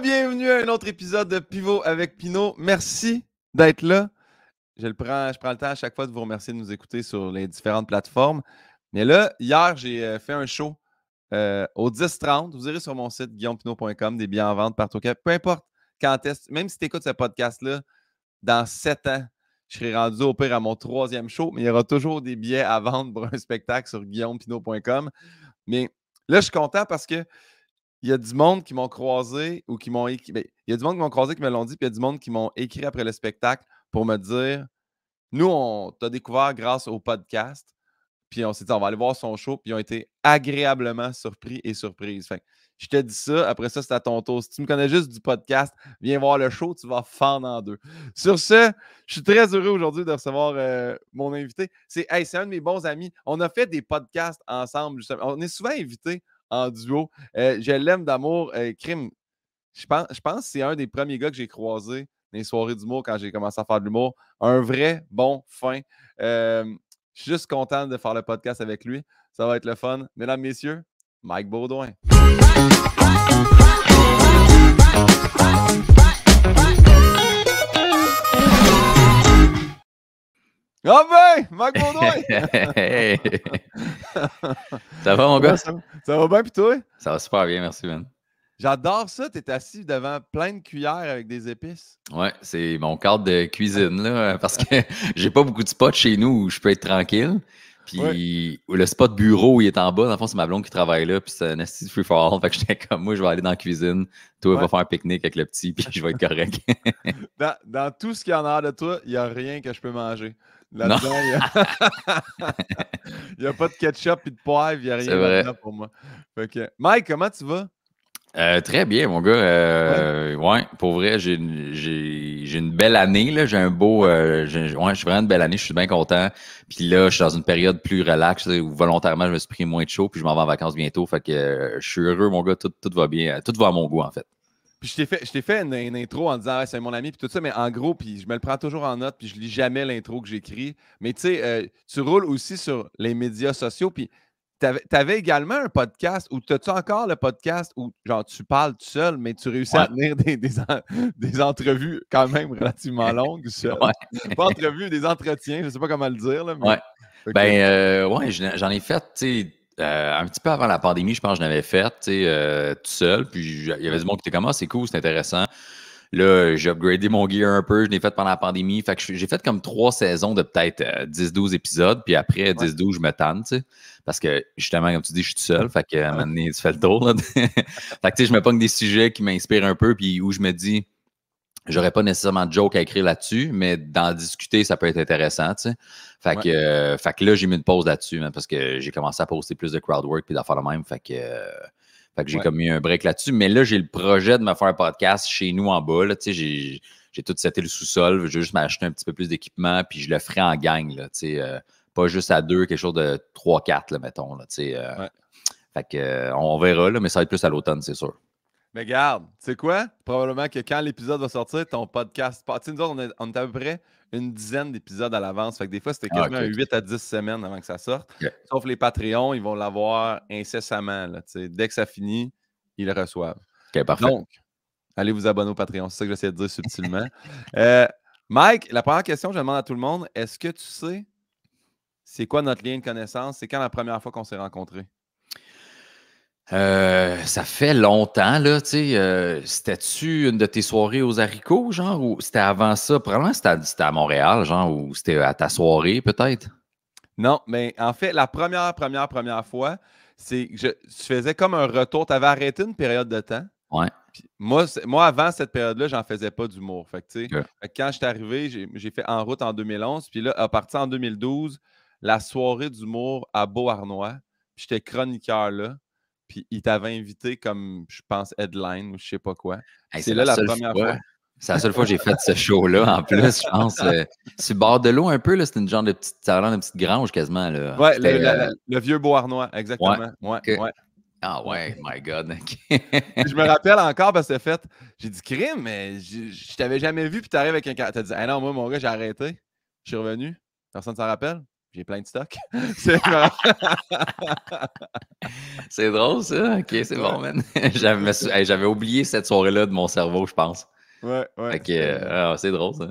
bienvenue à un autre épisode de Pivot avec Pinot. Merci d'être là. Je, le prends, je prends le temps à chaque fois de vous remercier de nous écouter sur les différentes plateformes. Mais là, hier, j'ai euh, fait un show euh, au 10-30. Vous irez sur mon site guillaumepinot.com, des billets en vente partout Peu importe quand est ce même si tu écoutes ce podcast-là, dans 7 ans, je serai rendu au pire à mon troisième show, mais il y aura toujours des billets à vendre pour un spectacle sur guillaumepinot.com. Mais là, je suis content parce que il y a du monde qui m'ont croisé ou qui m'ont écrit. Ben, il y a du monde qui m'ont croisé qui me l'ont dit, puis il y a du monde qui m'ont écrit après le spectacle pour me dire Nous, on t'a découvert grâce au podcast, puis on s'est dit On va aller voir son show, puis ils ont été agréablement surpris et surprises. je te dis ça, après ça, c'est à ton tour. Si tu me connais juste du podcast, viens voir le show, tu vas fendre en deux. Sur ce, je suis très heureux aujourd'hui de recevoir euh, mon invité. C'est hey, un de mes bons amis. On a fait des podcasts ensemble, justement. On est souvent invités en duo. Euh, je l'aime d'amour. Euh, crime, je pense, je pense que c'est un des premiers gars que j'ai croisé dans les soirées d'humour quand j'ai commencé à faire de l'humour. Un vrai bon fin. je suis juste content de faire le podcast avec lui. Ça va être le fun. Mesdames, messieurs, Mike Baudouin. Ah ben, Marc Baudouin! ça va, mon gars? Ça, va bien, puis toi? Ça va super bien, merci, man. J'adore ça, tu es assis devant plein de cuillères avec des épices. Ouais, c'est mon cadre de cuisine, là, parce que j'ai pas beaucoup de spots chez nous où je peux être tranquille. Puis le spot bureau, il est en bas. Dans le fond, c'est ma blonde qui travaille là. Puis c'est un esti free for all. Fait que j'étais comme moi, je vais aller dans la cuisine. Toi, ouais. va faire un pique-nique avec le petit. Puis je vais être correct. dans, tout ce qu'il y en a de toi, il n'y a rien que je peux manger. Là-dedans, il n'y a... pas de ketchup et de poivre, il n'y a rien pour moi. Mike, comment tu vas? Euh, très bien, mon gars. Euh, pour vrai, j'ai une belle année. J'ai un beau. Euh, vraiment une belle année. Je suis bien content. Puis là, je suis dans une période plus relaxe où volontairement, je me suis pris moins de chaud. Puis je m'en vais en vacances bientôt. Fait que je suis heureux, mon gars. tout va bien. Tout va à mon goût, en fait. Puis je t'ai fait, fait une, intro en disant ah, c'est mon ami, puis tout ça, mais en gros, puis je me le prends toujours en note, puis je lis jamais l'intro que j'écris. Mais tu sais, euh, tu roules aussi sur les médias sociaux, puis tu avais, également un podcast, ou as-tu encore le podcast où genre tu parles tout seul, mais tu réussis à tenir des, entrevues quand même relativement longues. Pas entrevues, des entretiens, je sais pas comment le dire. Là, mais... Ben, euh, ouais, j'en ai fait, tu sais euh, un petit peu avant la pandémie, je pense que je l'avais faite, tu euh, tout seul. Puis il y avait du monde qui était comme, ah, c'est cool, c'est intéressant. Là, j'ai upgradé mon gear un peu, je l'ai fait pendant la pandémie. Fait j'ai fait comme trois saisons de peut-être 10-12 euh, épisodes, puis après 10-12, je me tente. tu sais. Parce que justement, comme tu dis, je suis tout seul, fait que un ah moment donné, tu fais le tour. fait tu sais, je me pogne des sujets qui m'inspirent un peu, puis où je me dis, J'aurais pas nécessairement de joke à écrire là-dessus, mais d'en discuter, ça peut être intéressant. Euh, fait, que, fait là, j'ai mis une pause là-dessus hein, parce que j'ai commencé à poster plus de crowdwork, puis d'en faire le même. Fait que, euh, j'ai commis comme mis un break là-dessus. Mais là, j'ai le projet de me faire un podcast chez nous en bas. j'ai, j'ai tout seté le sous-sol. Je vais juste m'acheter un petit peu plus d'équipement puis je le ferai en gang. Là, euh, pas juste à deux, quelque chose de 3-4, mettons. Là, Fait que, on verra, mais ça va être plus à l'automne, c'est sûr. Regarde, tu sais quoi? Probablement que quand l'épisode va sortir, ton podcast. Tu sais, nous autres, on est, à peu près une dizaine d'épisodes à l'avance. Fait que des fois, c'était ah, quasiment 8 à 10 semaines avant que ça sorte. Sauf les Patreons, ils vont l'avoir incessamment. Dès que ça finit, ils le reçoivent. OK, parfait. Donc, allez vous abonner au Patreon. C'est ça que j'essaie de dire subtilement. Euh, Mike, la première question que je demande à tout le monde, est-ce que tu sais c'est quoi notre lien de connaissance? C'est quand la première fois qu'on s'est rencontrés? Euh, ça fait longtemps, là, tu sais. Euh, c'était-tu une de tes soirées aux haricots, genre, ou c'était avant ça? Probablement c'était à, Montréal, genre, ou c'était à ta soirée, peut-être? Non, mais en fait, la première, première, première fois, c'est que je, faisais comme un retour. Tu avais arrêté une période de temps. Ouais. Moi, moi, avant cette période-là, j'en faisais pas d'humour. Fait que, quand je suis arrivé, j'ai fait En route en 2011. Puis là, à partir en 2012, la soirée d'humour à Beauharnois. j'étais chroniqueur là. Puis il t'avait invité comme, je pense, headline ou je sais pas quoi. c'est la, première fois. C'est la seule fois que j'ai fait ce show-là, en plus, je pense. Euh, sur bord de l'eau un peu, là, c'était une genre de petite, ça petite grange quasiment. Là. Ouais, le, vieux vieux Beauharnois, exactement. Ouais, ouais, Ah ouais, my God. je me rappelle encore parce que fait, j'ai dit crime, mais je, t'avais jamais vu, puis t'arrives avec un T'as dit, ah non, moi, mon gars, j'ai arrêté. Je suis revenu. Personne ne s'en rappelle j'ai plein de stock. c'est drôle, ça. OK, c'est bon, man. j'avais, oublié cette soirée-là de mon cerveau, je pense. Ouais, ouais. Euh, ah, c'est drôle, ça.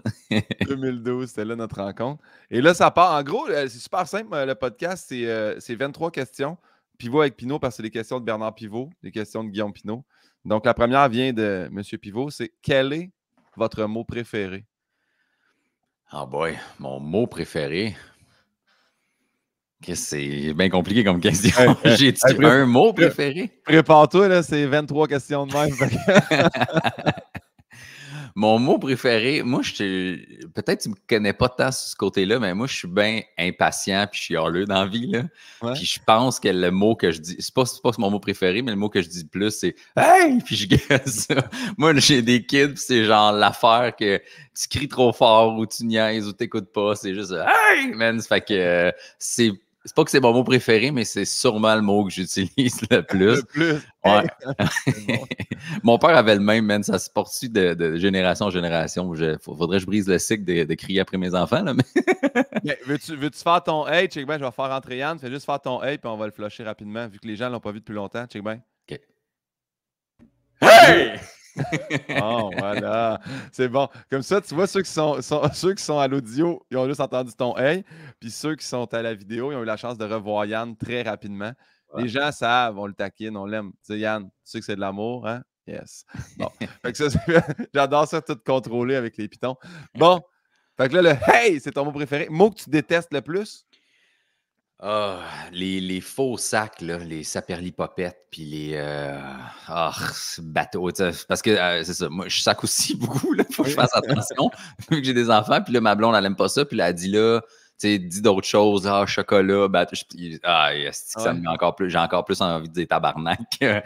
2012, c'était là notre rencontre. Et là, ça part. En gros, euh, c'est super simple, euh, le podcast. C'est, 23 questions. Pivot avec Pinot, parce que c'est des questions de Bernard Pivot, des questions de Guillaume Pinot. Donc, la première vient de M. Pivot. C'est quel est votre mot préféré? Ah oh boy, mon mot préféré. C'est bien compliqué comme question. J'ai dit un mot préféré. Prépare-toi, là, c'est 23 questions de même. Mon mot préféré, moi, je peut-être tu me connais pas tant sur ce côté-là, mais moi, je suis bien impatient puis je suis dans d'envie vie. Puis je pense que le mot que je dis, c'est pas, pas mon mot préféré, mais le mot que je dis le plus, c'est Hey! Puis je gueule moi, j'ai des kids, c'est genre l'affaire que tu cries trop fort ou tu niaises ou tu t'écoutes pas. C'est juste Hey! Man! Fait que euh, c'est c'est pas que c'est mon mot préféré, mais c'est sûrement le mot que j'utilise le plus. le plus. Ouais. Ah, mon père avait le même, man. Ça se poursuit de, de génération en génération. Je, faudrait que je brise le cycle de, de crier après mes enfants. veux-tu, faire ton hey, ben, je vais faire rentrer Yann. Fais juste faire ton hey, puis on va le flusher rapidement, vu que les gens l'ont pas vu depuis longtemps. Check ben. OK. Hey! oh, voilà. C'est bon. Comme ça, tu vois, ceux qui sont, ceux qui sont à l'audio, ils ont juste entendu ton hey. Puis ceux qui sont à la vidéo, ils ont eu la chance de revoir Yann très rapidement. Les gens savent, on le taquine, on l'aime. Tu Yann, tu sais que c'est de l'amour, hein? Yes. Bon. fait que j'adore ça, tout contrôler avec les pitons. Bon. Fait que là, le hey, c'est ton mot préféré. Mot que tu détestes le plus? Ah, les, faux sacs, là, les saperlipopettes, puis les. oh, euh, ah, bateaux. Parce que euh, c'est ça, moi, je sac aussi beaucoup, là, faut que je fasse attention, vu que j'ai des enfants, puis là, ma blonde, elle aime pas ça, puis là, elle dit là, tu sais, dis d'autres choses, ah, chocolat, bateau. ah, ça me met encore plus, j'ai encore plus envie de dire tabarnak. je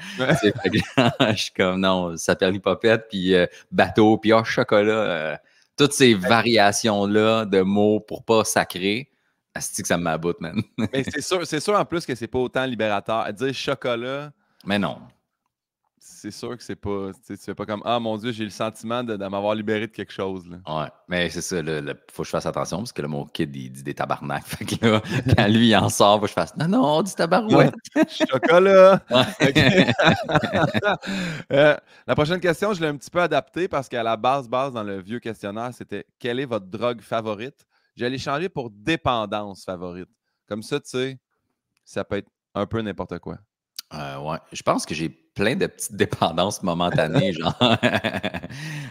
suis comme, non, saperlipopette, puis euh, bateau, puis ah, chocolat. toutes ces variations-là de mots pour pas sacrer que ça m'aboute, man. mais c'est sûr, c'est sûr en plus que c'est pas autant libérateur. À dire chocolat. Mais non. C'est sûr que c'est pas. Tu fais pas comme Ah mon Dieu, j'ai le sentiment de, m'avoir libéré de quelque chose. Oui, mais c'est ça, il faut que je fasse attention parce que le mot « kid, il dit des tabarnak. que quand lui, il en sort, faut que je fasse Non, non, du tabarouette. chocolat. Euh, la prochaine question, je l'ai un petit peu adaptée parce qu'à la base, base dans le vieux questionnaire, c'était Quelle est votre drogue favorite J'allais changer pour dépendance favorite. Comme ça, tu sais, ça peut être un peu n'importe quoi. Euh, ouais. Je pense que j'ai plein de petites dépendances momentanées. genre,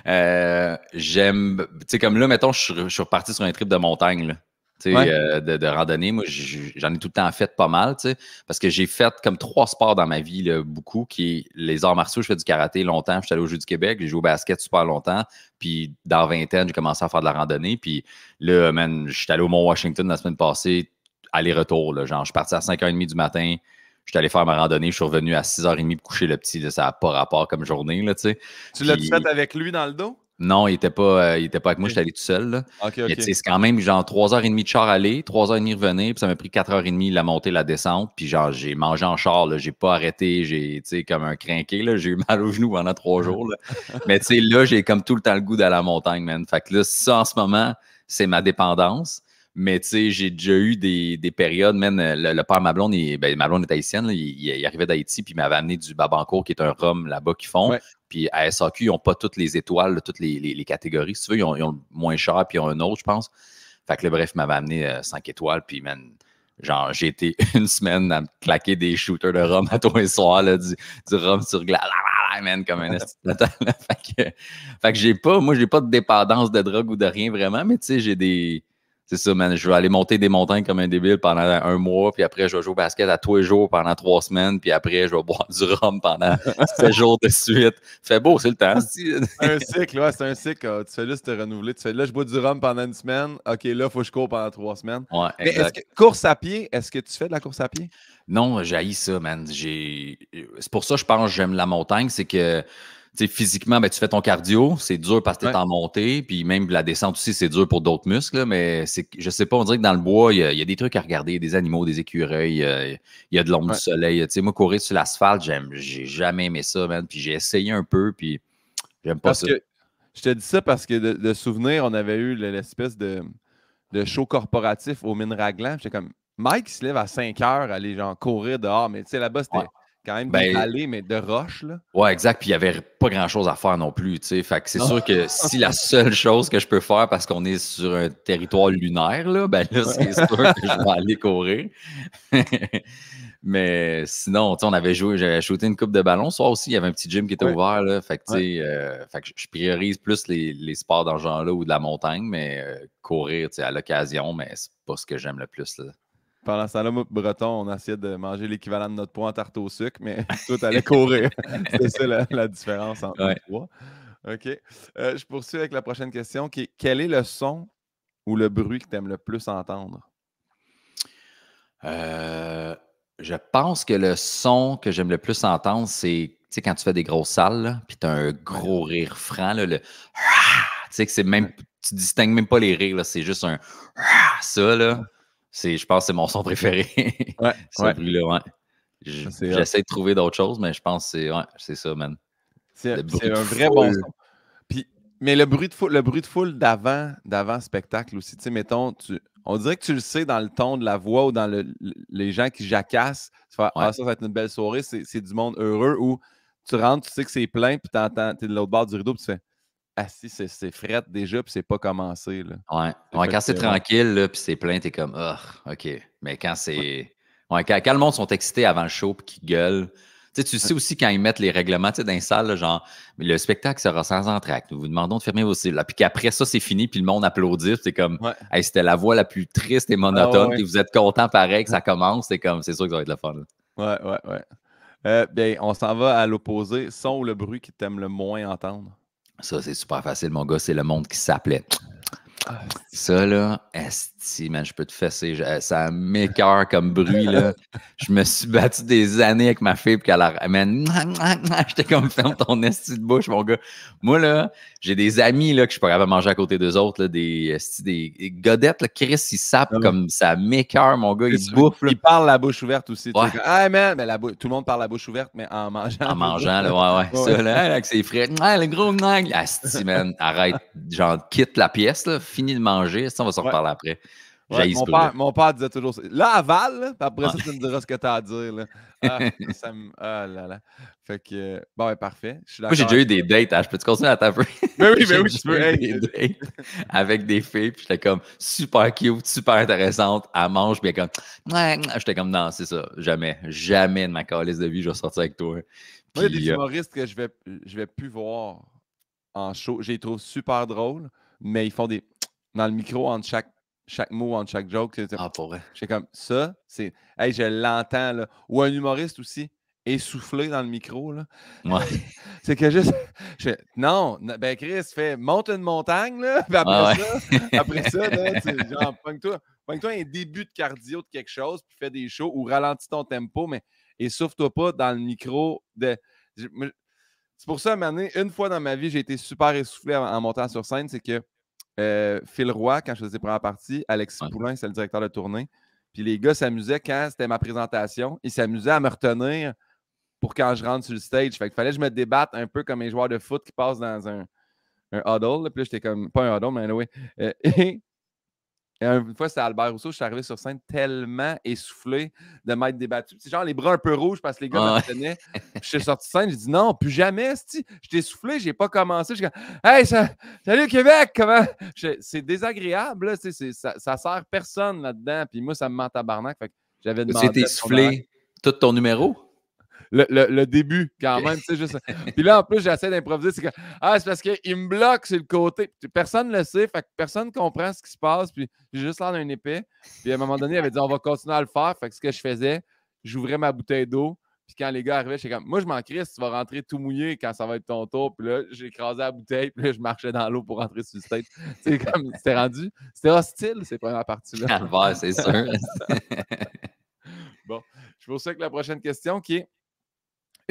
euh, j'aime, tu sais, comme là, mettons, je suis reparti sur un trip de montagne. Là. Euh, de, randonnée. Moi, j'en ai tout le temps fait pas mal, parce que j'ai fait comme trois sports dans ma vie, beaucoup, qui est les arts martiaux, je fais du karaté longtemps, je suis allé au Jeu du Québec, j'ai joué au basket super longtemps, puis dans vingtaine, j'ai commencé à faire de la randonnée, puis là, man, je suis allé au Mont-Washington la semaine passée, aller-retour, genre, je suis parti à 5h30 du matin, je suis allé faire ma randonnée, je suis revenu à 6h30 pour coucher le petit, ça n'a pas rapport comme journée, là, Tu l'as-tu fait avec lui dans le dos? Non, il n'était pas, euh, pas avec moi, j'étais allé tout seul. c'est quand même genre trois heures et demie de char aller, 3h30 revenir, puis ça m'a pris 4h30 la montée, la descente, puis genre j'ai mangé en char, j'ai pas arrêté, j'ai comme un crinqué, j'ai eu mal aux genoux pendant trois jours. Mais tu sais, là, j'ai comme tout le temps le goût d'aller à la montagne, man. Fait que là, ça en ce moment, c'est ma dépendance. Mais tu sais, j'ai déjà eu des, périodes, même euh, le, père Mablon, ben, Mablon est haïtien. il, arrivait d'Haïti, puis il m'avait amené du Babancourt, qui est un rhum là-bas qu'ils font. Puis à SAQ, ils n'ont pas toutes les étoiles, toutes les, les, catégories. Si tu veux, ils ont, le moins cher, puis ils ont un autre, je pense. Fait que le bref, m'avait amené 5 euh, étoiles, puis man, genre, j'ai été une semaine à me claquer des shooters de rhum à toi, et soir, là, du, du rhum sur glace, man, comme un fait fait que j'ai pas, moi, j'ai pas de dépendance de drogue ou de rien vraiment, mais tu sais, j'ai des c'est ça, man, je vais aller monter des montagnes comme un débile pendant un mois, puis après, je vais jouer au basket à tous les jours pendant trois semaines, puis après, je vais boire du rhum pendant sept jours de suite. Fait beau, c'est le temps. un cycle, ouais, c'est un cycle. Ah, tu fais juste te renouveler. Tu fais là, je bois du rhum pendant une semaine. OK, là, il faut que je cours pendant trois semaines. Ouais, Mais est-ce que course à pied, est-ce que tu fais de la course à pied? Non, j'ai ça, man. C'est pour ça, je pense, j'aime la montagne. C'est que physiquement, ben, tu fais ton cardio, c'est dur parce que tu es en montée, puis même la descente aussi, c'est dur pour d'autres muscles, mais c'est, je sais pas, on dirait que dans le bois, il y, a des trucs à regarder, des animaux, des écureuils, euh, il y a de l'ombre du soleil. Tu moi, courir sur l'asphalte, j'aime, j'ai jamais aimé ça, man, puis j'ai essayé un peu, puis j'aime pas ça. je te dis ça parce que de, souvenir, on avait eu l'espèce de, de show corporatif au mine Raglan, j'étais comme, Mike se lève à 5 heures, aller genre courir dehors, mais tu sais, là-bas, c'était quand même ben, mais de roche. Là. Ouais, exact. Puis il n'y avait pas grand-chose à faire non plus. sais. Fait que c'est sûr que ah. si la seule chose que je peux faire parce qu'on est sur un territoire lunaire, là, ben là, c'est sûr que je vais aller courir. mais sinon, on avait joué, j'avais shooté une coupe de ballon. Soir aussi, il y avait un petit gym qui était ouvert. Là. Fait que, euh, je priorise plus les, sports dans ce genre-là ou de la montagne, mais euh, courir à l'occasion, mais c'est pas ce que j'aime le plus. Là. Pendant ce temps-là, breton, on essayait de manger l'équivalent de notre poids en tarte au sucre, mais tout allait courir. C'est ça la, différence entre trois. OK. Euh, je poursuis avec la prochaine question qui est quel est le son ou le bruit que tu aimes le plus entendre? Euh, je pense que le son que j'aime le plus entendre, c'est quand tu fais des grosses salles, puis tu as un gros rire franc, le tu sais que c'est même tu distingues même pas les rires, c'est juste un ça là je pense que c'est mon son préféré. Ouais, J'essaie de trouver d'autres choses, mais je pense que c'est, ça, man. C'est, un vrai bon son. mais le bruit de foule, le bruit de foule d'avant, d'avant spectacle aussi, tu sais, mettons, tu, on dirait que tu le sais dans le ton de la voix ou dans les gens qui jacassent. Ah, ça, ça va être une belle soirée, c'est, du monde heureux ou tu rentres, tu sais que c'est plein, puis tu es de l'autre bord du rideau, puis tu fais, ah, si, c'est fret déjà, puis c'est pas commencé. Là. Ouais. quand c'est tranquille, puis c'est plein, t'es comme, oh, OK. Mais quand c'est. Ouais, quand, le monde sont excités avant le show, puis qu'ils gueulent. tu sais aussi quand ils mettent les règlements dans les salles, genre, genre le spectacle sera sans entraque. Nous vous demandons de fermer vos cibles. » Puis qu'après ça, c'est fini, puis le monde applaudit. C'est comme c'était la voix la plus triste et ah, monotone, puis vous êtes content pareil que ça commence. C'est comme c'est sûr que ça va être le fun. Ouais, ouais, ouais. Euh, bien, on s'en va à l'opposé. Son ou le bruit qui t'aime le moins entendre? Ça, c'est super facile, mon gars. C'est le monde qui s'appelait ça, là, esti, man, je peux te fesser. ça m'écœure comme bruit, là. je me suis battu des années avec ma fille, puis qu'elle a... j'étais comme, ferme ton esti de bouche, mon gars. Moi, là, j'ai des amis, là, que je pourrais avoir manger à côté d'eux autres, là, des, des, godettes, là. Chris, il sape comme ça m'écœure, mon gars. Il bouffe, là. Il parle la bouche ouverte aussi. Ah, man, mais la tout le monde parle la bouche ouverte, mais en mangeant. En mangeant, là, ouais, ouais. Ça, là, avec ses frères Ah, le gros, man. Esti, man, arrête. Genre, quitte la pièce, là fini de manger. Ça, on va s'en reparler après. mon, père, mon, père, disait toujours ça. Là, aval, après ça, tu me diras ce que tu as à dire. Ah, ça me... ah là là. Fait que, bon, ben, parfait. Moi, j'ai déjà eu des dates. Hein, je peux tu continuer à taper? Mais ben oui, mais ben oui, je peux. Euh, avec des filles, puis j'étais comme super cute, super intéressante. À mange, puis elle comme, j'étais comme, non, c'est ça. Jamais, jamais de ma calice de vie, je vais sortir avec toi. Moi, il y a des euh humoristes que je vais, je vais plus voir en show. j'ai les trouve super drôles, mais ils font des dans le micro entre chaque, chaque mot, entre chaque joke. Ah, pour vrai. comme ça, c'est. Hey, je l'entends là. Ou un humoriste aussi, essoufflé dans le micro. Là. Ouais. c'est que juste. non, ben Chris fait monte une montagne, là. Ah, après, ça, après ça, là, genre, toi toi un début de cardio de quelque chose, puis fais des shows ou ralentis ton tempo, mais essouffle-toi pas dans le micro de. C'est pour ça, à une fois dans ma vie, j'ai été super essoufflé en montant sur scène, c'est que euh, Phil Roy, quand je faisais première première partie, Alexis Poulain, c'est le directeur de tournée. Puis les gars s'amusaient quand c'était ma présentation, ils s'amusaient à me retenir pour quand je rentre sur le stage. Fait qu'il fallait que je me débatte un peu comme un joueur de foot qui passe dans un, huddle. Puis j'étais comme, pas un huddle, mais un euh, une fois, c'était Albert Rousseau, je suis arrivé sur scène tellement essoufflé de m'être débattu. C'est genre les bras un peu rouges parce que les gars me tenaient. Je suis sorti de scène, j'ai dit non, plus jamais, Je j'étais essoufflé, j'ai pas commencé. Je Hey, salut Québec, comment? C'est désagréable, ça, ça sert personne là-dedans. Puis moi, ça me ment à barnac. j'avais demandé. Tu essoufflé tout ton numéro? le, début quand même. juste... Puis là, en plus, j'essaie d'improviser. C'est que, ah, parce qu'il me bloque sur le côté. Personne ne le sait, personne ne comprend ce qui se passe. Puis j'ai juste l'air d'un épée. Puis à un moment donné, il avait dit, on va continuer à le faire. Fait ce que je faisais, j'ouvrais ma bouteille d'eau. Puis quand les gars arrivaient, j'étais comme, moi, je m'en crisse, tu vas rentrer tout mouillé quand ça va être ton tour. Puis là, j'ai écrasé la bouteille, puis là, je marchais dans l'eau pour rentrer sur le stage. c'est comme, c'était rendu, c'était hostile, ces premières parties-là. c'est sûr. bon, je vous que la prochaine question qui est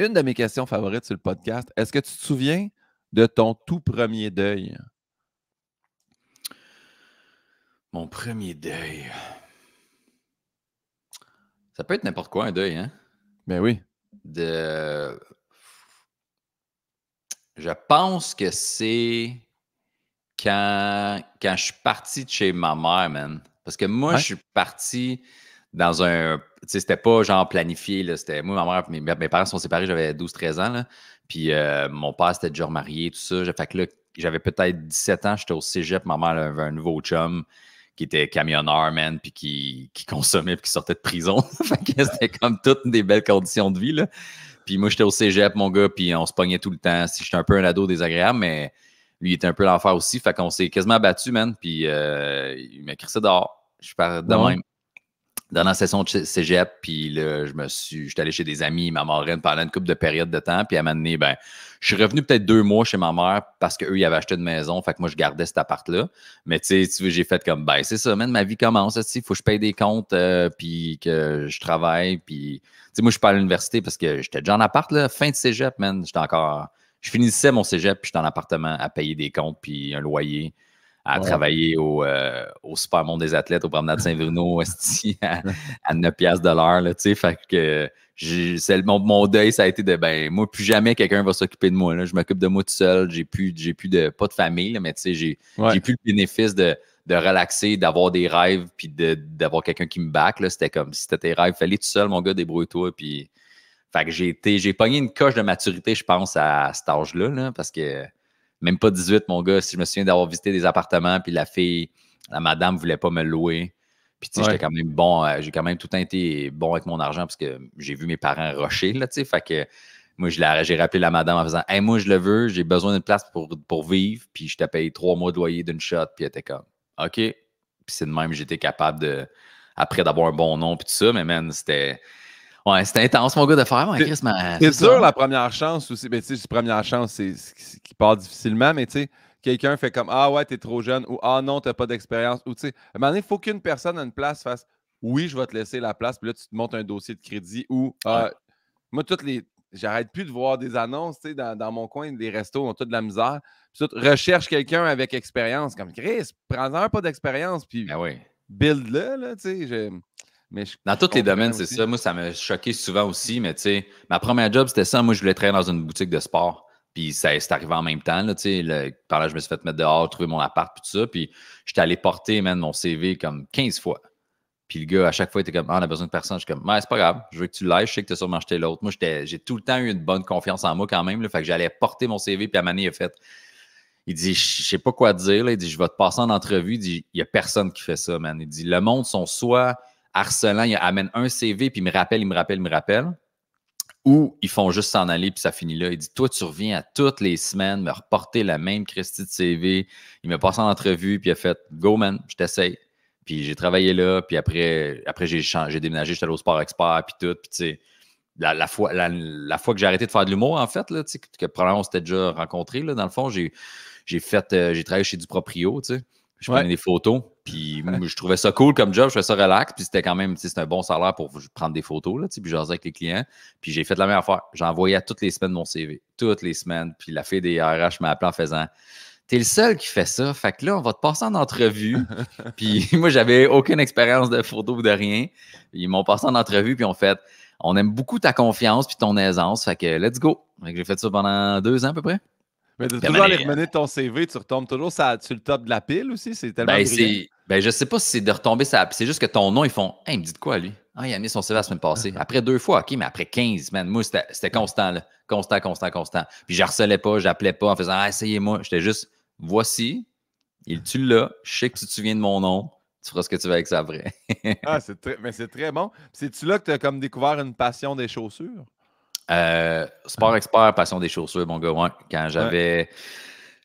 une de mes questions favorites sur le podcast. Est-ce que tu te souviens de ton tout premier deuil? Mon premier deuil. Ça peut être n'importe quoi, un deuil, hein? Ben oui. De. Je pense que c'est quand, quand je suis parti de chez ma mère, man. Parce que moi, je suis parti dans un c'était pas genre planifié. C'était, moi, ma mère, mes, parents sont séparés, j'avais 12-13 ans. puis euh, mon père, s'était déjà remarié, tout ça. Fait que là, j'avais peut-être 17 ans, j'étais au cégep, ma avait un nouveau chum qui était camionneur, man, puis qui, qui consommait, puis qui sortait de prison. c'était comme toutes des belles conditions de vie, Puis moi, j'étais au cégep, mon gars, puis on se pognait tout le temps. Si j'étais un peu un ado désagréable, mais lui, était un peu l'enfer aussi. Fait qu'on s'est quasiment battu, man, puis euh, il m'a crissé dehors. Je parle de ah même. Dans la session de cégep, puis là, je me suis, j'étais allé chez des amis, ma marraine pendant une couple de périodes de temps, puis à un moment donné, ben, je suis revenu peut-être deux mois chez ma mère parce qu'eux, ils avaient acheté une maison, fait que moi, je gardais cet appart-là. Mais tu sais, j'ai fait comme, ben, c'est ça, ma vie commence, il faut que je paye des comptes, euh, puis que je travaille, puis, tu sais, moi, je suis pas à l'université parce que j'étais déjà en appart, fin de cégep, man, j'étais encore, je finissais mon cégep, puis j'étais en appartement à payer des comptes, puis un loyer à travailler au, euh, super des athlètes, au promenade Saint-Bruno, à, à 9 piastres de l'heure. Fait que mon, mon, deuil, ça a été de ben, moi, plus jamais quelqu'un va s'occuper de moi. Je m'occupe de moi tout seul. J'ai plus, j'ai plus de, pas de famille, mais j'ai plus le bénéfice de, de relaxer, d'avoir des rêves, puis d'avoir quelqu'un qui me back. C'était comme si c'était tes rêves, fallait tout seul, mon gars, débrouille-toi. Puis, fait que j'ai été, pogné une coche de maturité, je pense, à cet âge-là, là, parce que même pas 18, mon gars. Si je me souviens d'avoir visité des appartements, puis la fille, la madame voulait pas me louer. Puis, tu sais, j'étais quand même bon. Euh, j'ai quand même tout été bon avec mon argent parce que j'ai vu mes parents rocher, là, tu sais. Fait que moi, j'ai rappelé la madame en faisant Hey, moi, je le veux, j'ai besoin d'une place pour, pour vivre. Puis, je t'ai payé trois mois de loyer d'une shot. Puis, elle était comme OK. Puis, c'est de même, j'étais capable de. Après d'avoir un bon nom, puis tout ça. Mais, man, c'était Ouais, c'était intense, mon gars, de faire. mon Chris, c'est sûr, la première chance aussi. mais ben, tu sais, première chance, c'est ce qui part difficilement, mais tu sais, quelqu'un fait comme Ah ouais, t'es trop jeune ou Ah non, t'as pas d'expérience. Ou tu sais, à un moment donné, il faut qu'une personne à une place fasse Oui, je vais te laisser la place. Puis là, tu te montes un dossier de crédit ou ah, Moi, toutes les. J'arrête plus de voir des annonces, tu sais, dans, mon coin, des restos ont toute de la misère. tu tout, recherche quelqu'un avec expérience, comme Chris, prends-en pas d'expérience, puis ben oui. build-le, là, tu sais dans tous les domaines, c'est ça. Moi, ça m'a choqué souvent aussi. Mais tu sais, ma première job, c'était ça. Moi, je voulais travailler dans une boutique de sport. Puis ça c'est arrivé en même temps. Là, sais. par là, je me suis fait mettre dehors, trouver mon appart, puis tout ça. Puis j'étais allé porter man, mon CV comme 15 fois. Puis le gars, à chaque fois, il était comme Ah, on a besoin de personne. Je suis comme Mais c'est pas grave, je veux que tu l'ailles, je sais que tu as sûrement acheté l'autre. Moi, j'ai tout le temps eu une bonne confiance en moi quand même. Là, fait que j'allais porter mon CV, puis à Mané, il a fait il dit, je sais pas quoi dire. Là. Il dit, je vais te passer en entrevue. Il dit, il y a personne qui fait ça, man. Il dit, le monde sont soit harcelant, il amène un CV, puis il me rappelle, il me rappelle, il me rappelle. Ou ils font juste s'en aller, puis ça finit là. Il dit Toi, tu reviens à toutes les semaines me reporter la même Christie de CV. Il me passe en entrevue, puis il a fait Go, man, je t'essaye. Puis j'ai travaillé là, puis après, après j'ai changé, déménagé, j'étais allé au sport expert, puis tout. Puis tu la, fois, la, fois que j'ai arrêté de faire de l'humour, en fait, là, que, que probablement on s'était déjà rencontrés, là, dans le fond, j'ai fait, euh, j'ai travaillé chez du proprio, tu sais. Je prenais des photos. Puis je trouvais ça cool comme job, je faisais ça relax. Puis c'était quand même, c'est un bon salaire pour prendre des photos, là, puis faisais avec les clients. Puis j'ai fait la même affaire. J'envoyais à toutes les semaines mon CV, toutes les semaines. Puis la fille des RH m'a appelé en faisant T'es le seul qui fait ça. Fait que là, on va te passer en entrevue. puis moi, j'avais aucune expérience de photo ou de rien. Ils m'ont passé en entrevue, puis on fait On aime beaucoup ta confiance puis ton aisance. Fait que let's go. J'ai fait ça pendant deux ans à peu près. Mais de toujours aller remener euh, ton CV, tu retombes toujours sur, le top de la pile aussi. C'est tellement ben, Ben, je sais pas si c'est de retomber ça. C'est juste que ton nom, ils font hey, il me dit de quoi, lui Ah, il a mis son CV la semaine passée. Après deux fois, OK, mais après 15, man. Moi, c'était constant, là. Constant, constant, constant. Puis je harcelais pas, j'appelais pas en faisant ah, essayez-moi. J'étais juste Voici, il tu là? Je sais que tu te souviens de mon nom tu feras ce que tu veux avec ça après. ah, mais c'est très bon. C'est-tu là que tu as comme découvert une passion des chaussures? Euh, sport expert, passion des chaussures, mon gars, Quand j'avais.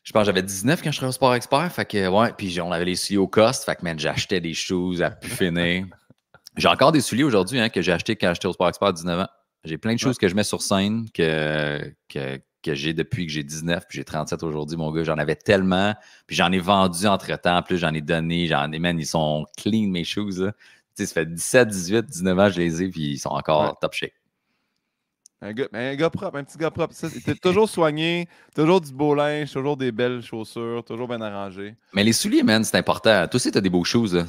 Je pense j'avais 19 quand je serais au sport expert. Fait que, ouais, puis on avait les souliers au cost. Fait que, man, j'achetais des choses à pu finir. j'ai encore des souliers aujourd'hui hein, que j'ai acheté quand j'étais au sport expert 19 ans. J'ai plein de choses que je mets sur scène que, que, j'ai depuis que j'ai 19 puis j'ai 37 aujourd'hui, mon gars. J'en avais tellement. Puis j'en ai vendu entre-temps. Plus j'en ai donné. J'en ai, même ils sont clean, mes choses Tu sais, ça fait 17, 18, 19 ans, je les ai. Puis ils sont encore top chic un gars, propre, un petit gars propre. T'es toujours soigné, toujours du beau linge, toujours des belles chaussures, toujours bien arrangé. Mais les souliers, man, c'est important. Toi aussi, t'as des beaux shoes. je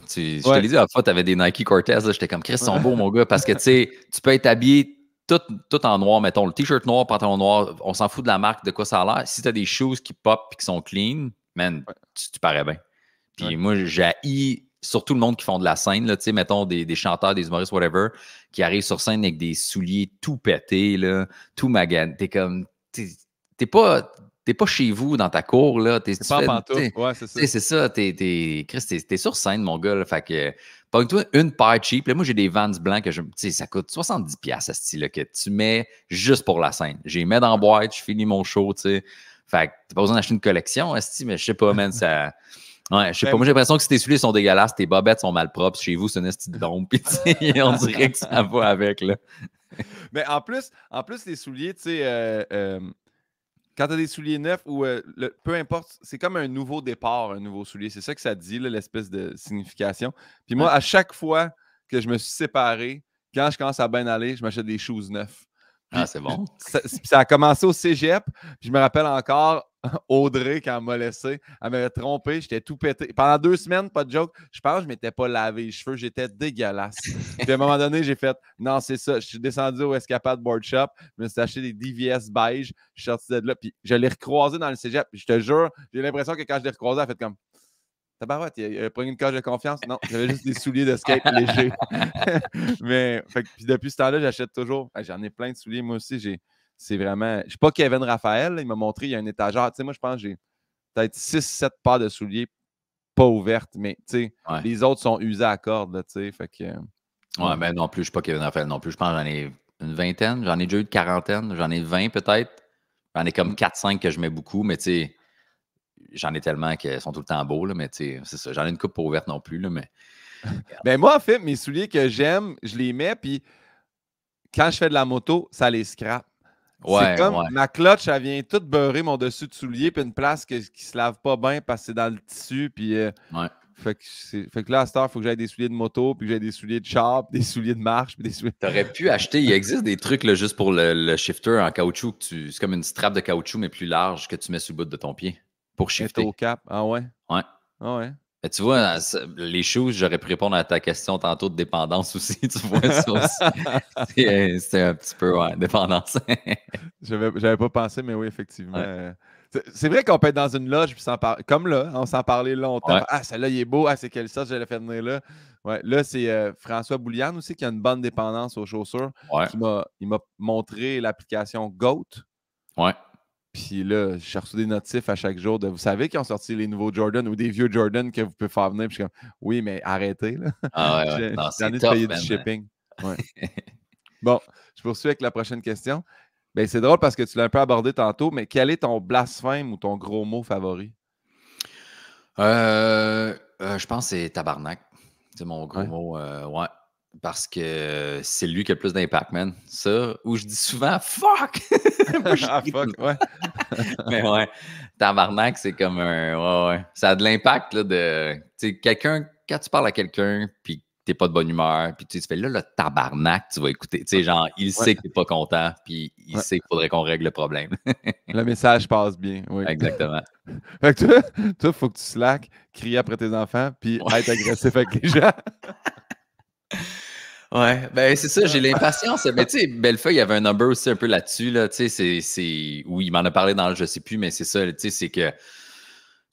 te l'ai dit à la fois, t'avais des Nike Cortez. J'étais comme, Chris, sont beaux, mon gars. Parce que, tu sais, tu peux être habillé tout, en noir, mettons, le t-shirt noir, pantalon noir. On s'en fout de la marque, de quoi ça a l'air. Si t'as des shoes qui pop et qui sont clean, man, tu, parais bien. Puis moi, j'ai surtout le monde qui font de la scène, là, mettons des, chanteurs, des humoristes, whatever, qui arrivent sur scène avec des souliers tout pétés, là, tout magan. T'es comme. T'es pas. pas chez vous dans ta cour, là. T'es pas en c'est ça. C'est ça. Chris, t'es, sur scène, mon gars. fait que. toi une paire cheap. Là, moi, j'ai des Vans blancs que je. Tu sais, ça coûte 70$ ce style-là que tu mets juste pour la scène. J'ai mets dans la mm-hmm. boîte, je finis mon show, tu sais. Fait que t'as pas besoin d'acheter une collection, Asti, mais je sais pas, man, ça. Ouais, je sais ben pas. Moi, j'ai l'impression que si tes souliers sont dégueulasses, tes bobettes sont mal propres. Chez vous, c'est une petite puis on dirait que ça va avec, là. Mais en plus, en plus les souliers, tu sais, euh, euh, quand tu as des souliers neufs ou euh, peu importe, c'est comme un nouveau départ, un nouveau soulier. C'est ça que ça dit, l'espèce de signification. Puis moi, à chaque fois que je me suis séparé, quand je commence à bien aller, je m'achète des choses neufs. ah, c'est bon. Ça, a commencé au cégep. je me rappelle encore, Audrey, quand elle m'a laissé, elle m'avait trompé, j'étais tout pété. Pendant deux semaines, pas de joke, je pense que je m'étais pas lavé les cheveux, j'étais dégueulasse. Puis à un moment donné, j'ai fait non, c'est ça. Je suis descendu au Escapade Board Shop, je me suis acheté des DVS beige, je suis sorti de là, puis je l'ai recroisé dans le cégep. je te jure, j'ai l'impression que quand je l'ai recroisé, elle a fait comme Tabarouette, il a, pris une cage de confiance. Non, j'avais juste des souliers de skate légers. Mais puis depuis ce temps-là, j'achète toujours. J'en ai plein de souliers. Moi aussi, j'ai c'est vraiment. Je ne suis pas Kevin Raphaël. il m'a montré, il y a un étagère. Tu sais, moi, je pense que j'ai peut-être 6-7 pas de souliers pas ouvertes, mais tu sais, les autres sont usés à corde. Euh, ouais, mais ben non plus, je ne suis pas Kevin Raphaël non plus. Je pense que j'en ai une vingtaine. J'en ai déjà une quarantaine. J'en ai 20 peut-être. J'en ai comme 4-5 que je mets beaucoup, mais tu sais, j'en ai tellement qu'elles sont tout le temps beaux, là, mais c'est ça. J'en ai une coupe pas ouverte non plus, mais. Ben, moi, en fait, mes souliers que j'aime, je les mets, puis quand je fais de la moto, ça les scrape c'est comme ma clutch, elle vient toute beurrer mon dessus de soulier, puis une place qui se lave pas bien parce que c'est dans le tissu. Puis, euh, fait, que fait, que là, à cette heure, il faut que j'aille des souliers de moto, puis que j'aille des souliers de char, des souliers de marche, puis des souliers. T'aurais pu acheter, il existe des trucs là, juste pour le, shifter en caoutchouc. tu, c'est comme une strap de caoutchouc, mais plus large que tu mets sous le bout de ton pied pour shifter. au cap, ah ouais? Ouais. Ah ouais tu vois, les choses, j'aurais pu répondre à ta question tantôt de dépendance aussi. Tu vois, euh, c'est un petit peu ouais, dépendance. J'avais pas pensé, mais oui, effectivement. Euh, c'est vrai qu'on peut être dans une loge, puis comme là, on s'en parlait longtemps. Ah, celle-là, il est beau. Ah, c'est quelle sauce, je l'ai fait venir là. Là, c'est euh, François Bouliane aussi qui a une bonne dépendance aux chaussures. il m'a montré l'application GOAT. Ouais. Puis là, j'ai reçu des notifs à chaque jour de vous savez qu'ils ont sorti les nouveaux Jordan ou des vieux Jordan que vous pouvez faire venir. Puis comme oui, mais arrêtez. Là. Ah de payer du shipping. bon, je poursuis avec la prochaine question. Ben, c'est drôle parce que tu l'as un peu abordé tantôt, mais quel est ton blasphème ou ton gros mot favori? Euh, euh, je pense que c'est tabarnak. C'est mon gros mot. Euh, ouais. Parce que c'est lui qui a le plus d'impact, man. Ça, où je dis souvent fuck! Ah, fuck, ouais. mais ouais, tabarnak, c'est comme un. Ouais, Ça a de l'impact là, de. quelqu'un, quand tu parles à quelqu'un, puis t'es pas de bonne humeur, puis tu te fais là, le tabarnak, tu vas écouter. Tu sais, genre, il sait que t'es pas content, puis il sait qu'il faudrait qu'on règle le problème. le message passe bien, oui. Exactement. fait que toi, toi, faut que tu slack, crier après tes enfants, puis être agressif avec les gens. Ouais, ben c'est ça, j'ai ah. l'impatience. mais tu sais, Bellefeuille avait un number aussi un peu là-dessus. Là, tu sais, c'est. Oui, il m'en a parlé dans le je sais plus, mais c'est ça, tu sais, c'est que.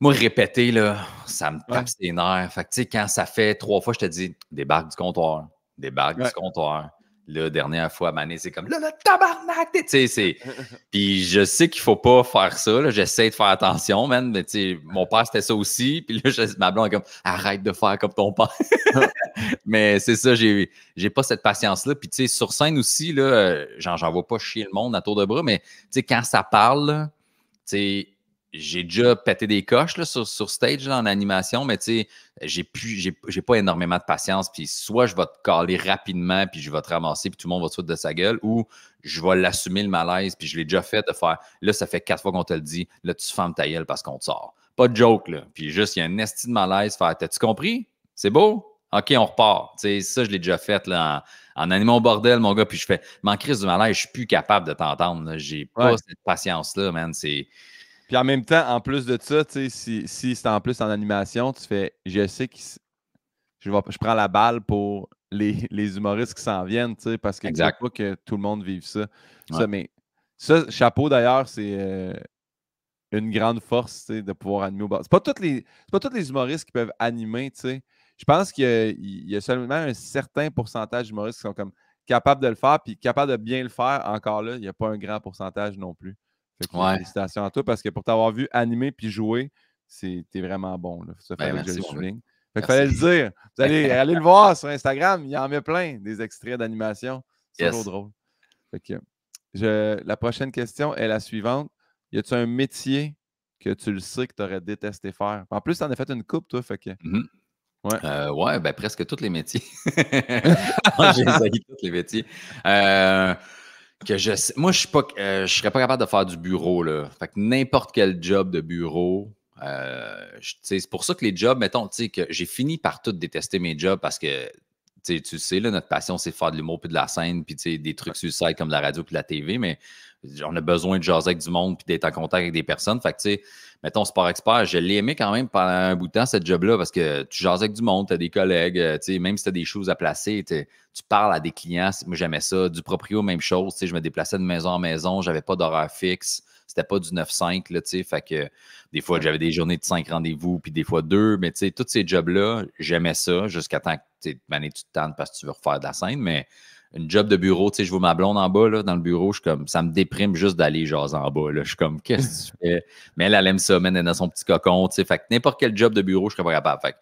Moi, répéter, là, ça me tape ses nerfs. Fait que, tu sais, quand ça fait trois fois, je te dis, débarque du comptoir, débarque du comptoir. La dernière fois, à Mané, c'est comme là, le tabarnak! Tu sais, Puis je sais qu'il faut pas faire ça, j'essaie de faire attention, man, mais mon père c'était ça aussi, puis là, ma blonde est comme arrête de faire comme ton père. mais c'est ça, j'ai j'ai pas cette patience-là. Puis tu sais, sur scène aussi, là, euh, j'en vois pas chier le monde à tour de bras, mais tu quand ça parle, tu sais, j'ai déjà pété des coches là, sur, stage en animation, mais tu sais, j'ai plus, j'ai pas énormément de patience. Puis soit je vais te caler rapidement, puis je vais te ramasser, puis tout le monde va te foutre de sa gueule, ou je vais l'assumer le malaise, puis je l'ai déjà fait de faire là, ça fait quatre fois qu'on te le dit, là, tu fermes ta gueule parce qu'on te sort. Pas de joke, là. Puis juste, il y a un esti de malaise, faire t'as-tu compris? C'est beau? OK, on repart. Tu sais, ça, je l'ai déjà fait là, en, animant au bordel, mon gars, puis je fais, manquerise crise du malaise, je suis plus capable de t'entendre. J'ai pas cette patience-là, man. C'est puis en même temps, en plus de ça, si, c'est en plus en animation, tu fais je sais que je, je prends la balle pour les, humoristes qui s'en viennent, parce que faut pas que tout le monde vive ça. ça mais ça, chapeau d'ailleurs, c'est euh, une grande force de pouvoir animer au bord. C'est pas tous les. pas tous les humoristes qui peuvent animer, Je pense qu'il y, a seulement un certain pourcentage d'humoristes qui sont comme capables de le faire, puis capables de bien le faire, encore là, il n'y a pas un grand pourcentage non plus. Fait Félicitations à toi parce que pour t'avoir vu animer puis jouer, c'était vraiment bon. Ben, il fallait le dire. allez, le voir sur Instagram, il y en met plein des extraits d'animation. C'est toujours drôle. la prochaine question est la suivante. Y a-tu un métier que tu le sais que tu aurais détesté faire? En plus, tu en as fait une coupe, toi. Fait que... Mmh ouais. Euh, ouais, ben presque tous les métiers. J'ai essayé tous les métiers. Euh, que je moi, je suis pas, euh, serais pas capable de faire du bureau, là. Fait que n'importe quel job de bureau, euh, c'est pour ça que les jobs, mettons, tu sais, que j'ai fini par tout détester mes jobs parce que tu sais, notre passion, c'est faire de l'humour puis de la scène, puis des trucs sur le comme la radio puis la TV, mais on a besoin de jaser avec du monde puis d'être en contact avec des personnes. Fait que, tu mettons, Sport Expert, je l'ai aimé quand même pendant un bout de temps, cette job-là, parce que tu jases avec du monde, tu as des collègues, euh, même si tu as des choses à placer, tu parles à des clients. Moi, j'aimais ça. Du proprio, même chose. Tu je me déplaçais de maison en maison, j'avais pas d'horaire fixe. C'était pas du 9-5, là, tu sais. Fait que des fois, j'avais des journées de 5 rendez-vous, puis des fois deux. mais tu sais, tous ces jobs-là, j'aimais ça jusqu'à temps que, tu te tentes parce que tu veux refaire de la scène, mais une job de bureau, tu sais, je vois ma blonde en bas, là, dans le bureau, je comme, ça me déprime juste d'aller jaser en bas, là. Je suis comme, qu'est-ce que tu fais? Mais elle, elle aime ça, man, elle a son petit cocon, tu sais. Fait n'importe quel job de bureau, je serais pas capable. Fait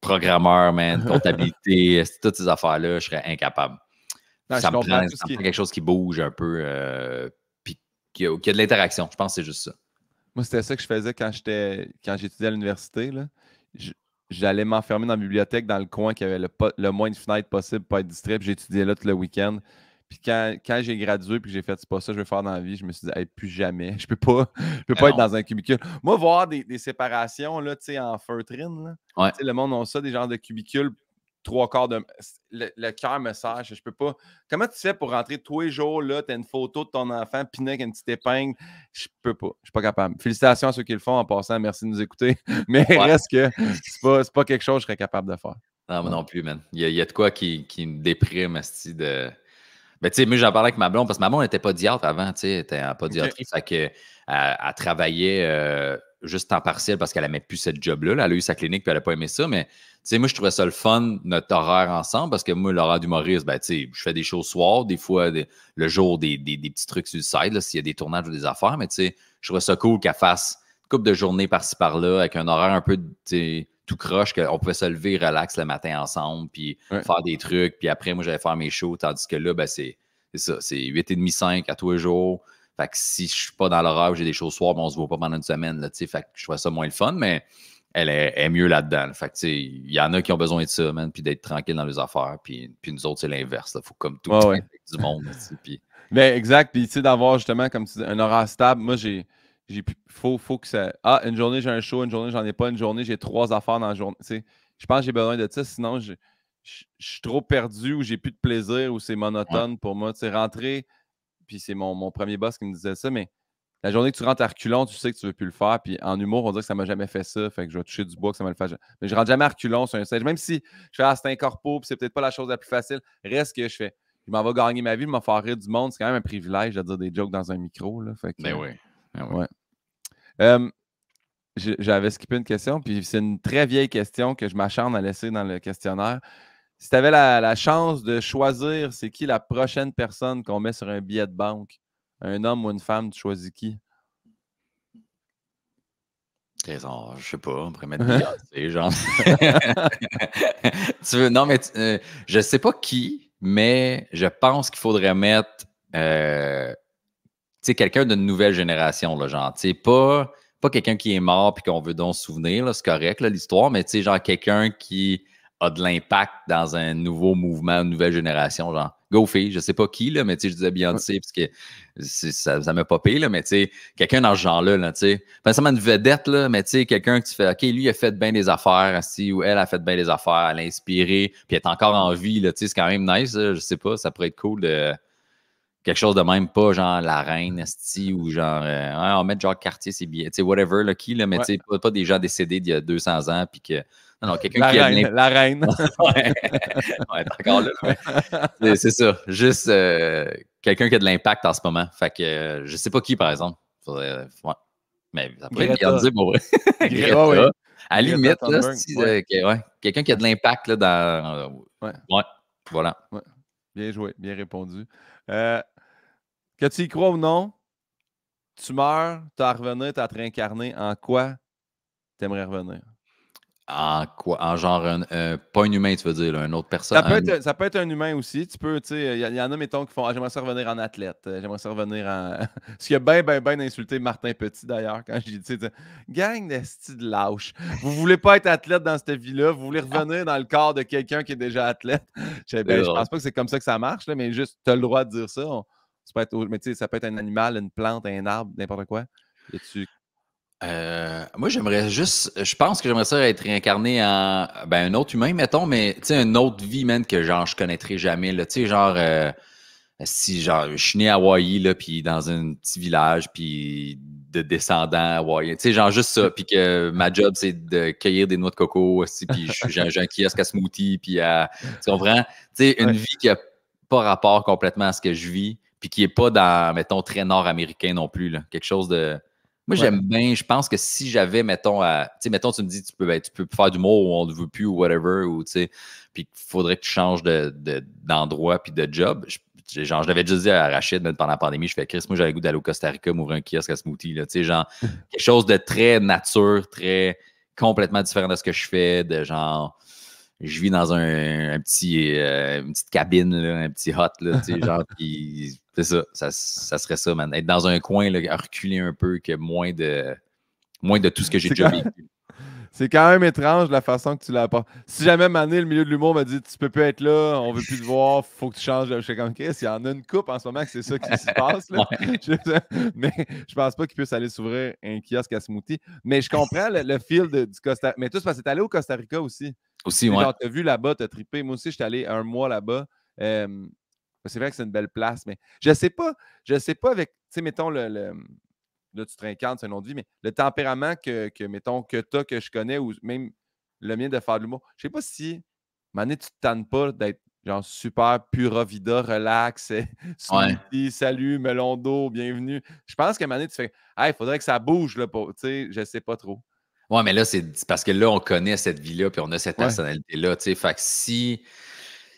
programmeur, man, comptabilité, toutes ces affaires-là, je serais incapable. ça, me prend, quelque chose qui bouge un peu. Euh, qu'il y, a de l'interaction. Je pense que c'est juste ça. Moi, c'était ça que je faisais quand j'étais quand j'étudiais à l'université. J'allais m'enfermer dans la bibliothèque, dans le coin qui avait le, moins de fenêtres possible pour être distrait, puis j'étudiais là tout le week-end. Puis quand, j'ai gradué puis que j'ai fait c'est pas ça je veux faire dans la vie, je me suis dit plus jamais, je peux pas, peux ben pas être dans un cubicule. Moi voir des, séparations là, en feutrine le monde a ça des genres de cubicules trois quarts de. Le, cœur me Je peux pas. Comment tu fais pour rentrer tous les jours, là, tu as une photo de ton enfant, piné avec une petite épingle? Je peux pas. Je suis pas capable. Félicitations à ceux qui le font en passant. Merci de nous écouter. Mais est reste que c'est pas, pas quelque chose que je serais capable de faire. Non, moi non plus, man. Il y, a, de quoi qui, me déprime, asti, de. mais ben, tu sais, moi, j'en parlais avec ma blonde parce que ma blonde n'était pas diatre avant, tu sais, elle n'était pas diatrice. elle, travaillait euh, juste en partiel parce qu'elle n'aimait plus cette job-là. Elle a eu sa clinique puis elle n'a pas aimé ça, mais sais, moi, je trouvais ça le fun, notre horaire ensemble, parce que moi, l'horaire d'humoriste, ben, tu sais, je fais des choses soir, des fois, le jour, des, petits trucs sur s'il y a des tournages ou des affaires, mais tu sais, je trouvais ça cool qu'elle fasse une couple de journées par-ci par-là, avec un horaire un peu, tout croche, qu'on pouvait se lever relax le matin ensemble, puis faire des trucs, puis après, moi, j'allais faire mes shows, tandis que là, ben, c'est ça, c'est 8h30, 5 à tous les jours. Fait que si je suis pas dans l'horaire, j'ai des choses soir, on ben, on se voit pas pendant une semaine, là, fait je trouvais ça moins le fun, mais elle est, mieux là-dedans. Fait il y en a qui ont besoin de ça, man, puis d'être tranquille dans les affaires. Puis, puis nous autres, c'est l'inverse. Il faut comme tout ouais, du monde. Puis... exact. Puis, tu sais, d'avoir justement, comme un horaire stable. Moi, j'ai. J'ai faut, faut que ça. Ah, une journée, j'ai un show, une journée, j'en ai pas, une journée, j'ai trois affaires dans la journée. Tu sais, je pense que j'ai besoin de ça, sinon, je, suis trop perdu ou j'ai plus de plaisir ou c'est monotone pour moi. Tu sais, rentrer, puis c'est mon, mon premier boss qui me disait ça, mais la journée que tu rentres à reculons, tu sais que tu ne veux plus le faire. Puis en humour, on dirait que ça ne m'a jamais fait ça. Fait que je vais toucher du bois, que ça m'a le fait. Mais je ne rentre jamais à reculons sur un stage. Même si je fais ah, c'est un corpo, puis c'est peut-être pas la chose la plus facile, reste ce que je fais. Je m'en vais gagner ma vie, je m'en faire rire du monde. C'est quand même un privilège de dire des jokes dans un micro. Là. Fait ben euh, oui. Ben j'avais skippé une question, puis c'est une très vieille question que je m'acharne à laisser dans le questionnaire. Si tu avais la, chance de choisir, c'est qui la prochaine personne qu'on met sur un billet de banque un homme ou une femme, tu choisis qui? Raison, je sais pas, on pourrait mettre hein? genre. tu veux, non, mais euh, je sais pas qui, mais je pense qu'il faudrait mettre euh, quelqu'un d'une nouvelle génération, là, genre. Tu pas, pas quelqu'un qui est mort puis qu'on veut donc se souvenir, c'est correct l'histoire, mais tu sais, genre quelqu'un qui a de l'impact dans un nouveau mouvement, une nouvelle génération, genre je sais pas qui, là, mais je disais Beyoncé parce que ça, ça m'a popé, là, mais quelqu'un dans ce genre-là, ça tu pas une vedette, là, mais quelqu'un que tu fais, OK, lui a fait bien des affaires, ou elle a fait bien des affaires, elle a inspiré, puis est encore en vie, là, c'est quand même nice, je sais pas, ça pourrait être cool de quelque chose de même, pas genre la reine, sti, ou genre, euh, on met genre quartier, c'est bien, tu sais, whatever, là, qui, là, mais pas, pas, des gens décédés d'il y a 200 ans, puis que non, quelqu'un qui reine, a La reine. ouais, ouais encore là. C'est ça. Juste euh, quelqu'un qui a de l'impact en ce moment. Fait que je euh, je sais pas qui, par exemple. Euh, Mais ça pourrait être Beyoncé pour À limite, là, si, ouais. quelqu'un qui a de l'impact là, dans. ouais. Voilà. Bien joué, bien répondu. que tu y crois ou non, tu meurs, tu as à tu as à te réincarner. En quoi tu aimerais revenir? En quoi En genre, un, euh, pas un humain, tu veux dire, un autre personne. Hum ça peut, être, un... humain aussi. Tu peux, il y, en a, mettons, qui font ah, j'aimerais ça revenir en athlète, euh, j'aimerais ça revenir en. Ce qui a bien, bien, bien insulté Martin Petit d'ailleurs quand j'ai dit, gang des de lâche. Vous voulez pas être athlète dans cette vie-là, vous voulez revenir dans le corps de quelqu'un qui est déjà athlète. Ben, je pense pas que c'est comme ça que ça marche, mais juste, tu as le droit de dire ça. ça peut être, mais ça peut être un animal, une plante, un arbre, n'importe quoi. tu euh, moi, j'aimerais juste. Je pense que j'aimerais ça être réincarné en ben, un autre humain, mettons, mais tu sais, une autre vie, man, que genre, je connaîtrais jamais. Tu sais, genre, euh, si genre, je suis né à Hawaii, là, puis dans un petit village, puis de descendants hawaïens. Tu sais, genre, juste ça. Mm. Puis que ma job, c'est de cueillir des noix de coco aussi, puis j'ai un kiosque à smoothie, puis à. Tu comprends? Tu sais, une vie qui n'a pas rapport complètement à ce que je vis, puis qui n'est pas dans, mettons, très nord-américain non plus, là. Quelque chose de. Moi, j'aime bien, je pense que si j'avais, mettons, à, mettons, tu me dis, tu peux, ben, tu peux faire du mot ou on ne veut plus ou whatever, ou tu sais, puis il faudrait que tu changes d'endroit de, de, puis de job. Je, genre, je l'avais déjà dit à Rachid pendant la pandémie, je fais Chris, moi j'avais goût d'aller au Costa Rica, m'ouvrir un kiosque à smoothie, tu sais, genre, quelque chose de très nature, très complètement différent de ce que je fais, de genre, je vis dans un, petit, euh, une petite cabine, un petit hut, tu sais, genre, qui. C'est ça, ça, serait ça, man. Être dans un coin, là, reculer un peu, que moins de, moins de tout ce que j'ai déjà vécu. C'est quand même étrange la façon que tu l'apportes. Si jamais Mané, le milieu de l'humour, m'a dit Tu peux plus être là, on veut plus te voir, faut que tu changes de chez en caisse. Il y en a une coupe en ce moment que c'est ça qui se passe. Mais je pense pas qu'il puisse aller s'ouvrir un kiosque à smoothie. Mais je comprends le, le feel du Costa Rica. Mais tout parce que t'es allé au Costa Rica aussi. Aussi, ouais. t'as vu là-bas, t'as trippé. Moi aussi, je suis allé un mois là-bas. C'est vrai que c'est une belle place, mais je sais pas, je sais pas avec, tu sais, mettons, le, le, là, tu te c'est un nom de vie, mais le tempérament que, que mettons, que toi, que je connais, ou même le mien de faire de l'humour, je sais pas si, Manet tu te tannes pas d'être genre super pura vida, relax, salut, melondo, bienvenue. Je pense que Manet tu fais, hey, faudrait que ça bouge, là, tu sais, je sais pas trop. Ouais, mais là, c'est parce que là, on connaît cette vie-là, puis on a cette personnalité-là, tu sais. Fait que si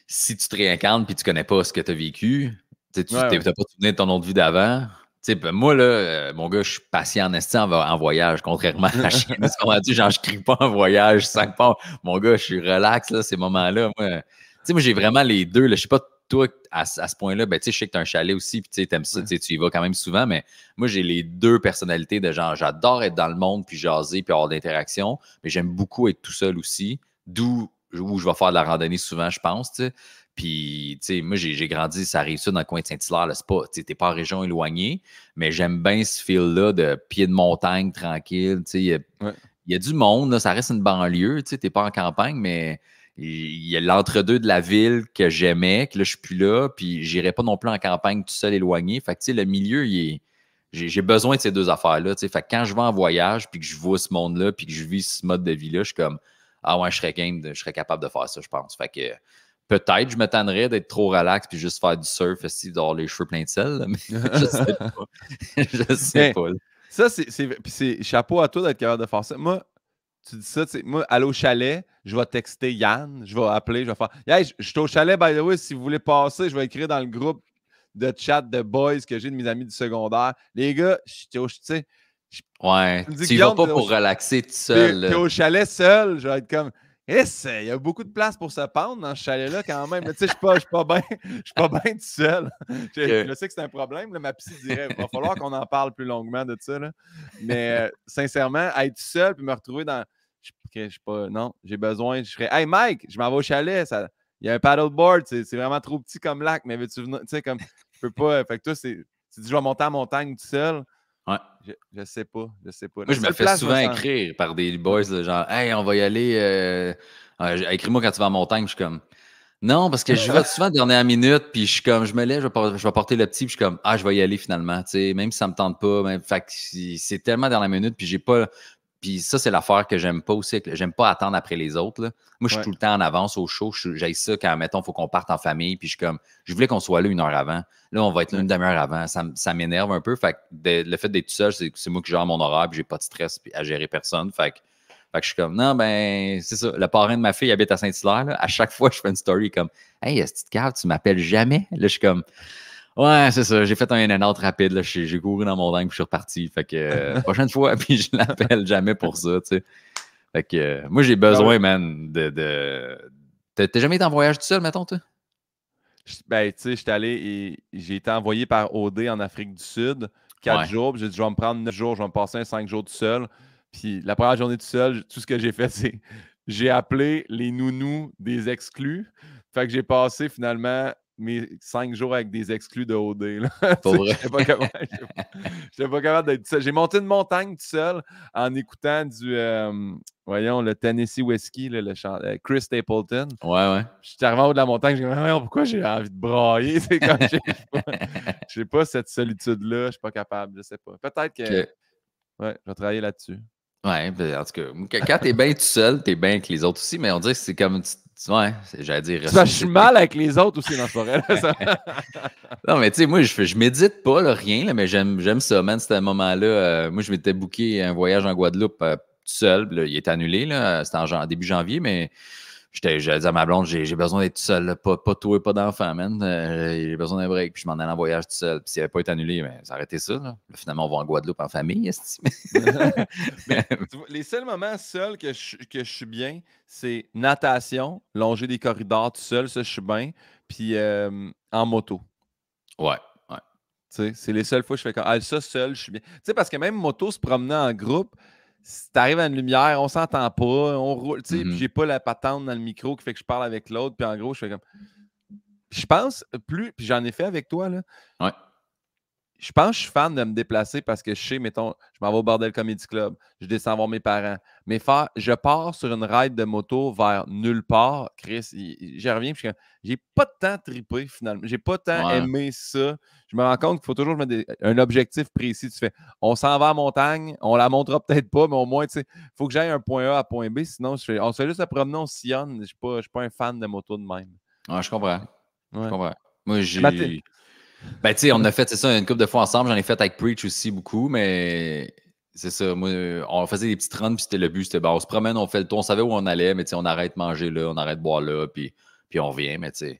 si tu te réincarnes puis tu connais pas ce que tu as vécu, tu n'as pas souvenir de ton autre vie d'avant. Ben, moi, là, euh, mon gars, je suis patient en esti en, voyage, contrairement à la chienne. qu'on dit, genre, je crie pas en voyage, cinq pas. Mon gars, je suis relax, là, ces moments-là. Moi, j'ai vraiment les deux. Je ne sais pas, toi, à, ce point-là, ben, je sais que tu as un chalet aussi, puis tu aimes ça, tu y vas quand même souvent, mais moi, j'ai les deux personnalités de genre, j'adore être dans le monde, puis jaser, puis avoir d'interaction, mais j'aime beaucoup être tout seul aussi. D'où où je vais faire de la randonnée souvent, je pense. Puis, moi, j'ai grandi, ça arrive ça dans le coin de Saint-Hilaire, c'est pas, tu pas en région éloignée, mais j'aime bien ce fil là de pied de montagne, tranquille, tu il y, a du monde, ça reste une banlieue, tu sais, t'es pas en campagne, mais il y a l'entre-deux de la ville que j'aimais, que là, je suis plus là, puis j'irai pas non plus en campagne tout seul, éloigné. Fait que, le milieu, j'ai besoin de ces deux affaires-là. Fait que quand je vais en voyage, puis que je vois ce monde-là, puis que je vis ce mode de vie-là, je suis comme ah ouais, je serais game, je serais capable de faire ça, je pense. Fait que peut-être je m'étonnerais d'être trop relax puis juste faire du surf aussi, d'avoir les cheveux pleins de sel, mais je sais pas. je sais pas. Ça, c'est chapeau à toi d'être capable de faire ça. Moi, tu dis ça, tu sais, moi, aller au chalet, je vais texter Yann, je vais appeler, je vais faire Hey, je, suis au chalet, by the way, si vous voulez passer, je vais écrire dans le groupe de chat de boys que j'ai de mes amis du secondaire. Les gars, je, tu sais, Ouais. Tu, tu vas pas pour relaxer tout seul. T'es au chalet seul, je vais être comme. Il y a beaucoup de place pour se pendre dans ce chalet-là quand même. Mais tu sais, je suis pas, pas bien tout seul. Je, sais que c'est un problème. Ma psy dirait il va falloir qu'on en parle plus longuement de ça. Là. Mais euh, sincèrement, être seul puis me retrouver dans. Je sais pas. Non, j'ai besoin. Je serais Hey Mike, je m'en vais au chalet. Ça... Il y a un paddleboard. C'est vraiment trop petit comme lac, mais veux-tu venir? Tu sais, comme. Je peux pas. Fait que toi, c'est. Tu dis je vais monter en montagne tout seul. Ouais. Je, je, sais pas, je sais pas. Moi, je me fais souvent écrire par des boys, genre, hey, on va y aller. Euh, écris-moi quand tu vas en montagne. Je suis comme, non, parce que je vais souvent dernière minute, puis je suis comme, je me lève, je vais, je vais porter le petit, puis je suis comme, ah, je vais y aller finalement, tu sais, même si ça me tente pas. Même, fait c'est tellement dernière minute, puis j'ai pas puis ça, c'est l'affaire que j'aime pas aussi. J'aime pas attendre après les autres. Moi, je suis tout le temps en avance au show. J'ai ça quand, mettons, il faut qu'on parte en famille. Puis je suis comme, je voulais qu'on soit là une heure avant. Là, on va être là une demi-heure avant. Ça, m'énerve un peu. Fait le fait d'être tout seul, c'est moi qui gère mon horaire. Puis j'ai pas de stress à gérer personne. Fait que, je suis comme, non, ben, c'est ça. Le parrain de ma fille habite à Saint-Hilaire. À chaque fois, je fais une story comme, hey, est-ce que tu m'appelles jamais? Là, je suis comme, Ouais, c'est ça. J'ai fait un in rapide. J'ai couru dans mon dingue et je suis reparti. Fait que euh, prochaine fois, puis je l'appelle jamais pour ça. Tu sais. Fait que euh, moi, j'ai besoin, ah man, de. de... T'as jamais été en voyage tout seul, mettons, toi? Ben, tu sais, j'étais allé et j'ai été envoyé par OD en Afrique du Sud, quatre jours. J'ai dit, je vais me prendre neuf jours, je vais me passer cinq jours tout seul. Puis la première journée tout seul, tout ce que j'ai fait, c'est j'ai appelé les nounous des exclus. Fait que j'ai passé finalement mes cinq jours avec des exclus de OD. J'étais pas capable, d'être seul. J'ai monté une montagne tout seul en écoutant du, voyons, le Tennessee Whiskey, le chant, euh, Chris Stapleton. Ouais, ouais. Je suis arrivé en haut de la montagne, j'ai dit, pourquoi j'ai envie de brailler? je n'ai pas, cette solitude-là, je suis pas capable, je sais pas. Peut-être que. Ouais, je vais travailler là-dessus. Ouais, ben, en tout cas, quand t'es bien tout seul, t'es bien avec les autres aussi, mais on dirait que c'est comme. Ouais, j'allais dire. Ça, je suis mal avec les autres aussi dans la forêt. non, mais tu sais, moi, je, je médite pas, rien, mais j'aime ça, man. C'était un moment-là. Euh, moi, je m'étais booké un voyage en Guadeloupe euh, tout seul. il est annulé, là. C'était en, début janvier, mais J'allais dire à ma blonde, j'ai besoin d'être seul, pas, pas et pas d'enfant, man. Euh, j'ai besoin d'un break. Puis je m'en allais en voyage tout seul. Puis s'il n'avait pas été annulé, mais ben, ça arrêtait ça. Finalement, on va en Guadeloupe en famille. les seuls moments seuls que je, que je suis bien, c'est natation, longer des corridors tout seul, ça, je suis bien. Puis euh, en moto. Ouais. ouais. C'est les seules fois que je fais ah, ça, seul, je suis bien. Tu sais, parce que même moto, se promener en groupe, si t'arrives à une lumière, on s'entend pas, on roule, tu sais, mm-hmm. j'ai pas la patente dans le micro qui fait que je parle avec l'autre, puis en gros, je fais comme. Je pense, plus, puis j'en ai fait avec toi, là. Ouais je pense que je suis fan de me déplacer parce que je sais, mettons, je m'en vais au Bordel Comedy Club, je descends voir mes parents. Mais je pars sur une ride de moto vers nulle part, Chris, j'y reviens, puis j'ai pas tant triper, finalement, j'ai pas tant aimé ça. Je me rends compte qu'il faut toujours mettre un objectif précis. Tu fais, on s'en va à montagne, on la montrera peut-être pas, mais au moins, tu sais, il faut que j'aille un point A à point B, sinon, on se fait juste à promener, on sillonne, je suis pas, suis pas un fan de moto de même. je comprends. Je comprends. Moi, j'ai. Ben, tu sais, on a fait, ça, une couple de fois ensemble. J'en ai fait avec Preach aussi beaucoup, mais c'est ça. on faisait des petites runs, puis c'était le but. C'était, ben, on se promène, on fait le tour. On savait où on allait, mais tu on arrête de manger là, on arrête de boire là, puis, puis on revient, mais tu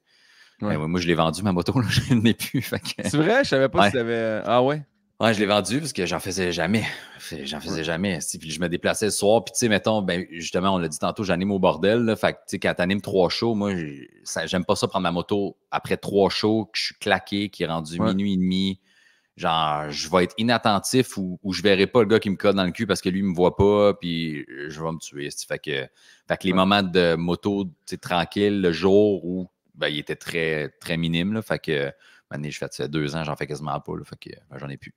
ben, moi, je l'ai vendu, ma moto, Je je n'ai plus. C'est vrai, je savais pas si tu avais. Ah ouais? Ouais, je l'ai vendu parce que j'en faisais jamais. J'en faisais jamais. je me déplaçais le soir. Puis tu sais, mettons, ben, justement, on l'a dit tantôt, j'anime au bordel. Là, fait que tu sais, quand t'animes trois shows, moi, j'aime pas ça prendre ma moto après trois shows, que je suis claqué, qui est rendu minuit et demi. Genre, je vais être inattentif ou, ou, je verrai pas le gars qui me code dans le cul parce que lui, il me voit pas. Puis je vais me tuer. Fait que, les moments de moto, tu tranquille, le jour où ben, il était très, très minime. Là, fait que, maintenant, je fais deux ans, j'en fais quasiment pas. Là, fait que ben, j'en ai plus.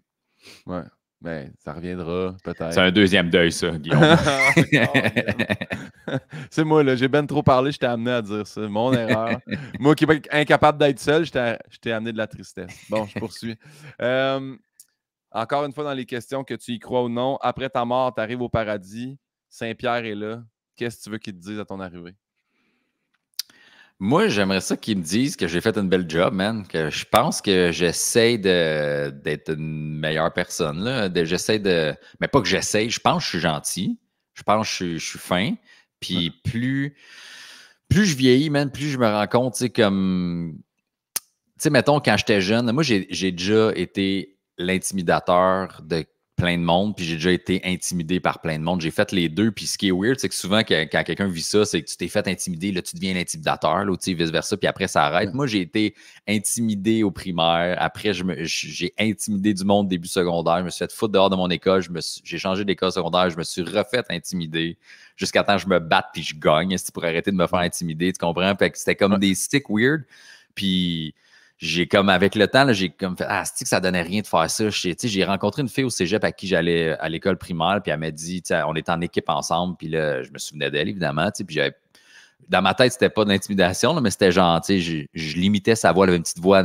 Ouais. Mais ben, ça reviendra peut-être. C'est un deuxième deuil, ça, Guillaume. c'est moi, là. J'ai ben trop parlé, je t'ai amené à dire ça. Mon erreur. moi qui pas incapable d'être seul, je t'ai amené de la tristesse. Bon, je poursuis. Euh, encore une fois, dans les questions, que tu y crois ou non, après ta mort, tu arrives au paradis. Saint-Pierre est là. Qu'est-ce que tu veux qu'il te dise à ton arrivée? Moi, j'aimerais ça qu'ils me disent que j'ai fait une belle job, man. Que je pense que j'essaie d'être une meilleure personne. Là. j'essaie de. Mais pas que j'essaie. Je pense que je suis gentil. Je pense que je, suis fin. Puis plus, plus je vieillis, man, plus je me rends compte, tu sais, comme. Tu sais, mettons, quand j'étais jeune, moi, j'ai déjà été l'intimidateur de plein de monde, puis j'ai déjà été intimidé par plein de monde. J'ai fait les deux, puis ce qui est weird, c'est que souvent, quand, quelqu'un vit ça, c'est que tu t'es fait intimider, là, tu deviens l'intimidateur, l'autre, vice-versa, puis après, ça arrête. Moi, j'ai été intimidé au primaire. Après, j'ai intimidé du monde début secondaire. Je me suis fait foutre dehors de mon école. J'ai changé d'école secondaire. Je me suis refait intimider jusqu'à temps je me batte, puis je gagne, C'était pour arrêter de me faire intimider, tu comprends? Fait que c'était comme des sticks weird. Puis j'ai comme avec le temps, j'ai comme fait Ah, c'est que ça donnait rien de faire ça. J'ai rencontré une fille au Cégep à qui j'allais euh, à l'école primaire, puis elle m'a dit, on était en équipe ensemble, puis là, je me souvenais d'elle, évidemment, puis j'avais dans ma tête, c'était pas d'intimidation, mais c'était genre, tu sais, je, limitais sa voix, elle avait une petite voix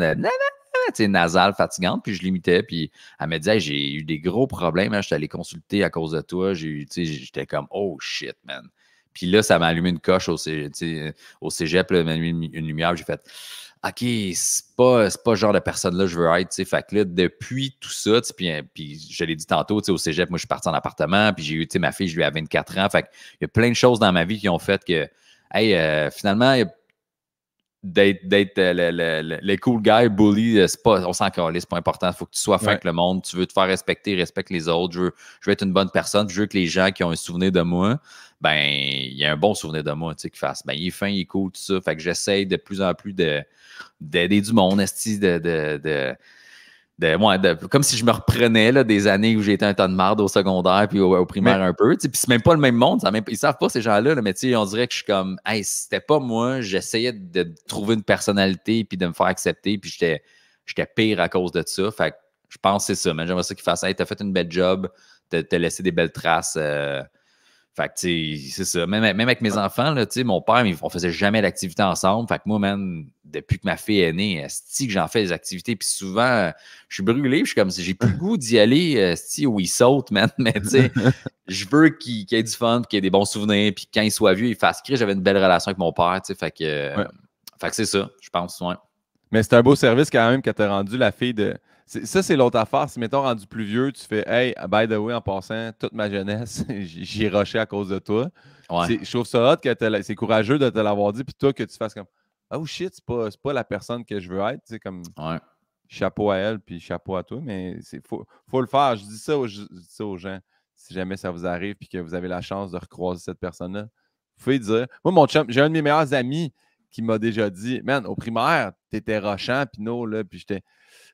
sais, nasale, fatigante, puis je limitais, puis elle m'a dit « hey, j'ai eu des gros problèmes, hein, je suis allé consulter à cause de toi, j'ai tu sais, j'étais comme oh shit, man. Puis là, ça m'a allumé une coche au, au cégep, m'a allumé une, une lumière, j'ai fait OK, c'est pas, pas genre de personne-là que je veux être. Fait depuis tout ça, euh, puis, je l'ai dit tantôt, au cégep, moi, je suis parti en appartement, puis j'ai eu ma fille, je lui ai 24 ans. Fait il y a plein de choses dans ma vie qui ont fait que, euh, finalement, d'être euh, les le, cool guy, bully, pas, on s'en calait, c'est pas important. Il faut que tu sois fin avec le monde. Tu veux te faire respecter, respecte les autres. Je veux, je veux être une bonne personne. Je veux que les gens qui ont un souvenir de moi, ben, il y a un bon souvenir de moi, tu sais, qu'il fasse. Ben, il est fin, il est cool, tout ça. Fait que j'essaye de plus en plus d'aider du monde, esti, de, de, de comme si je me reprenais là, des années où j'étais un tas de marde au secondaire puis au, primaire un peu. Puis c'est même pas le même monde. Ça, même, ils savent pas ces gens-là, tu mais on dirait que je suis comme, hey, c'était pas moi. J'essayais de trouver une personnalité puis de me faire accepter. Puis j'étais, pire à cause de ça. Fait je pense que c'est ça. Mais j'aimerais ça qu'il fasse. hey, t'as fait une belle job, t'as, laissé des belles traces. Euh, fait que, c'est ça. Même, avec mes enfants, là, mon père, on faisait jamais l'activité ensemble. Fait que moi, même, depuis que ma fille est née, esti que j'en fais des activités. Puis souvent, je suis brûlé. Je suis comme j'ai plus le goût d'y aller, esti où il saute, man. Mais tu sais, je veux qu'il y ait du fun, qu'il y ait des bons souvenirs. Puis quand il soit vieux, il fasse crier. J'avais une belle relation avec mon père, tu sais. Fait que, que c'est ça, je pense, ouais. Mais c'est un beau service quand même que tu rendu la fille de ça, c'est l'autre affaire. Si, mettons, rendu plus vieux, tu fais Hey, by the way, en passant, toute ma jeunesse, j'ai rushé à cause de toi. Je trouve ça hot que c'est courageux de te l'avoir dit, puis toi, que tu fasses comme Oh shit, c'est pas, pas la personne que je veux être. C'est comme chapeau à elle, puis chapeau à toi, mais il faut, le faire. Je dis, ça aux, gens. Si jamais ça vous arrive, puis que vous avez la chance de recroiser cette personne-là, vous pouvez dire Moi, mon chum, j'ai un de mes meilleurs amis qui m'a déjà dit Man, au primaire, t'étais rochant, puis non là, puis j'étais.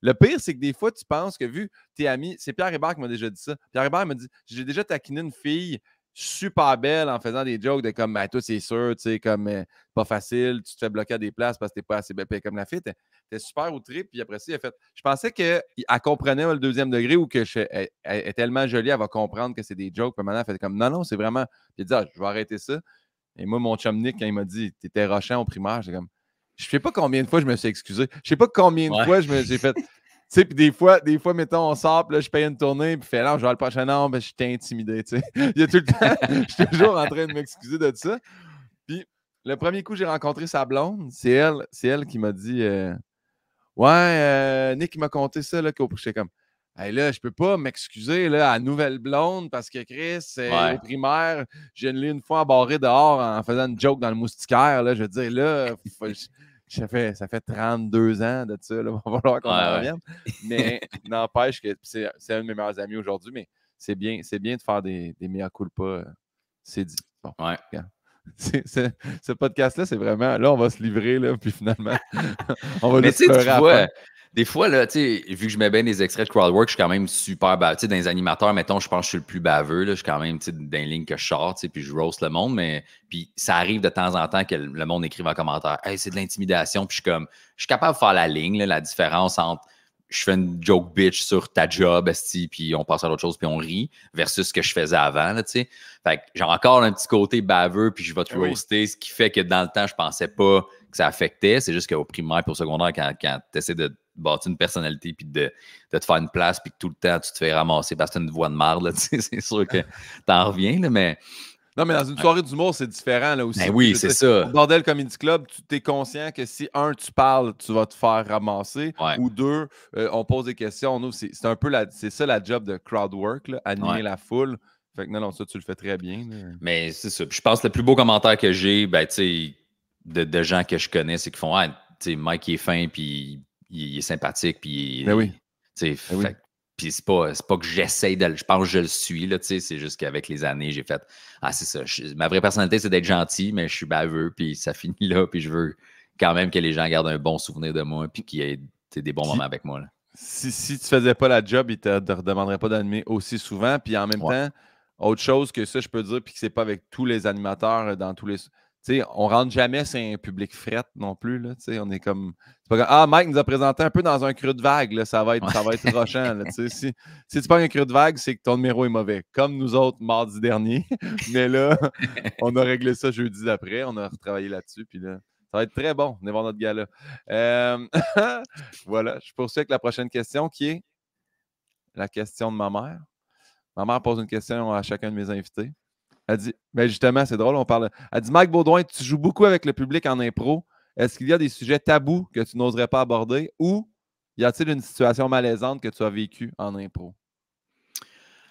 Le pire, c'est que des fois, tu penses que vu tes amis, c'est Pierre Hébert qui m'a déjà dit ça. Pierre Hébert m'a dit J'ai déjà taquiné une fille super belle en faisant des jokes de comme mais ben, toi c'est sûr, tu sais, comme euh, pas facile, tu te fais bloquer à des places parce que t'es pas assez belle. comme la fille, t'es super outré, puis après ça, il a fait. Je pensais qu'elle comprenait le deuxième degré ou que elle, est tellement jolie, elle va comprendre que c'est des jokes. Puis maintenant, elle fait comme non, non, c'est vraiment. Puis il dit ah, je vais arrêter ça. Et moi, mon chum Nick, quand il m'a dit T'étais rochant au primaire, j'ai comme je sais pas combien de fois je me suis excusé. Je sais pas combien de fois je me j'ai fait. Tu sais, puis des fois, des fois, mettons, on sort, puis je paye une tournée, puis fais, non, je vais le prochain an, ben, je suis intimidé, tu sais. Il y a tout le temps, je suis toujours en train de m'excuser de ça. Puis, le premier coup, j'ai rencontré sa blonde, c'est elle, c'est elle qui m'a dit, euh, ouais, euh, Nick, m'a conté ça, là, qu'au prochain, comme, Hey là, je peux pas m'excuser là, à Nouvelle Blonde parce que Chris, c'est euh, primaire, je l'ai une fois embarré dehors en faisant une joke dans le moustiquaire. Là, je veux dire, là, faut, ça fait, ça fait 32 ans de ça, on va falloir qu'on Mais n'empêche que c'est un de mes meilleurs amis aujourd'hui, mais c'est bien, bien de faire des, des mea pas euh, C'est dit. ouais. ce podcast-là, c'est vraiment. Là, on va se livrer, là, puis finalement, on va mais le tu des fois, là, vu que je mets bien des extraits de crowdwork, je suis quand même super baveux. dans les animateurs, mettons, je pense que je suis le plus baveux. je suis quand même, tu sais, dans les lignes que je sors, tu puis je roast le monde. Mais puis ça arrive de temps en temps que le monde écrive en commentaire Hey, c'est de l'intimidation. Puis je suis comme, je suis capable de faire la ligne, la différence entre je fais une joke bitch sur ta job, esti, puis on passe à l'autre chose, puis on rit, versus ce que je faisais avant, j'ai encore un petit côté baveux, puis je vais te ah roaster, ce qui fait que dans le temps, je pensais pas ça affectait. C'est juste qu'au primaire et au secondaire, quand, tu essaies de bâtir une personnalité puis de, te faire une place puis que tout le temps tu te fais ramasser parce que tu une voix de marde, c'est sûr que t'en reviens, mais. Non, mais dans une soirée d'humour, c'est différent là aussi. Ben oui, c'est ça. bordel Comedy Club, tu t'es conscient que si, un, tu parles, tu vas te faire ramasser, ou deux, euh, on pose des questions. Nous, c'est un peu la, c'est ça la job de crowd work, animer la foule. Fait que non, non, ça, tu le fais très bien. Mais c'est ça. je pense que le plus beau commentaire que j'ai, ben, tu sais, de, gens que je connais, c'est qu'ils font Ah, tu Mike il est fin, puis il, est sympathique, puis. Mais ben oui. Ben puis c'est pas, pas que j'essaye de Je pense que je le suis, là, tu sais, C'est juste qu'avec les années, j'ai fait Ah, c'est ça. ma vraie personnalité, c'est d'être gentil, mais je suis baveux, puis ça finit là, puis je veux quand même que les gens gardent un bon souvenir de moi, puis qu'il y ait des bons moments avec moi. Si, si tu faisais pas la job, ils te demanderaient pas d'animer aussi souvent. Puis en même temps, autre chose que ça, je peux dire, puis que c'est pas avec tous les animateurs euh, dans tous les. On on rentre jamais c'est un public fret non plus. on est comme... Ah, Mike nous a présenté un peu dans un creux de vague. ça va être, être rochant. si, si tu pas un creux de vague, c'est que ton numéro est mauvais. Comme nous autres mardi dernier. Mais là, on a réglé ça jeudi d'après. On a retravaillé là-dessus. Puis ça va être très bon. On est voir notre gars euh, voilà. Je poursuis avec la prochaine question qui est la question de ma mère. Ma mère pose une question à chacun de mes invités. Elle dit, mais ben, justement, c'est drôle, on parle. Elle dit, Mike Baudouin, tu joues beaucoup avec le public en impro. Est-ce qu'il y a des sujets tabous que tu n'oserais pas aborder ou y a-t-il une situation malaisante que tu as vécue en impro?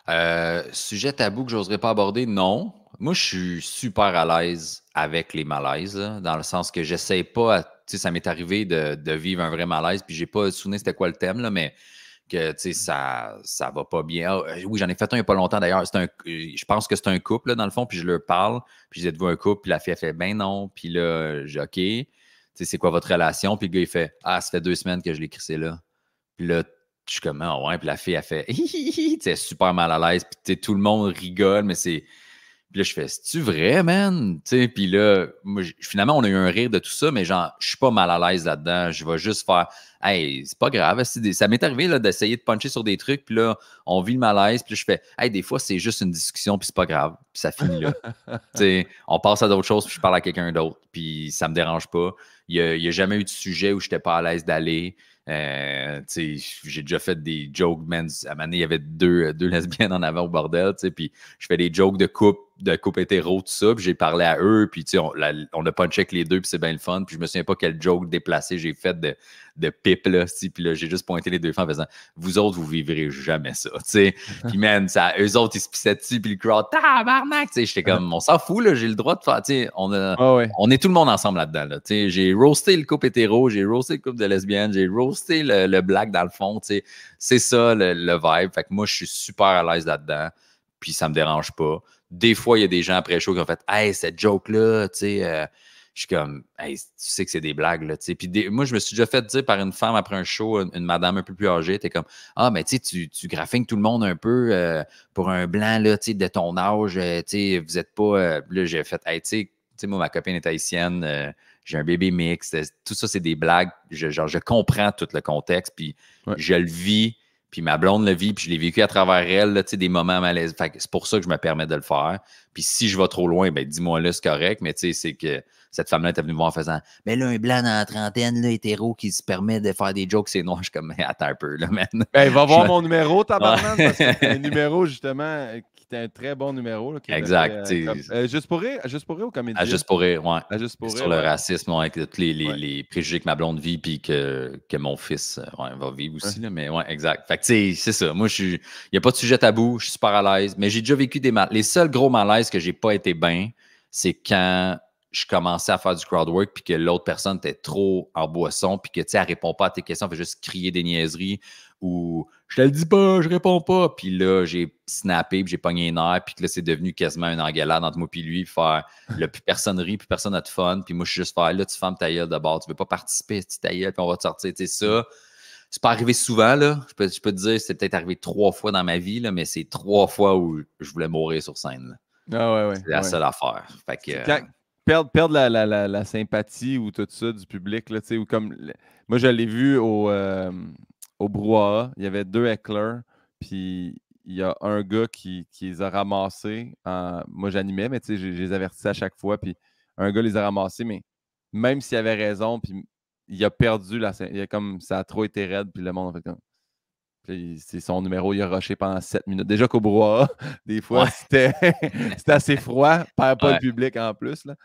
Euh, sujet tabou que j'oserais pas aborder, non. Moi, je suis super à l'aise avec les malaises, dans le sens que je j'essaie pas, tu sais, ça m'est arrivé de, vivre un vrai malaise, puis j'ai pas souvenu c'était quoi le thème, là, mais que ça ça va pas bien. Ah, euh, oui, j'en ai fait un il n'y a pas longtemps d'ailleurs. C'est je pense que c'est un couple là, dans le fond, puis je leur parle, puis je dis êtes-vous un couple, puis la fille a fait ben non, puis là j'ai ok, c'est quoi votre relation, puis le gars il fait ah ça fait deux semaines que je l'ai c'est là, puis là je suis comme ah ouais, puis la fille a fait Tu es super mal à l'aise, puis tout le monde rigole, mais c'est puis là, je fais, c'est-tu vrai, man? puis là, finalement, on a eu un rire de tout ça, mais genre, je suis pas mal à l'aise là-dedans. Je vais juste faire, hey, c'est pas grave. Ça m'est arrivé d'essayer de puncher sur des trucs, puis là, on vit le malaise, puis là, je fais, hey, des fois, c'est juste une discussion, puis c'est pas grave, puis ça finit là. on passe à d'autres choses, puis je parle à quelqu'un d'autre, puis ça me dérange pas. Il n'y a, y a jamais eu de sujet où je j'étais pas à l'aise d'aller. Euh, j'ai déjà fait des jokes, man. À un moment il y avait deux, deux lesbiennes en avant au bordel, puis je fais des jokes de coupe de coupe hétéro, tout ça, puis j'ai parlé à eux, puis tu sais, on, a punché avec les deux, puis c'est bien le fun, puis je me souviens pas quel joke déplacé j'ai fait de, de pipe, là, puis là, j'ai juste pointé les deux femmes en faisant « Vous autres, vous vivrez jamais ça, tu sais. » Puis man, ça, eux autres, ils se pissaient dessus, puis le crowd « Tabarnak! » Tu sais, j'étais comme « On s'en fout, là, j'ai le droit de faire, tu sais, on, ah on est tout le monde ensemble là-dedans, tu sais. J'ai roasté le couple hétéro, j'ai roasté le couple de lesbiennes, j'ai roasté le, black dans le fond, tu sais. C'est ça, le, le vibe. Fait que moi, je suis super à l'aise là-dedans, puis ça me dérange pas. Des fois, il y a des gens après show qui ont fait Hey, cette joke-là, tu sais. Euh, je suis comme, hey, tu sais que c'est des blagues, là, tu sais. Puis moi, je me suis déjà fait dire par une femme après un show, une, madame un peu plus âgée, t'es comme, ah, mais tu sais, tu, tu graphiques tout le monde un peu euh, pour un blanc, là, tu sais, de ton âge, euh, tu sais, vous êtes pas. là, j'ai fait, hey, tu sais, moi, ma copine est haïtienne, j'ai un bébé mix, tout ça, c'est des blagues. Je, genre, je comprends tout le contexte, puis je le vis, puis ma blonde le vit, puis je l'ai vécu à travers elle, sais, des moments malaisants. c'est pour ça que je me permets de le faire. Puis si je vais trop loin, ben dis-moi là, c'est correct. Mais tu sais, c'est que cette femme-là était venue me voir en faisant Mais là, un blanc dans la trentaine, là, hétéro, qui se permet de faire des jokes, c'est noir. Je suis comme Attends un peu, là, man. Ben, va voir mon numéro, tabarnak, parce que numéro, justement, euh, c'était un très bon numéro. exact. Euh, euh, juste pour rire, juste pour rire ou À ah, juste pour rire, ouais. Ah, juste Sur le racisme, avec tous les, les, préjugés que ma blonde vit puis que, que mon fils euh, va vivre aussi. mais ouais, exact. Fait que c'est ça. Moi, il n'y a pas de sujet tabou, je suis super à l'aise. Mais j'ai déjà vécu des mal. Les seuls gros malaises que j'ai pas été bien, c'est quand je commençais à faire du crowd work puis que l'autre personne était trop en boisson puis que tu sais, elle répond pas à tes questions, elle fait juste crier des niaiseries ou je te le dis pas, je réponds pas. Puis là, j'ai snappé, puis j'ai pogné un air, puis que là, c'est devenu quasiment une engueulade entre moi puis lui, faire le plus personne rit, plus personne a de fun, puis moi, je suis juste faire là, tu fermes ta gueule d'abord, tu veux pas participer, tu tailles, puis on va te sortir, tu sais, ça. C'est pas arrivé souvent, là. Je peux, peux te dire, c'est peut-être arrivé trois fois dans ma vie, là, mais c'est trois fois où je voulais mourir sur scène. Ah ouais, ouais. C'est la seule affaire. Fait que. perdre, la, sympathie ou tout ça du public, là, tu sais, ou comme. Moi, je l'ai vu au. Euh, au brouhaha. Il y avait deux éclairs puis il y a un gars qui, les a ramassés. Moi, j'animais, mais tu sais, je, les avertissais à chaque fois, puis un gars les a ramassés, mais même s'il avait raison, puis il a perdu, la... il a comme ça a trop été raide, puis le monde a fait comme. c'est son numéro, il a rushé pendant 7 minutes. Déjà qu'au brouhaha, des fois, c'était, assez froid. Perd pas le public en plus. Là.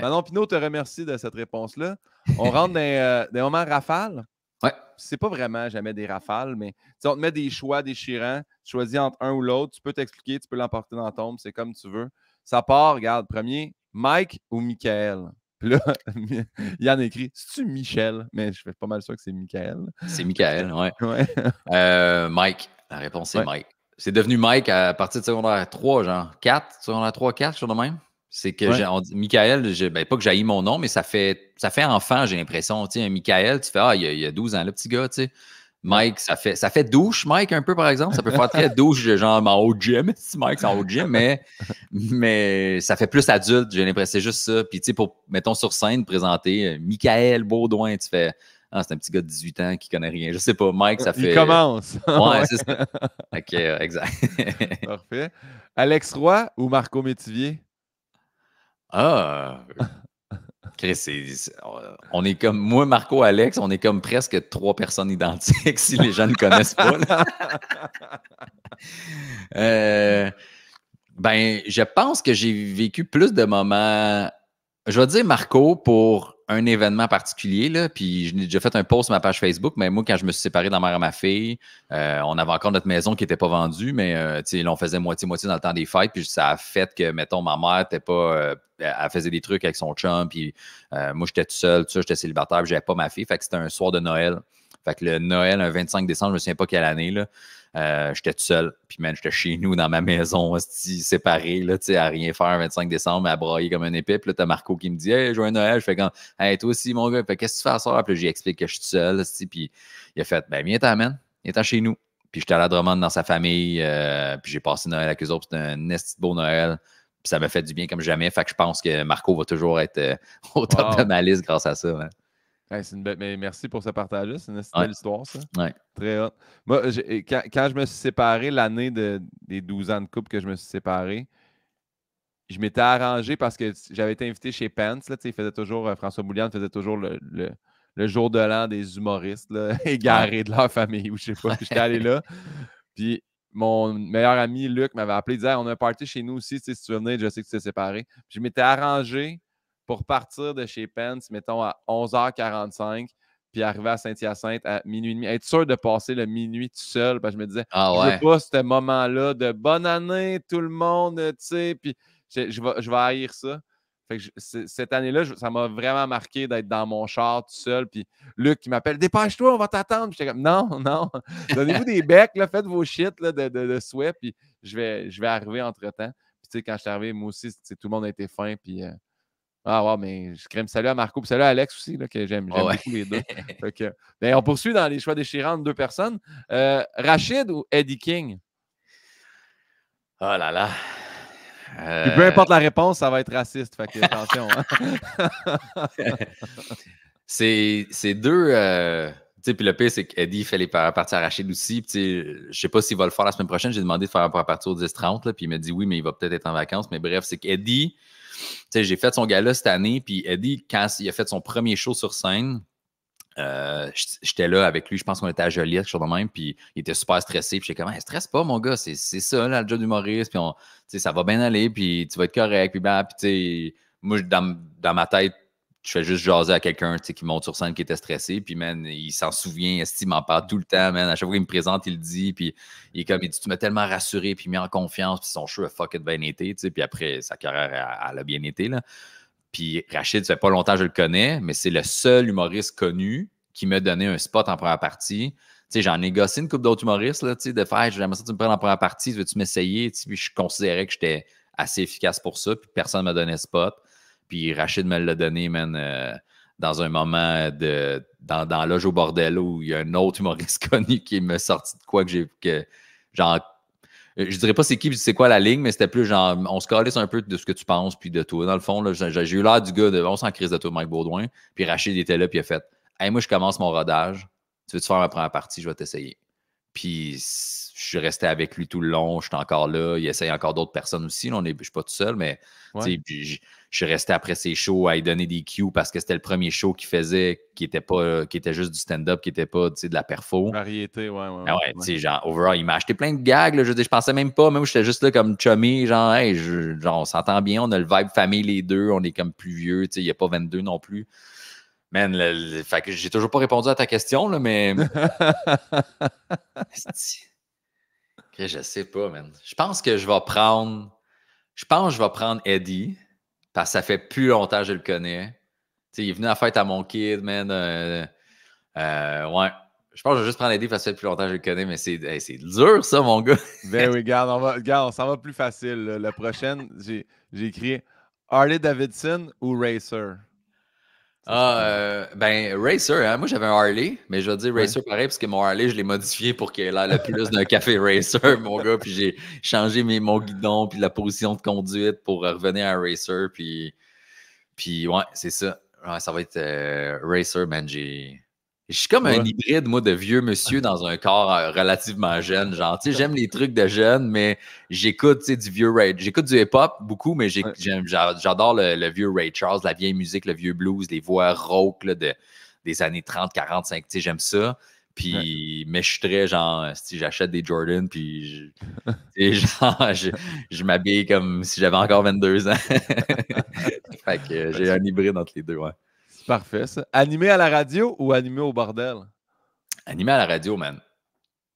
Pino Pinot te remercie de cette réponse-là. On rentre dans, un euh, des moments rafales. Ouais. C'est pas vraiment jamais des rafales, mais on te met des choix déchirants. Tu choisis entre un ou l'autre. Tu peux t'expliquer, tu peux l'emporter dans la tombe, c'est comme tu veux. Ça part, regarde, premier, Mike ou Michael? Puis là, a écrit C'est-tu Michel Mais je fais pas mal sûr que c'est Michael. C'est Michael, ouais. Euh, Mike. La réponse, c'est Mike. C'est devenu Mike à partir de secondaire 3, genre 4, secondaire 3, 4, sur le même c'est que, ouais. Michael, ben, pas que j'aille mon nom, mais ça fait, ça fait enfant, j'ai l'impression. Tu Michael, tu fais, ah, il y, a, 12 ans, le petit gars, tu sais. Mike, ça fait, ça fait douche, Mike, un peu, par exemple. Ça peut faire très douche, genre en haut gym, si Mike, c'est en haut gym, mais, mais ça fait plus adulte, j'ai l'impression, c'est juste ça. Puis, tu sais, pour, mettons, sur scène, présenter euh, Michael Baudouin, tu fais, ah, c'est un petit gars de 18 ans qui connaît rien. Je sais pas, Mike, ça fait. Il commence. Ouais, c'est ça. OK, euh, exact. Parfait. Alex Roy ou Marco Métivier? Ah! Chris, on est comme moi, Marco, Alex, on est comme presque trois personnes identiques si les gens ne connaissent pas. Euh, ben, je pense que j'ai vécu plus de moments je vais dire Marco pour un événement particulier, là, puis j'ai déjà fait un post sur ma page Facebook, mais moi, quand je me suis séparé de ma mère à ma fille, euh, on avait encore notre maison qui n'était pas vendue, mais euh, on faisait moitié-moitié dans le temps des fêtes, puis ça a fait que, mettons, ma mère pas. Euh, elle faisait des trucs avec son chum, puis moi, j'étais tout seul, tout ça, j'étais célibataire, puis n'avais pas ma fille, fait que c'était un soir de Noël. Fait que le Noël, un 25 décembre, je me souviens pas quelle année, là, euh, j'étais tout seul, puis man, j'étais chez nous dans ma maison, séparé, là, à rien faire, 25 décembre, à brailler comme un épée. Puis là, t'as Marco qui me dit Hey, joyeux Noël. Je fais quand, Hey, toi aussi, mon gars, qu'est-ce que tu fais à soir? Puis là, j'explique que je suis tout seul, puis il a fait Ben, viens t'en, man, viens chez nous. Puis j'étais à la Drummond dans sa famille, euh, puis j'ai passé Noël avec eux autres, c'était un esti beau Noël. Puis ça m'a fait du bien comme jamais. Fait que je pense que Marco va toujours être euh, au top de ma liste grâce à ça. Man mais merci pour ce partage C'est une belle histoire, ça. Très hot. Moi, quand, je me suis séparé, l'année de, des 12 ans de couple que je me suis séparé, je m'étais arrangé parce que j'avais été invité chez Pence. il faisait toujours, euh, François Boulian faisait toujours le, jour de l'an des humoristes égaré égarés de leur famille ou je sais pas. J'étais allé là. Puis mon meilleur ami Luc m'avait appelé, il disait On a un party chez nous aussi, si tu veux venir, je sais que tu t'es séparé. je m'étais arrangé pour partir de chez Pence, mettons, à 11h45, puis arriver à Saint-Hyacinthe à minuit et demi. Être sûr de passer le minuit tout seul, parce je me disais, ah ouais. je pas ce moment-là de bonne année, tout le monde, tu sais, puis je, je, vais, je vais haïr ça. cette année-là, ça m'a vraiment marqué d'être dans mon char tout seul. Puis Luc qui m'appelle Dépêche-toi, on va t'attendre. J'étais comme Non, non, donnez-vous des becs, là, faites vos shit de, de, souhait. Puis je vais, je vais arriver entre temps. Puis tu sais, quand je suis arrivé, moi aussi, tout le monde était été fin. Puis euh, ah, ouais, mais je crème salut à Marco. Puis salut à Alex aussi, là, que j'aime. Ah j'aime beaucoup les deux. Ben, on poursuit dans les choix déchirants de deux personnes. Euh, Rachid ou Eddie King? Oh là là. peu euh. importe la réponse, ça va être raciste. Fait que, attention. Hein. c'est deux. Euh, puis le pire, c'est qu'Eddie fait les parties à Rachid aussi. Je sais pas s'il va le faire la semaine prochaine. J'ai demandé de faire un partir au 10-30. Puis il m'a dit oui, mais il va peut-être être en vacances. Mais bref, c'est qu'Eddie j'ai fait son gala cette année, puis Eddie, quand il a fait son premier show sur scène, euh, j'étais là avec lui, je pense qu'on était à Joliette, quelque chose de même, puis il était super stressé, puis j'ai comme, ne stresse pas, mon gars, c'est ça, le job d'humoriste, puis on, ça va bien aller, puis tu vas être correct, puis ben, puis moi, dans, dans ma tête, je fais juste jaser à quelqu'un qui monte sur scène, qui était stressé, puis man, il s'en souvient, il m'en parle tout le temps, À chaque fois qu'il me présente, il le dit, puis il est comme, il dit, tu m'as tellement rassuré, puis mis en confiance, puis son show a fucking bien été, tu puis après, sa carrière, elle, a bien été, là. Puis Rachid, ça fait pas longtemps que je le connais, mais c'est le seul humoriste connu qui m'a donné un spot en première partie. Tu sais, j'en négocié une coupe d'autres humoristes, de faire, J'ai ça que tu me prends en première partie, veux-tu m'essayer? puis je considérais que j'étais assez efficace pour ça, puis personne ne m'a donné spot. Puis Rachid me l'a donné, man, euh, dans un moment de. Dans, dans Loge au Bordel où il y a un autre humoriste connu qui me sorti de quoi que j'ai. que genre euh, je dirais pas c'est qui, c'est quoi la ligne, mais c'était plus genre, on se calisse un peu de ce que tu penses, puis de tout. Dans le fond, j'ai eu l'air du gars de, on s'en crise de tout Mike Baudouin. Puis Rachid était là, puis il a fait, hey, moi, je commence mon rodage. Tu veux te faire ma première partie, je vais t'essayer. Puis je suis resté avec lui tout le long, je suis encore là, il essaye encore d'autres personnes aussi. on est, je ne suis pas tout seul, mais je, suis resté après ses shows à lui donner des cues parce que c'était le premier show qu'il faisait qui était pas qui était juste du stand-up, qui n'était pas de la perfo. Variété, ouais, ouais. Ah genre, overall, il m'a acheté plein de gags. je, je pensais même pas, même j'étais juste là comme chummy, genre, genre on s'entend bien, on a le vibe famille les deux, on est comme plus vieux, il n'y a pas 22 non plus. Man, le, j'ai toujours pas répondu à ta question, là, mais. je sais pas, man. Je pense que je vais prendre. Je pense je vais prendre Eddie. Parce que ça fait plus longtemps que je le connais. il est venu à fête à mon kid, man. Euh, euh, ouais. Je pense que je vais juste prendre Eddie parce que ça fait plus longtemps que je le connais, mais c'est dur, ça, mon gars. ben oui, regarde, on, va, va plus facile. La prochaine, j'ai écrit Harley Davidson ou Racer? Ah, euh, ben, Racer, hein. moi j'avais un Harley, mais je vais dire Racer pareil parce que mon Harley, je l'ai modifié pour qu'il ait le plus d'un café Racer, mon gars, puis j'ai changé mes, mon guidon, puis la position de conduite pour euh, revenir à Racer, puis, puis ouais, c'est ça. ça va être euh, Racer, man, j'ai je suis comme un hybride, moi, de vieux monsieur dans un corps euh, relativement jeune. Genre, tu sais, j'aime les trucs de jeunes, mais j'écoute, tu sais, du vieux Ray. J'écoute du hip-hop beaucoup, mais j'adore le, vieux Ray Charles, la vieille musique, le vieux blues, les voix rauques là, des années 30, 40, 50. Tu sais, j'aime ça. Puis, mais je suis très genre, si j'achète des Jordan, puis je, genre, je m'habille comme si j'avais encore 22 ans. fait que j'ai un hybride entre les deux, ouais parfait, ça. Animé à la radio ou animé au bordel? Animé à la radio, man.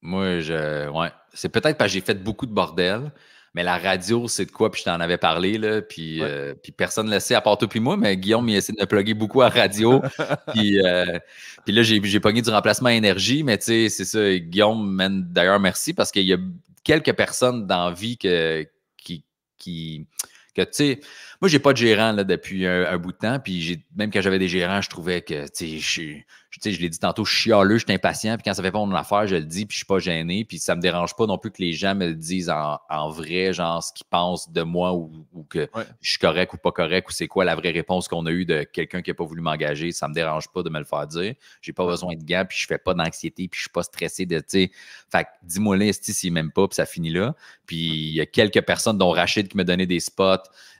Moi, je. Ouais. C'est peut-être parce que j'ai fait beaucoup de bordel, mais la radio, c'est de quoi? Puis je t'en avais parlé, là. Puis, euh, personne ne le sait, à part toi puis moi, mais Guillaume, il essaie de me plugger beaucoup à radio. Euh, puis, là, j'ai pogné du remplacement énergie, mais tu sais, c'est ça. Guillaume, d'ailleurs, merci parce qu'il y a quelques personnes dans vie que, qui. qui que tu sais moi, j'ai pas de gérant là, depuis un, bout de temps. Puis même quand j'avais des gérants, je trouvais que je suis je, je l'ai dit tantôt, je chialeux, je suis impatient, puis quand ça fait pas mon affaire, je le dis, puis je suis pas gêné, puis ça me dérange pas non plus que les gens me le disent en, vrai, genre ce qu'ils pensent de moi ou, que je suis correct ou pas correct, ou c'est quoi la vraie réponse qu'on a eue de quelqu'un qui a pas voulu m'engager, ça me dérange pas de me le faire dire, j'ai pas besoin de gants, puis je fais pas d'anxiété, puis je suis pas stressé de, tu sais, fait dis-moi là, s'il m'aime pas, puis ça finit là, puis il y a quelques personnes, dont Rachid qui me donnait des spots,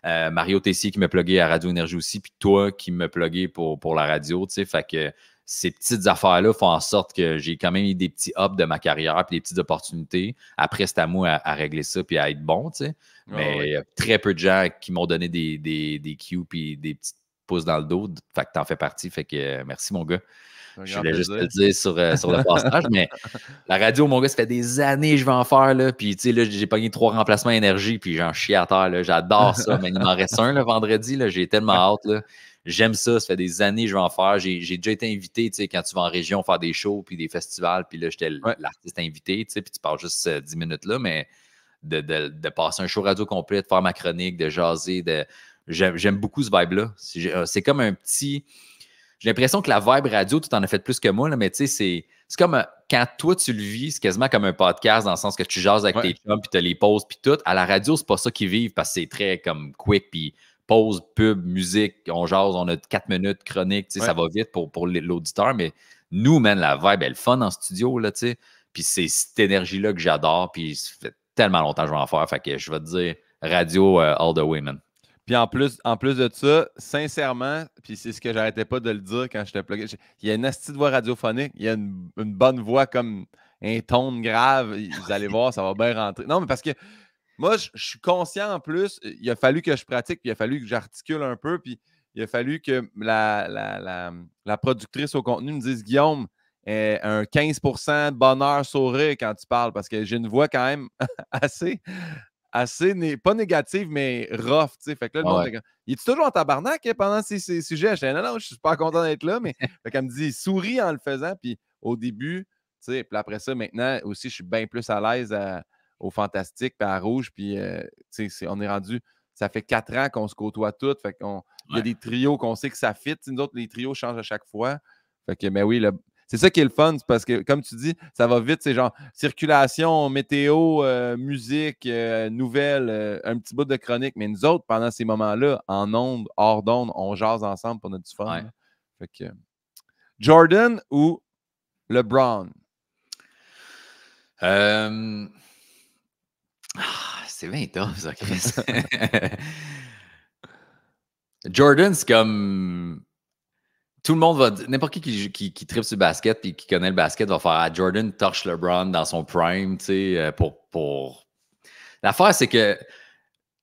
euh, Mario Tessier qui me plugué à Radio Énergie aussi, puis toi qui me plugué pour, pour la radio, tu sais, fait que ces petites affaires-là font en sorte que j'ai quand même eu des petits ups de ma carrière, puis des petites opportunités. Après, c'est à moi à, régler ça, puis à être bon, tu sais. Ah mais a très peu de gens qui m'ont donné des, des, des cues, puis des petites pouces dans le dos. Fait que t'en fais partie. Fait que euh, merci, mon gars. Je voulais juste te dire euh, sur, le passage, mais la radio, mon gars, ça fait des années que je vais en faire. Là. Puis, tu sais, là, j'ai pogné trois remplacements énergie, puis j'en chie à terre. J'adore ça, mais il m'en reste un le vendredi. J'ai tellement hâte. Là. J'aime ça, ça fait des années que je vais en faire. J'ai, déjà été invité, tu sais, quand tu vas en région faire des shows, puis des festivals, puis là, j'étais l'artiste invité, tu sais, puis tu parles juste 10 euh, minutes là, mais de, passer un show radio complet, de faire ma chronique, de jaser, de... J'aime, beaucoup ce vibe-là. Euh, c'est, comme un petit... J'ai l'impression que la vibe radio, tu t'en as fait plus que moi, mais tu sais, c'est comme euh, quand toi tu le vis, c'est quasiment comme un podcast dans le sens que tu jases avec tes chums puis tu les poses puis tout. À la radio, c'est pas ça qu'ils vivent parce que c'est très comme quick puis pause, pub, musique, on jase, on a quatre minutes, chronique, sais, ça va vite pour, l'auditeur, mais nous, man, la vibe, elle est fun en studio, là, tu sais. Puis c'est cette énergie-là que j'adore, puis ça fait tellement longtemps que je vais en faire, fait que je vais te dire radio euh, all the way, man. Puis en plus, en plus de ça, sincèrement, puis c'est ce que j'arrêtais pas de le dire quand j'étais plugué, il y a une astuce de voix radiophonique, il y a une, une bonne voix comme un ton grave, vous allez voir, ça va bien rentrer. Non, mais parce que moi, je, suis conscient en plus, euh, il a fallu que je pratique, puis il a fallu que j'articule un peu, puis il a fallu que la, la, productrice au contenu me dise Guillaume, euh, un 15 de bonheur sourire quand tu parles, parce que j'ai une voix quand même assez, assez pas négative, mais rough. Fait que là, ah il est toujours en tabarnak hein, pendant ces, sujets? Je dis, non, non, je suis pas content d'être là, mais fait elle me dit, souris en le faisant. Puis au début, puis après ça, maintenant aussi, je suis bien plus à l'aise à, au Fantastique, puis à Rouge, puis euh, tu sais on est rendu. Ça fait quatre ans qu'on se côtoie toutes. Fait qu'on, Il y a des trios qu'on sait que ça fit. nous autres, les trios changent à chaque fois. Fait que, mais ben oui, c'est ça qui est le fun, parce que, comme tu dis, ça va vite. C'est genre circulation, météo, euh, musique, euh, nouvelles, un petit bout de chronique. Mais nous autres, pendant ces moments-là, en ondes, hors d'onde, on jase ensemble pour notre fun. que, Jordan ou LeBron? Ah, c'est 20 ans, ça, Chris. Jordan, c'est comme. Tout le monde va. N'importe qui qui, qui, tripe sur le basket et qui connaît le basket va faire à ah, Jordan torche LeBron dans son prime, tu sais, euh, pour. pour... L'affaire, c'est que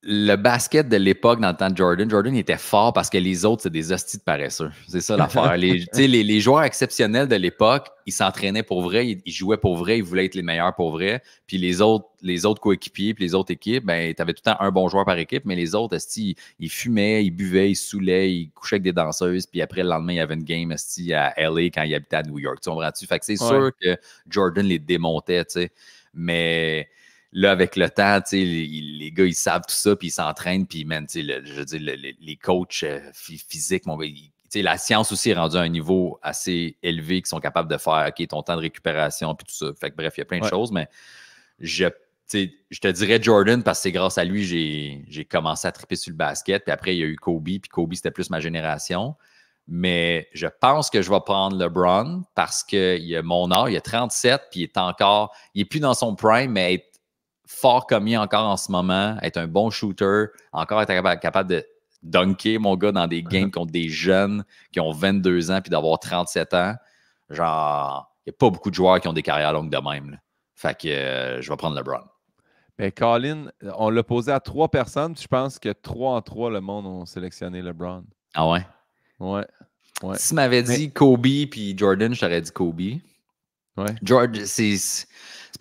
le basket de l'époque, dans le temps de Jordan, Jordan était fort parce que les autres, c'est des hosties de paresseux. C'est ça l'affaire. les, les, joueurs exceptionnels de l'époque, ils s'entraînaient pour vrai, ils, jouaient pour vrai, ils voulaient être les meilleurs pour vrai. Puis les autres, les autres coéquipiers, puis les autres équipes, ben, tu avais tout le temps un bon joueur par équipe, mais les autres, ils, ils, fumaient, ils buvaient, ils saoulaient, ils couchaient avec des danseuses. Puis après, le lendemain, il y avait une game esti, à LA quand il habitait à New York. Tu comprends-tu? Fait que c'est sûr que Jordan les démontait, tu sais. Mais Là, avec le temps, les, les, gars, ils savent tout ça, puis ils s'entraînent, puis tu le, je dis les coachs euh, physiques, mon la science aussi est rendue à un niveau assez élevé qu'ils sont capables de faire, OK, ton temps de récupération, puis tout ça. Fait que, bref, il y a plein de choses, mais je, je te dirais Jordan parce que c'est grâce à lui j'ai commencé à triper sur le basket. Puis après, il y a eu Kobe, puis Kobe, c'était plus ma génération. Mais je pense que je vais prendre LeBron parce que il a mon âge, il a 37, puis il est encore, il n'est plus dans son prime, mais fort commis encore en ce moment, être un bon shooter, encore être capable, de dunker mon gars dans des mmh games contre des jeunes qui ont 22 ans puis d'avoir 37 ans. Genre, il n'y a pas beaucoup de joueurs qui ont des carrières longues de même. Fait que euh, je vais prendre LeBron. Mais ben, Colin, on l'a posé à trois personnes, je pense que trois en trois, le monde ont sélectionné LeBron. Ah ouais? Ouais. Si tu m'avais dit Kobe puis Jordan, je dit Kobe. Ouais. George, c'est.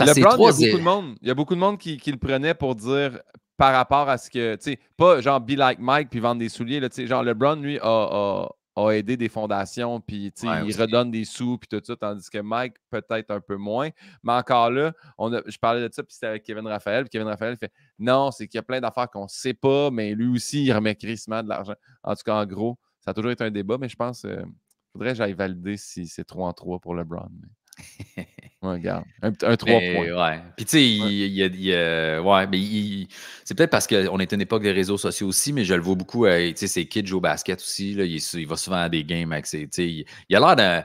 LeBron, il, y a beaucoup de monde, il y a beaucoup de monde qui, le prenait pour dire par rapport à ce que, tu sais, pas genre be like Mike puis vendre des souliers, là, genre LeBron, lui, a, aidé des fondations, puis sais, il redonne des sous, puis tout ça, tandis que Mike, peut-être un peu moins. Mais encore là, on je parlais de ça, puis c'était avec Kevin Raphaël, puis Kevin Raphaël fait non, c'est qu'il y a plein d'affaires qu'on ne sait pas, mais lui aussi, il remet crissement de l'argent. En tout cas, en gros, ça a toujours été un débat, mais je pense, qu'il euh, faudrait que j'aille valider si c'est 3 en 3 pour LeBron regarde. Un, 3 points. Ouais. Puis tu sais, il, ouais, mais c'est peut-être parce qu'on est à une époque des réseaux sociaux aussi, mais je le vois beaucoup. Euh, tu sais, ses kids jouent au basket aussi. il, va souvent à des games Il, a l'air d'un.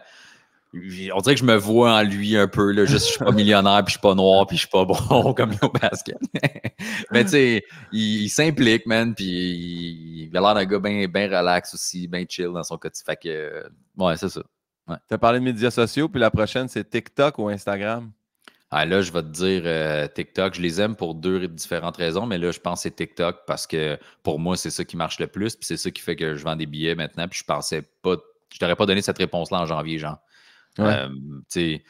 On dirait que je me vois en lui un peu, là, juste je suis pas millionnaire, puis je suis pas noir, puis je suis pas bon comme au basket. mais tu sais, il, s'implique, man, puis il, a l'air d'un gars bien relax aussi, bien chill dans son côté. Fait que, ouais, c'est ça. Ouais. Tu as parlé de médias sociaux, puis la prochaine, c'est TikTok ou Instagram? Ah, là, je vais te dire euh, TikTok. Je les aime pour deux différentes raisons, mais là, je pense que c'est TikTok parce que pour moi, c'est ça qui marche le plus, puis c'est ça qui fait que je vends des billets maintenant, puis je pensais pas. Je t'aurais pas donné cette réponse-là en janvier, genre. Euh, tu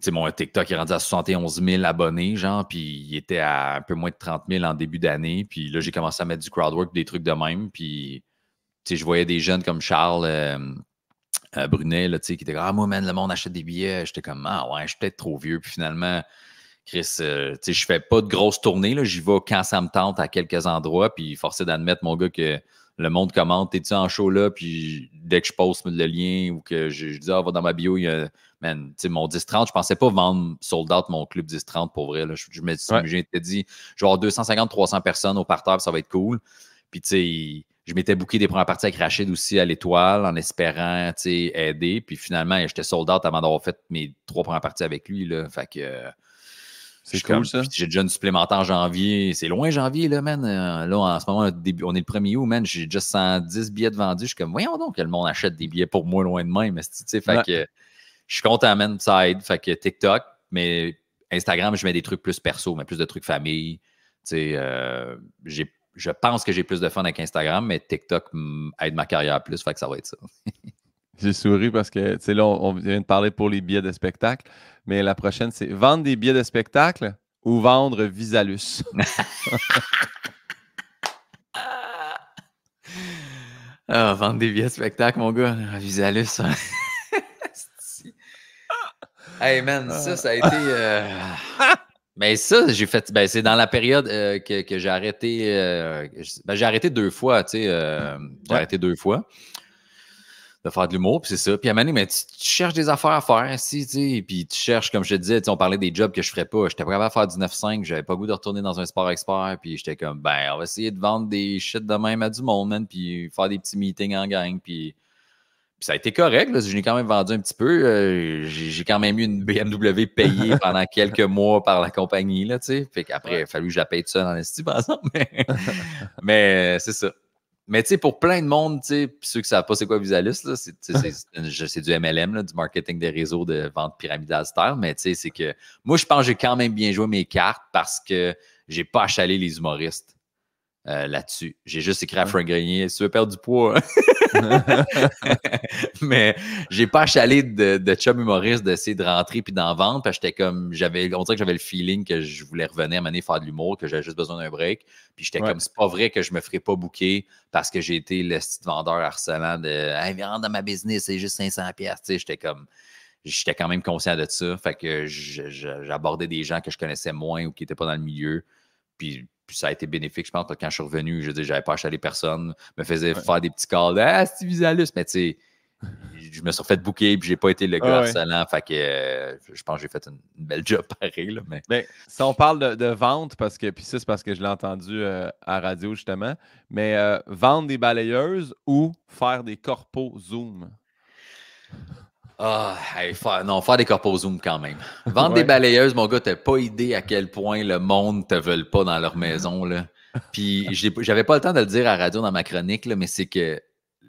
sais, mon TikTok est rendu à 71 000 abonnés, genre, puis il était à un peu moins de 30 000 en début d'année. Puis là, j'ai commencé à mettre du crowdwork, des trucs de même. Puis, tu sais, je voyais des jeunes comme Charles, euh, euh, Brunet, là, qui était comme Ah, moi, man, le monde achète des billets. J'étais comme Ah, ouais, je suis peut-être trop vieux. Puis finalement, Chris, euh, tu sais, je fais pas de grosses tournées. J'y vais quand ça me tente à quelques endroits. Puis forcé d'admettre, mon gars, que le monde commente T'es-tu en show là Puis dès que je poste le lien ou que je, dis Ah, va dans ma bio, il y a, man, mon 10-30, je pensais pas vendre sold out mon club 10-30 pour vrai. Je, me suis dit Je vais avoir 250-300 personnes au parterre, ça va être cool. Puis tu sais, je m'étais booké des premières parties avec Rachid aussi à l'étoile en espérant aider. Puis finalement, j'étais sold out avant d'avoir fait mes trois premières parties avec lui. Là. Fait que. Euh, c'est comme, ça. J'ai déjà une supplémentaire en janvier. C'est loin janvier, là, man. Euh, là, en ce moment, on est le 1er août, man. J'ai déjà 110 billets de vendus. Je suis comme, voyons donc que le monde achète des billets pour moi loin de même. Mais fait que je suis content, man. Ça aide. Fait que TikTok, mais Instagram, je mets des trucs plus perso, mais plus de trucs famille. Tu sais, euh, j'ai je pense que j'ai plus de fun avec Instagram, mais TikTok mm, aide ma carrière plus, fait que ça va être ça. j'ai souri parce que, tu sais, là, on, vient de parler pour les billets de spectacle, mais la prochaine, c'est vendre des billets de spectacle ou vendre Visalus. Ah, vendre des billets de spectacle, mon gars. Visalus. Hein. hey, man, ça, ça a été. Euh, mais ça, j'ai fait. Ben, c'est dans la période euh, que, j'ai arrêté. Euh, ben, j'ai arrêté deux fois, tu sais. Euh, j'ai arrêté deux fois de faire de l'humour, puis c'est ça. Puis à un mais tu, cherches des affaires à faire, si, tu sais. Puis tu cherches, comme je te disais, on parlait des jobs que je ferais pas. J'étais prêt à faire du 9-5, j'avais pas goût de retourner dans un sport expert. Puis j'étais comme, ben, on va essayer de vendre des shit de même à du monde, man. Puis faire des petits meetings en gang. Puis ça a été correct. je l'ai quand même vendu un petit peu. Euh, j'ai quand même eu une BMW payée pendant quelques mois par la compagnie. Là, qu'après, il a fallu que je la paye tout par exemple. Mais, euh, c'est ça. Mais tu sais, pour plein de monde, tu sais, ceux qui ne savent pas c'est quoi Visalis, c'est du MLM, du marketing des réseaux de vente pyramidale star. Mais tu sais, c'est que moi, je pense que j'ai quand même bien joué mes cartes parce que j'ai pas achalé les humoristes. Euh, là-dessus. J'ai juste écrit à Frank Grenier, tu veux perdre du poids. Hein? mais j'ai pas chalé de, chum humoriste d'essayer de rentrer puis d'en vendre parce j'étais comme, j'avais, on dirait que j'avais le feeling que je voulais revenir à mener faire de l'humour, que j'avais juste besoin d'un break. Puis j'étais comme, c'est pas vrai que je me ferais pas bouquer parce que j'ai été le site vendeur harcelant de, hey, viens dans ma business, c'est juste 500 pièces. j'étais comme, j'étais quand même conscient de ça. Fait que j'abordais des gens que je connaissais moins ou qui n'étaient pas dans le milieu. Puis, ça a été bénéfique, je pense, quand je suis revenu, je je j'avais pas acheté personne, me faisait faire des petits calls, ah, c'est visalus, mais tu sais, je me suis refait et puis j'ai pas été le ah gars Fait que euh, je pense que j'ai fait une, belle job pareil. mais... Ben, si on parle de, vente, parce que puis ça, c'est parce que je l'ai entendu euh, à radio justement, mais euh, vendre des balayeuses ou faire des corpos Zoom? Ah, non, faire des corps Zoom quand même. Vendre des balayeuses, mon gars, t'as pas idée à quel point le monde te veut pas dans leur maison. Là. Puis j'avais pas le temps de le dire à la radio dans ma chronique, mais c'est que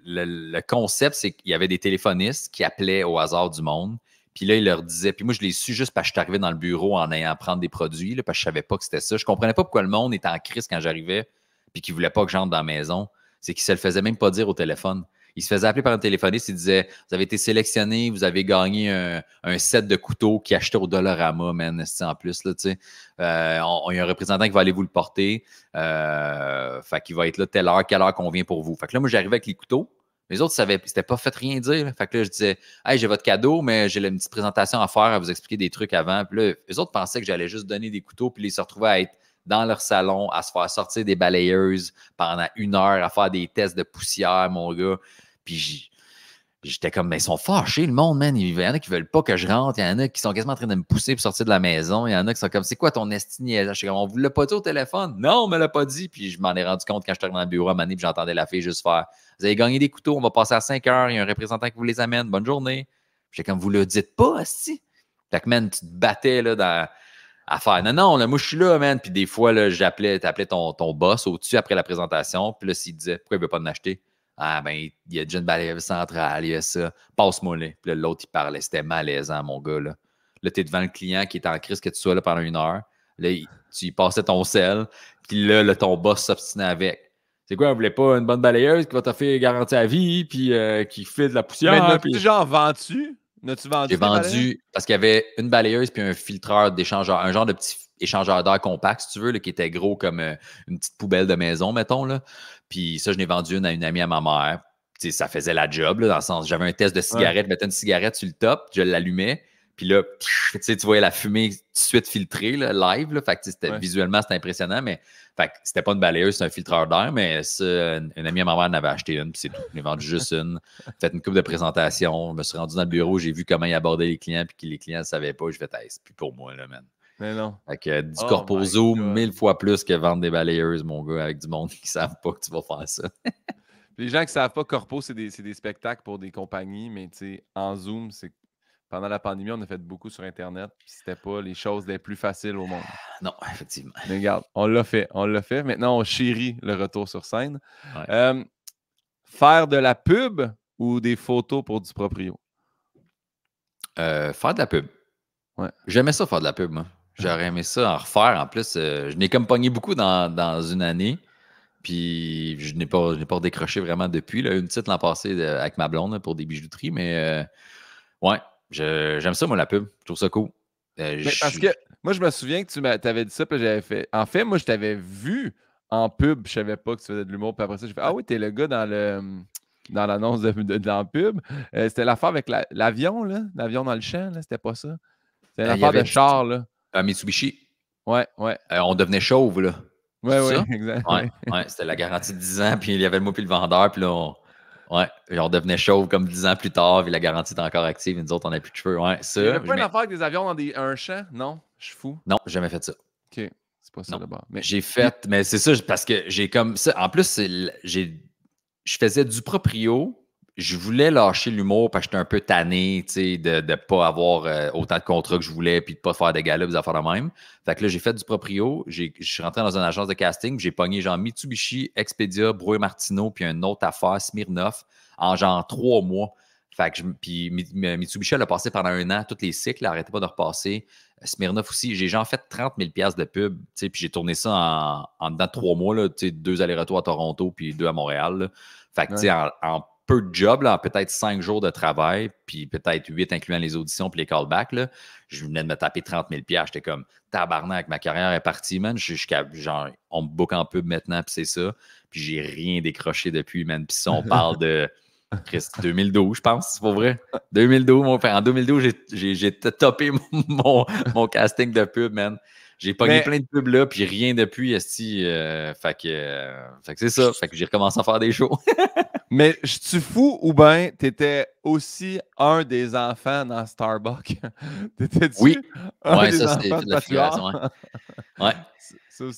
le, concept, c'est qu'il y avait des téléphonistes qui appelaient au hasard du monde. Puis là, il leur disait, puis moi, je l'ai su juste parce que je suis arrivé dans le bureau en ayant prendre des produits, parce que je savais pas que c'était ça. Je comprenais pas pourquoi le monde était en crise quand j'arrivais, puis qu'il voulait pas que j'entre dans la maison. C'est qu'il se le faisait même pas dire au téléphone. Il se faisait appeler par un téléphoniste, il disait Vous avez été sélectionné, vous avez gagné un, set de couteaux qui achetait au Dollarama, man, en plus. Là, tu euh, on, il y a un représentant qui va aller vous le porter. Euh, fait va être là telle heure, quelle heure convient pour vous. Fait que là, moi, j'arrivais avec les couteaux. Les autres, ils c'était pas fait rien dire. Fait que là, je disais, hey, j'ai votre cadeau, mais j'ai une petite présentation à faire à vous expliquer des trucs avant. Puis là, les autres pensaient que j'allais juste donner des couteaux, puis ils se retrouvaient à être dans leur salon, à se faire sortir des balayeuses pendant une heure, à faire des tests de poussière, mon gars. Puis j'étais comme, mais ils sont fâchés, le monde, man. Il y en a qui veulent pas que je rentre. Il y en a qui sont quasiment en train de me pousser pour sortir de la maison. Il y en a qui sont comme, c'est quoi ton estime? Je suis comme, on vous l'a pas dit au téléphone. Non, on me l'a pas dit. Puis je m'en ai rendu compte quand je suis dans le bureau à Mané, puis j'entendais la fille juste faire, vous avez gagné des couteaux, on va passer à 5 heures, il y a un représentant qui vous les amène, bonne journée. J'étais comme, vous le dites pas, si. Fait man, tu te battais, là, à faire non, non, là, moi, je suis là, man. Puis des fois, j'appelais, t'appelais ton, ton boss au-dessus après la présentation. Puis là, s'il disait pourquoi il veut pas m'acheter, ah, ben, il y a déjà une balayeuse centrale, il y a ça. Passe-moi là. Puis l'autre, il parlait. C'était malaisant, mon gars. Là, là tu es devant le client qui est en crise que tu sois là pendant une heure. Là, tu y passais ton sel. Puis là, ton boss s'obstinait avec. C'est quoi, on voulait pas une bonne balayeuse qui va te faire garantir à vie, puis euh, qui fait de la poussière. Mais notre puis... genre vendu vendu? J'ai vendu parce qu'il y avait une balayeuse puis un filtreur d'échangeur, un genre de petit échangeur d'air compact, si tu veux, qui était gros comme euh, une petite poubelle de maison, mettons. Là. Puis ça, je n'ai vendu une à une amie à ma mère. ça faisait la job, dans le sens, j'avais un test de cigarette, je mettais une cigarette sur le top, je l'allumais, puis là, tu sais, tu voyais la fumée tout de suite filtrée, là, live. Là. Fait visuellement, c'était impressionnant, mais fait c'était pas une balayeuse, c'est un filtreur d'air, mais une, une amie à ma mère en avait acheté une, puis c'est tout. J'ai vendu juste une. fait une coupe de présentation. Je me suis rendu dans le bureau, j'ai vu comment il abordait les clients, puis que les clients ne savaient pas. Je fais, c'est plus pour moi, là, man. Mais non. Fait que, du oh corpo zoom, mille fois plus que vendre des balayeuses, mon gars, avec du monde qui ne savent pas que tu vas faire ça. les gens qui ne savent pas, corpo, c'est des, c'est des spectacles pour des compagnies, mais tu sais en Zoom, c'est pendant la pandémie, on a fait beaucoup sur Internet, c'était pas les choses les plus faciles au monde. Ah, non, effectivement. Mais regarde, on l'a fait, on l'a fait. Maintenant, on chérit le retour sur scène. Euh, faire de la pub ou des photos pour du proprio? Euh, faire de la pub. J'aimais ça faire de la pub, J'aurais aimé ça en refaire. En plus, euh, je n'ai comme pogné beaucoup dans, une année. Puis je n'ai pas, pas décroché vraiment depuis. Là, une petite l'an passé avec ma blonde pour des bijouteries, mais ouais, J'aime ça, moi, la pub. Je trouve ça cool. Euh, parce que moi, je me souviens que tu m'avais dit ça, puis j'avais fait. En fait, moi, je t'avais vu en pub, je savais pas que tu faisais de l'humour, puis après ça, j'ai fait Ah oui, t'es le gars dans le dans l'annonce de, de, la pub. Euh, c'était l'affaire avec l'avion, là. L'avion dans le champ, là, c'était pas ça. C'était euh, l'affaire de char, là. Mitsubishi. Ouais, ouais. on devenait chauve, là. Ouais, ouais, exact. Ouais, ouais c'était la garantie de 10 ans, puis il y avait le mot puis le vendeur, puis là, on, Ouais, on devenait chauve comme 10 ans plus tard, puis la garantie était encore active, et nous autres, on n'a plus de cheveux. Ouais, ça. Il y pas une affaire avec des avions dans des, un champ, non? Je suis fou. Non, j'ai jamais fait ça. OK. C'est pas ça d'abord. Mais... J'ai fait, mais c'est ça, parce que j'ai comme ça. En plus, je faisais du proprio je voulais lâcher l'humour parce que j'étais un peu tanné de ne pas avoir euh, autant de contrats que je voulais puis de ne pas faire des galas, des affaires de même. Fait que là, j'ai fait du proprio. Je suis rentré dans une agence de casting. J'ai pogné genre Mitsubishi, Expedia, Bruy Martino puis une autre affaire, Smirnoff, en genre trois mois. Fait que Mitsubishi, elle a passé pendant un an tous les cycles, elle pas de repasser. Smirnoff aussi, j'ai genre fait 30 000 de pub, puis j'ai tourné ça en, trois mois, deux allers-retours à Toronto puis deux à Montréal. Fait que tu en, en peu de jobs, peut-être cinq jours de travail, puis peut-être huit, incluant les auditions puis les callbacks, je venais de me taper 30 000 J'étais comme tabarnak, ma carrière est partie, man. Je, genre, on me boucle en pub maintenant, puis c'est ça. Puis j'ai rien décroché depuis, man. Puis si on parle de. 2012, je pense, c'est pas vrai. 2012, mon frère. En 2012, j'ai topé mon, casting de pub, man. J'ai pas gagné plein de pubs là, puis rien depuis, esti. Euh, fait que, euh, que c'est ça. Fait que j'ai recommencé à faire des shows. Mais je suis fou ou ben t'étais aussi un des enfants dans Starbucks. Oui. Oui, ça, c'était la figuration.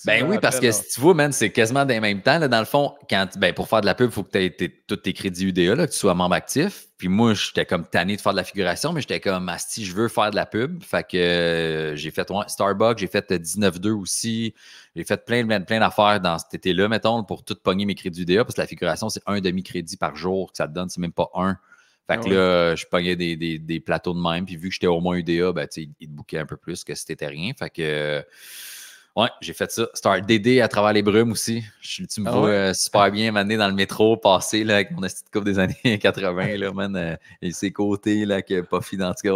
ben oui, parce que si tu vois, c'est quasiment dans le même temps. dans le fond, quand, ben, pour faire de la pub, il faut que tu aies tous tes crédits UDA, là, que tu sois membre actif. Puis moi, j'étais comme tanné de faire de la figuration, mais j'étais comme, si je veux faire de la pub. Fait que euh, j'ai fait Starbucks, j'ai fait 19-2 euh, aussi. J'ai fait plein, plein, plein d'affaires dans cet été-là, mettons, pour tout pogner mes crédits UDA, parce que la figuration, c'est un demi-crédit par jour que ça te donne, c'est même pas un. Fait ah que là, je pognais des, des, plateaux de même. Puis vu que j'étais au moins UDA, ben, il te bouquait un peu plus que si t'étais rien. Fait que. Ouais, j'ai fait ça. Start DD à travers les brumes aussi. Je, tu me vois super bien m'amener dans le métro, passer là, avec mon esti de coupe des années 80, là, man, euh, et ses côtés là, que Puffy dans tout cas.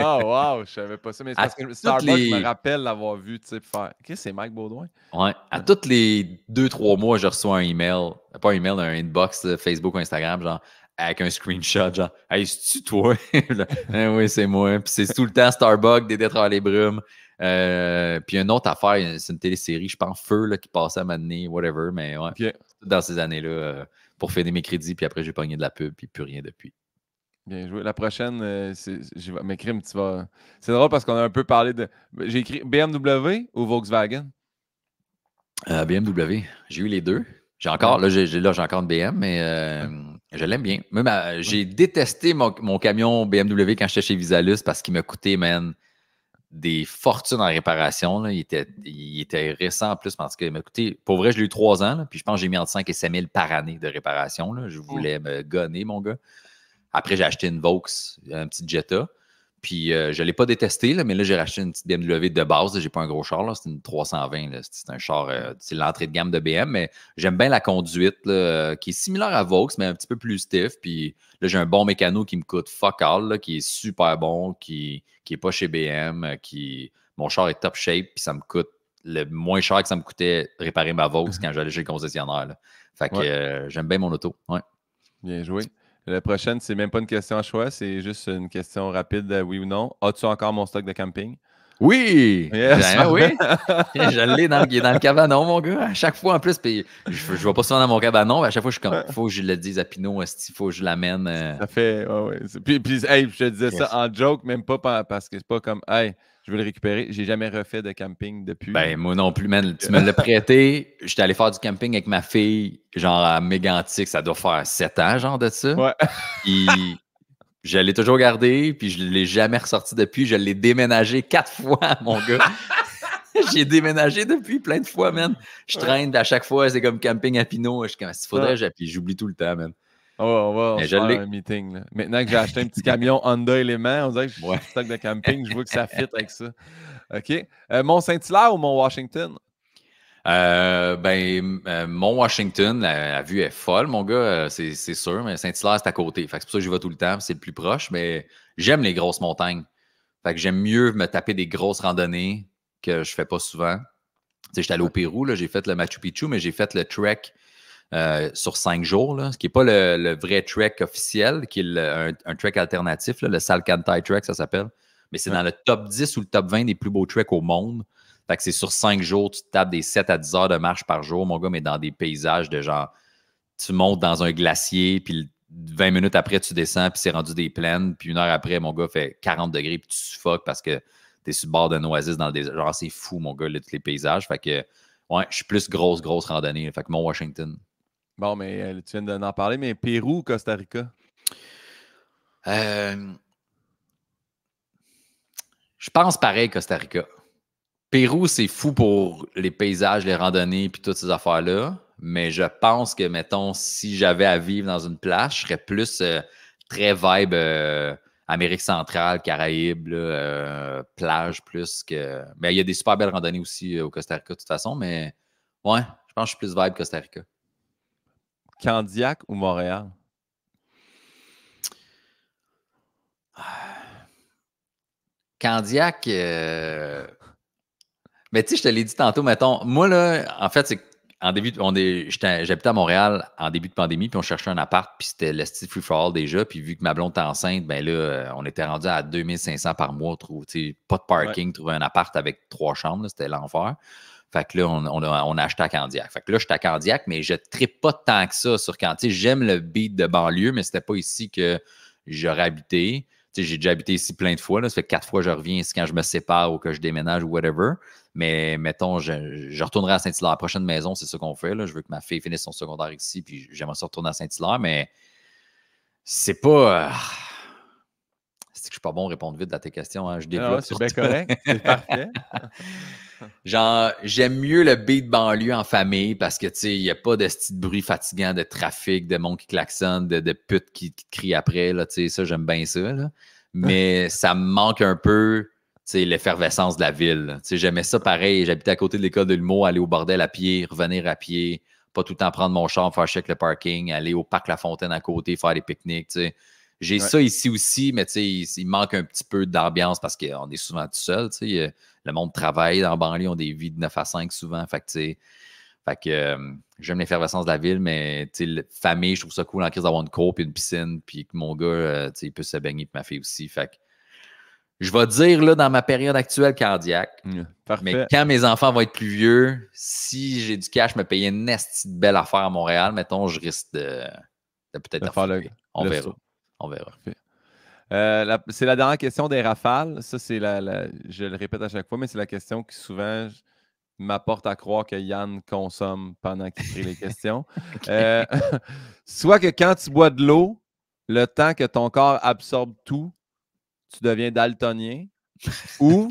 oh, wow, je savais pas ça. Mais c'est parce que Starbucks me rappelle l'avoir vu, tu sais, faire. Qu'est-ce que c'est Mike Baudouin? Ouais, à tous les 2-3 mois, je reçois un email, pas un email, un inbox, euh, Facebook ou Instagram, genre avec un screenshot, genre, hey, c'est-tu toi? Hein, oui, c'est moi. Puis c'est tout le temps Starbucks, des à les brumes. Euh, puis une autre affaire, c'est une télésérie, je pense, Feu, qui passait à nez whatever, mais ouais. Dans ces années-là, euh, pour finir mes crédits, puis après, j'ai pogné de la pub, puis plus rien depuis. Bien joué. La prochaine, euh, c'est, mais tu vas. C'est drôle parce qu'on a un peu parlé de. J'ai écrit BMW ou Volkswagen? Euh, BMW. J'ai eu les deux. J'ai encore, là, j'ai, j'ai encore une BM, mais. Je l'aime bien. j'ai détesté mon, camion BMW quand j'étais chez Visalus parce qu'il m'a coûté, même des fortunes en réparation. Il, était, il était récent en plus, parce qu'il m'a coûté, pour vrai, je l'ai eu trois ans, puis je pense que j'ai mis entre 5 et 7 000 par année de réparation. Je oh. voulais me gonner, mon gars. Après, j'ai acheté une Vaux, un petit Jetta. Puis euh, je ne l'ai pas détesté, mais là, j'ai racheté une petite BMW de base. J'ai pas un gros char, c'est une 320. C'est un char, euh, c'est l'entrée de gamme de BM, mais j'aime bien la conduite qui est similaire à Vaux, mais un petit peu plus stiff. Puis là, j'ai un bon mécano qui me coûte fuck all, qui est super bon, qui n'est pas chez BM, euh, qui. Mon char est top shape, puis ça me coûte le moins cher que ça me coûtait réparer ma Vaux mmh quand j'allais chez le concessionnaire. Fait que j'aime bien mon auto. Ouais. Bien joué. La prochaine, c'est même pas une question à choix, c'est juste une question rapide, euh, oui ou non. As-tu encore mon stock de camping? Oui! oui! je l'ai dans, le cabanon, mon gars, à chaque fois en plus. Puis je, je vois pas souvent dans mon cabanon, mais à chaque fois, je suis comme, faut que je le dise à Pino, il faut que je l'amène. Euh. Ça fait, oui, oui. Puis, puis je te disais ça en joke, même pas parce que c'est pas comme, hey, je veux le récupérer. J'ai jamais refait de camping depuis. Ben, moi non plus, man. Tu me l'as prêté. J'étais allé faire du camping avec ma fille, genre à Mégantic. Ça doit faire sept ans, genre de ça. Ouais. Puis, je l'ai toujours gardé, puis je l'ai jamais ressorti depuis. Je l'ai déménagé quatre fois, mon gars. J'ai déménagé depuis plein de fois, man. Je traîne, à chaque fois, c'est comme camping à Pinot. Je suis comme, ah, s'il faudrait, j'oublie tout le temps, man. Oh, on va un meeting. Maintenant que j'ai acheté un petit camion Honda Element, on dirait que je stock de camping, je vois que ça fit avec ça. OK. Euh, mont Saint-Hilaire ou Mont Washington? Euh, ben, euh, Mont Washington, la, vue est folle, mon gars, c'est sûr, mais Saint-Hilaire, c'est à côté. Fait c'est pour ça que j'y vais tout le temps, c'est le plus proche, mais j'aime les grosses montagnes. Fait que j'aime mieux me taper des grosses randonnées que je fais pas souvent. Tu sais, j'étais allé au Pérou, j'ai fait le Machu Picchu, mais j'ai fait le trek euh, sur cinq jours, ce qui n'est pas le, vrai trek officiel, qui est un, trek alternatif, le Salkantai Trek, ça s'appelle. Mais c'est dans le top 10 ou le top 20 des plus beaux treks au monde. Fait que c'est sur cinq jours, tu tapes des 7 à 10 heures de marche par jour, mon gars, mais dans des paysages de genre, tu montes dans un glacier, puis 20 minutes après, tu descends, puis c'est rendu des plaines, puis une heure après, mon gars fait 40 degrés, puis tu suffoques parce que t'es sur le bord d'un oasis dans des. Genre, c'est fou, mon gars, tous les paysages. Fait que, ouais, je suis plus grosse, grosse randonnée. Fait que mon Washington. Bon, mais euh, tu viens d'en parler, mais Pérou ou Costa Rica? Euh, je pense pareil, Costa Rica. Pérou, c'est fou pour les paysages, les randonnées, puis toutes ces affaires-là. Mais je pense que, mettons, si j'avais à vivre dans une plage, je serais plus euh, très vibe Amérique centrale, Caraïbes, plage plus que. Mais ben, il y a des super belles randonnées aussi au Costa Rica, de toute façon. Mais ouais, je pense que je suis plus vibe Costa Rica. Candiac ou Montréal? Candiac. Euh, mais tu sais, je te l'ai dit tantôt, mettons, moi, là, en fait, c'est en début, on j'habitais à Montréal en début de pandémie, puis on cherchait un appart, puis c'était le free for déjà, puis vu que ma blonde était enceinte, ben là, euh, on était rendu à 2500 par mois, sais, pas de parking, trouver un appart avec trois chambres, c'était l'enfer. Fait que là, on, on, a, on acheté à Candiac. Fait que là, je suis à Candiac, mais je ne pas tant que ça sur Candiac. J'aime le beat de banlieue, mais ce n'était pas ici que j'aurais habité. J'ai déjà habité ici plein de fois. Là. Ça fait quatre fois que je reviens ici quand je me sépare ou que je déménage ou whatever. Mais mettons, je, retournerai à Saint-Hilaire. La prochaine maison, c'est ce qu'on fait. Là. Je veux que ma fille finisse son secondaire ici, puis j'aimerais ça retourner à Saint-Hilaire, mais c'est pas. Ah, c'est que je suis pas bon à répondre vite à tes questions. Hein. Je développe. C'est bien correct. C'est parfait. Genre, j'aime mieux le beat banlieue en famille parce que, tu sais, il n'y a pas de petit bruit fatigant de trafic, de monde qui klaxonne, de, pute qui, crient crie après, là, tu sais, ça, j'aime bien ça, Mais ça me manque un peu, tu sais, l'effervescence de la ville. Tu sais, j'aimais ça pareil. J'habitais à côté de l'école de l'humour, aller au bordel à pied, revenir à pied, pas tout le temps prendre mon char, faire check le parking, aller au parc La Fontaine à côté, faire des pique-niques, tu sais. J'ai ça ici aussi, mais il, il manque un petit peu d'ambiance parce qu'on est souvent tout seul. sais euh, Le monde travaille dans banlieue, on des vies de 9 à 5 souvent. Fait que, fait que j'aime l'effervescence de la ville, mais la famille, je trouve ça cool en crise d'avoir une cour et une piscine, puis que mon gars, euh, sais il peut se baigner, puis ma fille aussi. Fait je vais dire là, dans ma période actuelle cardiaque, mmh, mais quand mes enfants vont être plus vieux, si j'ai du cash, me payer une de belle affaire à Montréal, mettons, je risque de, peut-être faire On verra. On verra. Euh, c'est la dernière question des rafales. Ça, c'est la, je le répète à chaque fois, mais c'est la question qui souvent m'apporte à croire que Yann consomme pendant qu'il crée les questions. Euh, soit que quand tu bois de l'eau, le temps que ton corps absorbe tout, tu deviens daltonien. Ou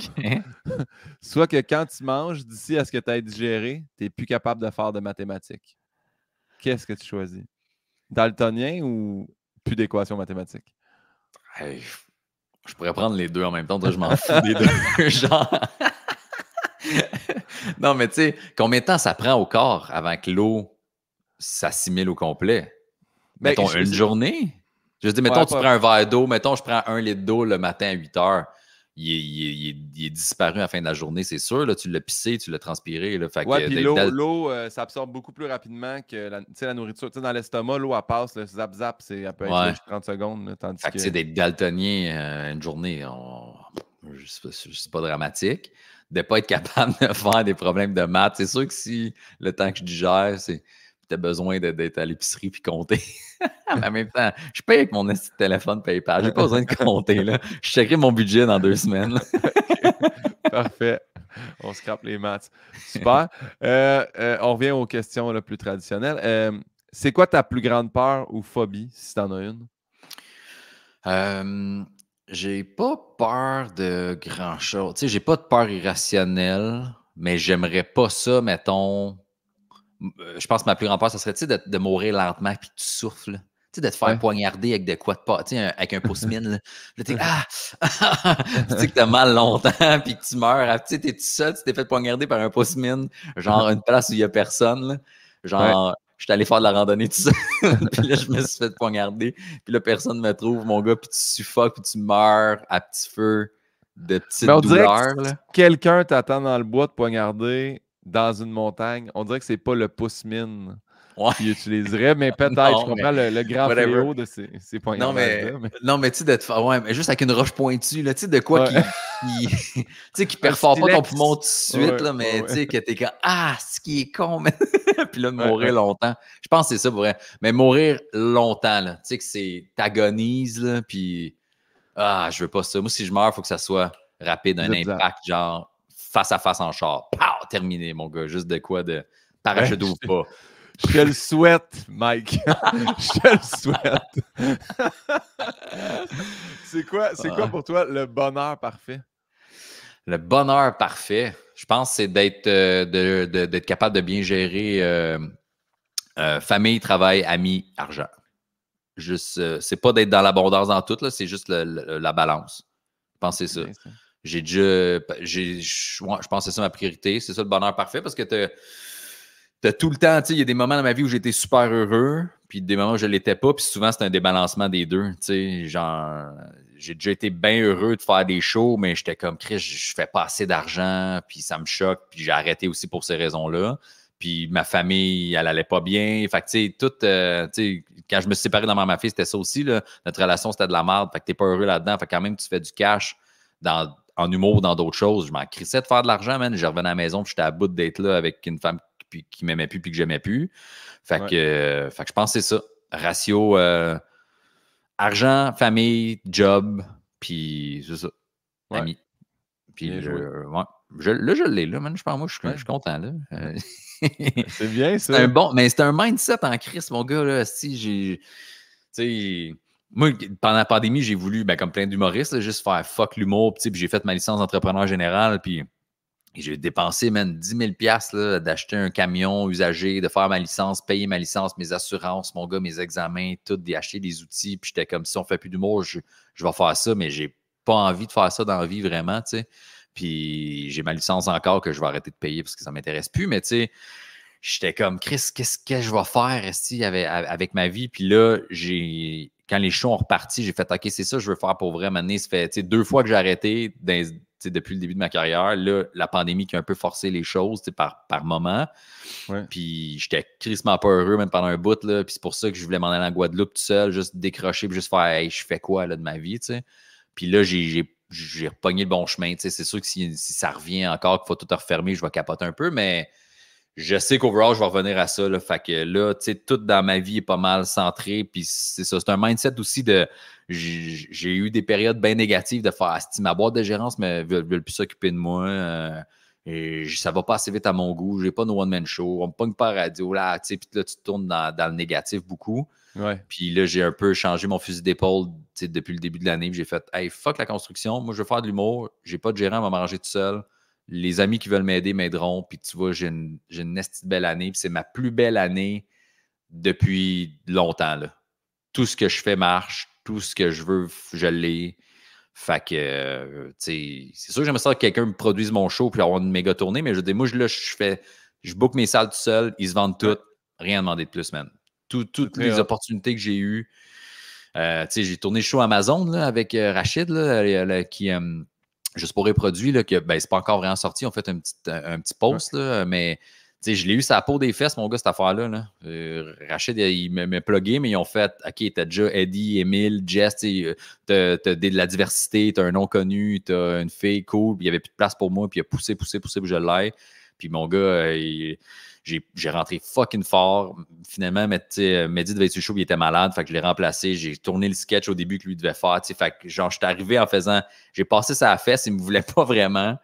soit que quand tu manges, d'ici à ce que tu as digéré, tu n'es plus capable de faire de mathématiques. Qu'est-ce que tu choisis? Daltonien ou plus d'équations mathématiques. je pourrais prendre les deux en même temps. Je m'en fous des deux. non, mais tu sais, combien de temps ça prend au corps avant que l'eau s'assimile au complet? Ben, mettons, une journée? Je dis, mettons, tu prends un verre d'eau, mettons, je prends un litre d'eau le matin à 8 heures il est, disparu à la fin de la journée, c'est sûr. Là, tu l'as pissé, tu l'as transpiré. Oui, fait puis l'eau, s'absorbe euh, beaucoup plus rapidement que la, nourriture. dans l'estomac, l'eau, elle passe, le zap-zap, c'est, à peu être 30 secondes. Là, tandis que, d'être daltonien euh, une journée, c'est pas dramatique. De ne pas être capable de faire des problèmes de maths, c'est sûr que si le temps que je digère, c'est tu besoin d'être à l'épicerie puis compter. Ah en même temps, je paye avec mon téléphone PayPal. J'ai pas besoin de compter. Là. Je checkerai mon budget dans deux semaines. Parfait. On scrape les maths. Super. Euh, euh, on revient aux questions le plus traditionnelles. Euh, c'est quoi ta plus grande peur ou phobie, si tu en as une? j'ai pas peur de grand chose. Tu sais, j'ai pas de peur irrationnelle, mais j'aimerais pas ça, mettons, euh, je pense que ma plus grande peur, ça serait de, de mourir lentement puis que tu souffles. Tu sais, de te faire poignarder avec de quoi de pas, tu sais, avec un pouce mine. Là, tu ah! tu sais que t'as mal longtemps, puis que tu meurs. Ah, tu sais, t'es tout seul, tu t'es fait poignarder par un pouce mine, genre une place où il n'y a personne. Genre, je suis allé faire de la randonnée tout seul, puis là, je me suis fait poignarder, puis là, personne ne me trouve, mon gars, puis tu suffoques, puis tu meurs à petit feu de ben, petites douleurs. quelqu'un t'attend dans le bois de poignarder, dans une montagne, on dirait que c'est pas le pouce mine qu'il utiliserait, mais peut-être, je comprends le, grand de ces, points non, mais, Non, mais tu sais, de... ouais, mais juste avec une roche pointue, tu sais, de quoi ouais. qui. qui... tu qui perfore pas ton poumon tout de suite, là, mais tu sais, que t'es comme Ah, ce qui est con, mais. Puis là, mourir longtemps. Je pense que c'est ça pour vrai. Mais mourir longtemps, là. Tu sais, que c'est. T'agonises, là, puis. Ah, je veux pas ça. Moi, si je meurs, il faut que ça soit rapide, un impact, genre face à face en char. Pow! terminé, mon gars. Juste de quoi de parachute ben, pas. Je le souhaite, Mike. je le souhaite. c'est quoi, c'est quoi ah. pour toi le bonheur parfait? Le bonheur parfait, je pense, c'est d'être, euh, d'être capable de bien gérer euh, euh, famille, travail, amis, argent. Juste, c'est pas d'être dans l'abondance dans tout, là, c'est juste la balance. pensez pense ça. J'ai déjà. je pense que c'est ça ma priorité. C'est ça le bonheur parfait parce que tu as tout le temps, tu sais, il y a des moments dans ma vie où j'étais super heureux, puis des moments où je ne l'étais pas, puis souvent c'est un débalancement des deux. Tu sais, j'ai déjà été bien heureux de faire des shows, mais j'étais comme Chris, je fais pas assez d'argent, puis ça me choque, puis j'ai arrêté aussi pour ces raisons-là. Puis ma famille, elle allait pas bien. Fait que, tu sais, tout, euh, tu sais, quand je me suis séparé dans ma fille, c'était ça aussi, Notre relation, c'était de la merde. Fait que t'es pas heureux là-dedans. Fait quand même, tu fais du cash dans en humour dans d'autres choses. Je m'en crissais de faire de l'argent, man. Je revenais à la maison, puis j'étais à bout d'être là avec une femme qui, qui m'aimait plus, puis que j'aimais plus. Fait, euh, que, je pensais que ça. Ratio euh, argent, famille, job, puis c'est ça. Ouais. Puis euh, là, je l'ai, là, man. Je pense, moi, je, suis content, là. c'est bien, ça. Un bon, mais c'est un mindset en crise, mon gars, là. Si j'ai. Tu sais moi, pendant la pandémie, j'ai voulu, ben, comme plein d'humoristes, juste faire fuck l'humour, puis j'ai fait ma licence d'entrepreneur général, puis j'ai dépensé même 10 000 d'acheter un camion usagé, de faire ma licence, payer ma licence, mes assurances, mon gars, mes examens, tout, d'acheter des outils, puis j'étais comme si on fait plus d'humour, je, je vais faire ça, mais j'ai pas envie de faire ça dans la vie vraiment, tu Puis j'ai ma licence encore que je vais arrêter de payer parce que ça m'intéresse plus, mais tu sais j'étais comme Chris, qu'est-ce que je vais faire avec ma vie? Puis là, j'ai quand les choses ont reparti, j'ai fait OK, c'est ça, je veux faire pour vrai. Maintenant, ça fait deux fois que j'ai arrêté depuis le début de ma carrière. Là, la pandémie qui a un peu forcé les choses par, par moment. Puis j'étais crissement pas heureux, même pendant un bout. Là, puis c'est pour ça que je voulais m'en aller en Guadeloupe tout seul, juste décrocher, puis juste faire je fais quoi là, de ma vie? Puis là, j'ai j'ai repogné le bon chemin. C'est sûr que si, si, ça revient encore, qu'il faut tout refermer, je vais capoter un peu, mais je sais qu'overall, je vais revenir à ça. Là, fait que là, tu sais, tout dans ma vie est pas mal centré. Puis c'est ça, c'est un mindset aussi de. J'ai eu des périodes bien négatives de faire si ma boîte de gérance ne veut, plus s'occuper de moi. Euh, et ça va pas assez vite à mon goût. J'ai pas de one-man show. On me pogne pas radio. Là, tu sais, là, tu tournes dans, le négatif beaucoup. Puis là, j'ai un peu changé mon fusil d'épaule depuis le début de l'année. J'ai fait Hey, fuck la construction. Moi, je veux faire de l'humour. J'ai pas de gérant, on va manger tout seul les amis qui veulent m'aider m'aideront, puis tu vois, j'ai une, j'ai une belle année, c'est ma plus belle année depuis longtemps. Tout ce que je fais marche, tout ce que je veux, je l'ai. Fait que, euh, c'est sûr que j'aimerais ça que quelqu'un me produise mon show puis avoir une méga tournée, mais je dis, moi, je, là, je fais, je book mes salles tout seul, ils se vendent toutes, rien à demander de plus, man. toutes les opportunités que j'ai eues. Euh, sais, j'ai tourné le show Amazon avec euh, Rachid, là, qui, aime juste pour les que ben, c'est pas encore vraiment sorti. On fait un petit, un petit post, mais je l'ai eu ça la peau des fesses, mon gars, cette affaire-là. Là. Euh, Rachid, il m'a mais ils ont fait OK, t'as déjà Eddie, Emile, Jess, t'as de la diversité, t'as un nom connu, t'as une fille cool, il n'y avait plus de place pour moi, puis il a poussé, poussé, poussé, puis je l'ai. Puis mon gars, euh, il j'ai rentré fucking fort. Finalement, Mehdi devait être chaud, il était malade. Fait que je l'ai remplacé. J'ai tourné le sketch au début que lui devait faire. Fait que genre, je suis arrivé en faisant. J'ai passé sa fesse, il me voulait pas vraiment.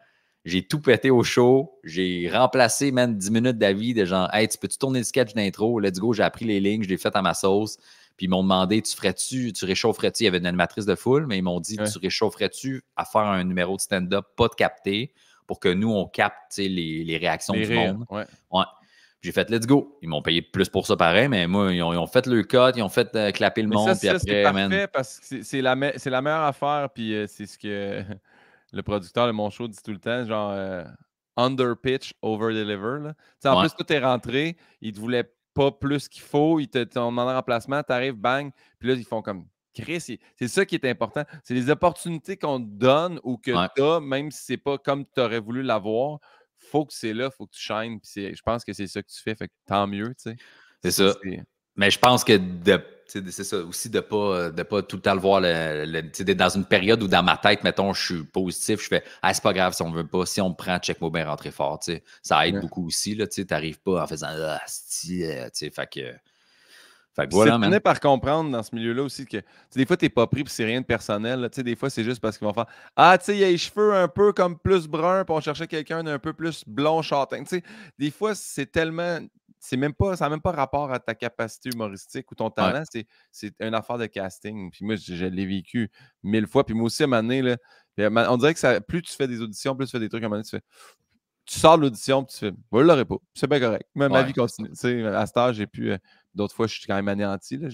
J'ai tout pété au show. J'ai remplacé, même 10 minutes d'avis de genre, hey, tu peux-tu tourner le sketch d'intro? Let's go. J'ai appris les lignes, je l'ai fait à ma sauce. Puis ils m'ont demandé, tu ferais-tu, tu réchaufferais-tu? Il y avait une animatrice de foule, mais ils m'ont dit, tu réchaufferais-tu à faire un numéro de stand-up, pas de capter, pour que nous, on capte les, réactions du monde. J'ai fait let's go. Ils m'ont payé plus pour ça pareil, mais moi, ils ont, fait le code, ils ont fait euh, clapper le monde. c'est la, la, meilleure affaire, puis euh, c'est ce que le producteur de mon dit tout le temps, genre euh, under pitch, over deliver. En plus, plus, tu es rentré, ils te voulaient pas plus qu'il faut, ils te demandé un remplacement, arrives, bang, puis là, ils font comme Chris, c'est ça qui est important. C'est les opportunités qu'on te donne ou que tu as, même si c'est pas comme tu aurais voulu l'avoir faut que c'est là, faut que tu chaînes, Puis je pense que c'est ça que tu fais, fait que tant mieux, tu sais. C'est ça. Mais je pense que c'est ça aussi de pas de pas tout le temps le voir le, dans une période où dans ma tête mettons je suis positif je fais ah c'est pas grave si on veut pas si on me prend check moi bien rentrer fort ça aide beaucoup aussi là tu n'arrives pas en faisant ah, euh, fait que c'est que par comprendre dans ce milieu-là aussi que des fois, tu n'es pas pris, puis c'est rien de personnel. Des fois, c'est juste parce qu'ils vont faire Ah, tu sais, il y a les cheveux un peu comme plus brun, puis on cherchait quelqu'un d'un peu plus blond, châtain. des fois, c'est tellement. C'est même pas, ça n'a même pas rapport à ta capacité humoristique ou ton talent. C'est une affaire de casting. Puis moi, je, l'ai vécu mille fois. Puis moi aussi, à un moment donné, on dirait que ça, plus tu fais des auditions, plus tu fais des trucs, à un moment donné, tu fais tu sors de l'audition et tu fais, je l'aurai pas. C'est bien correct. Mais ma vie continue. à cet âge, j'ai pu. Euh, d'autres fois, je suis quand même anéanti. Là,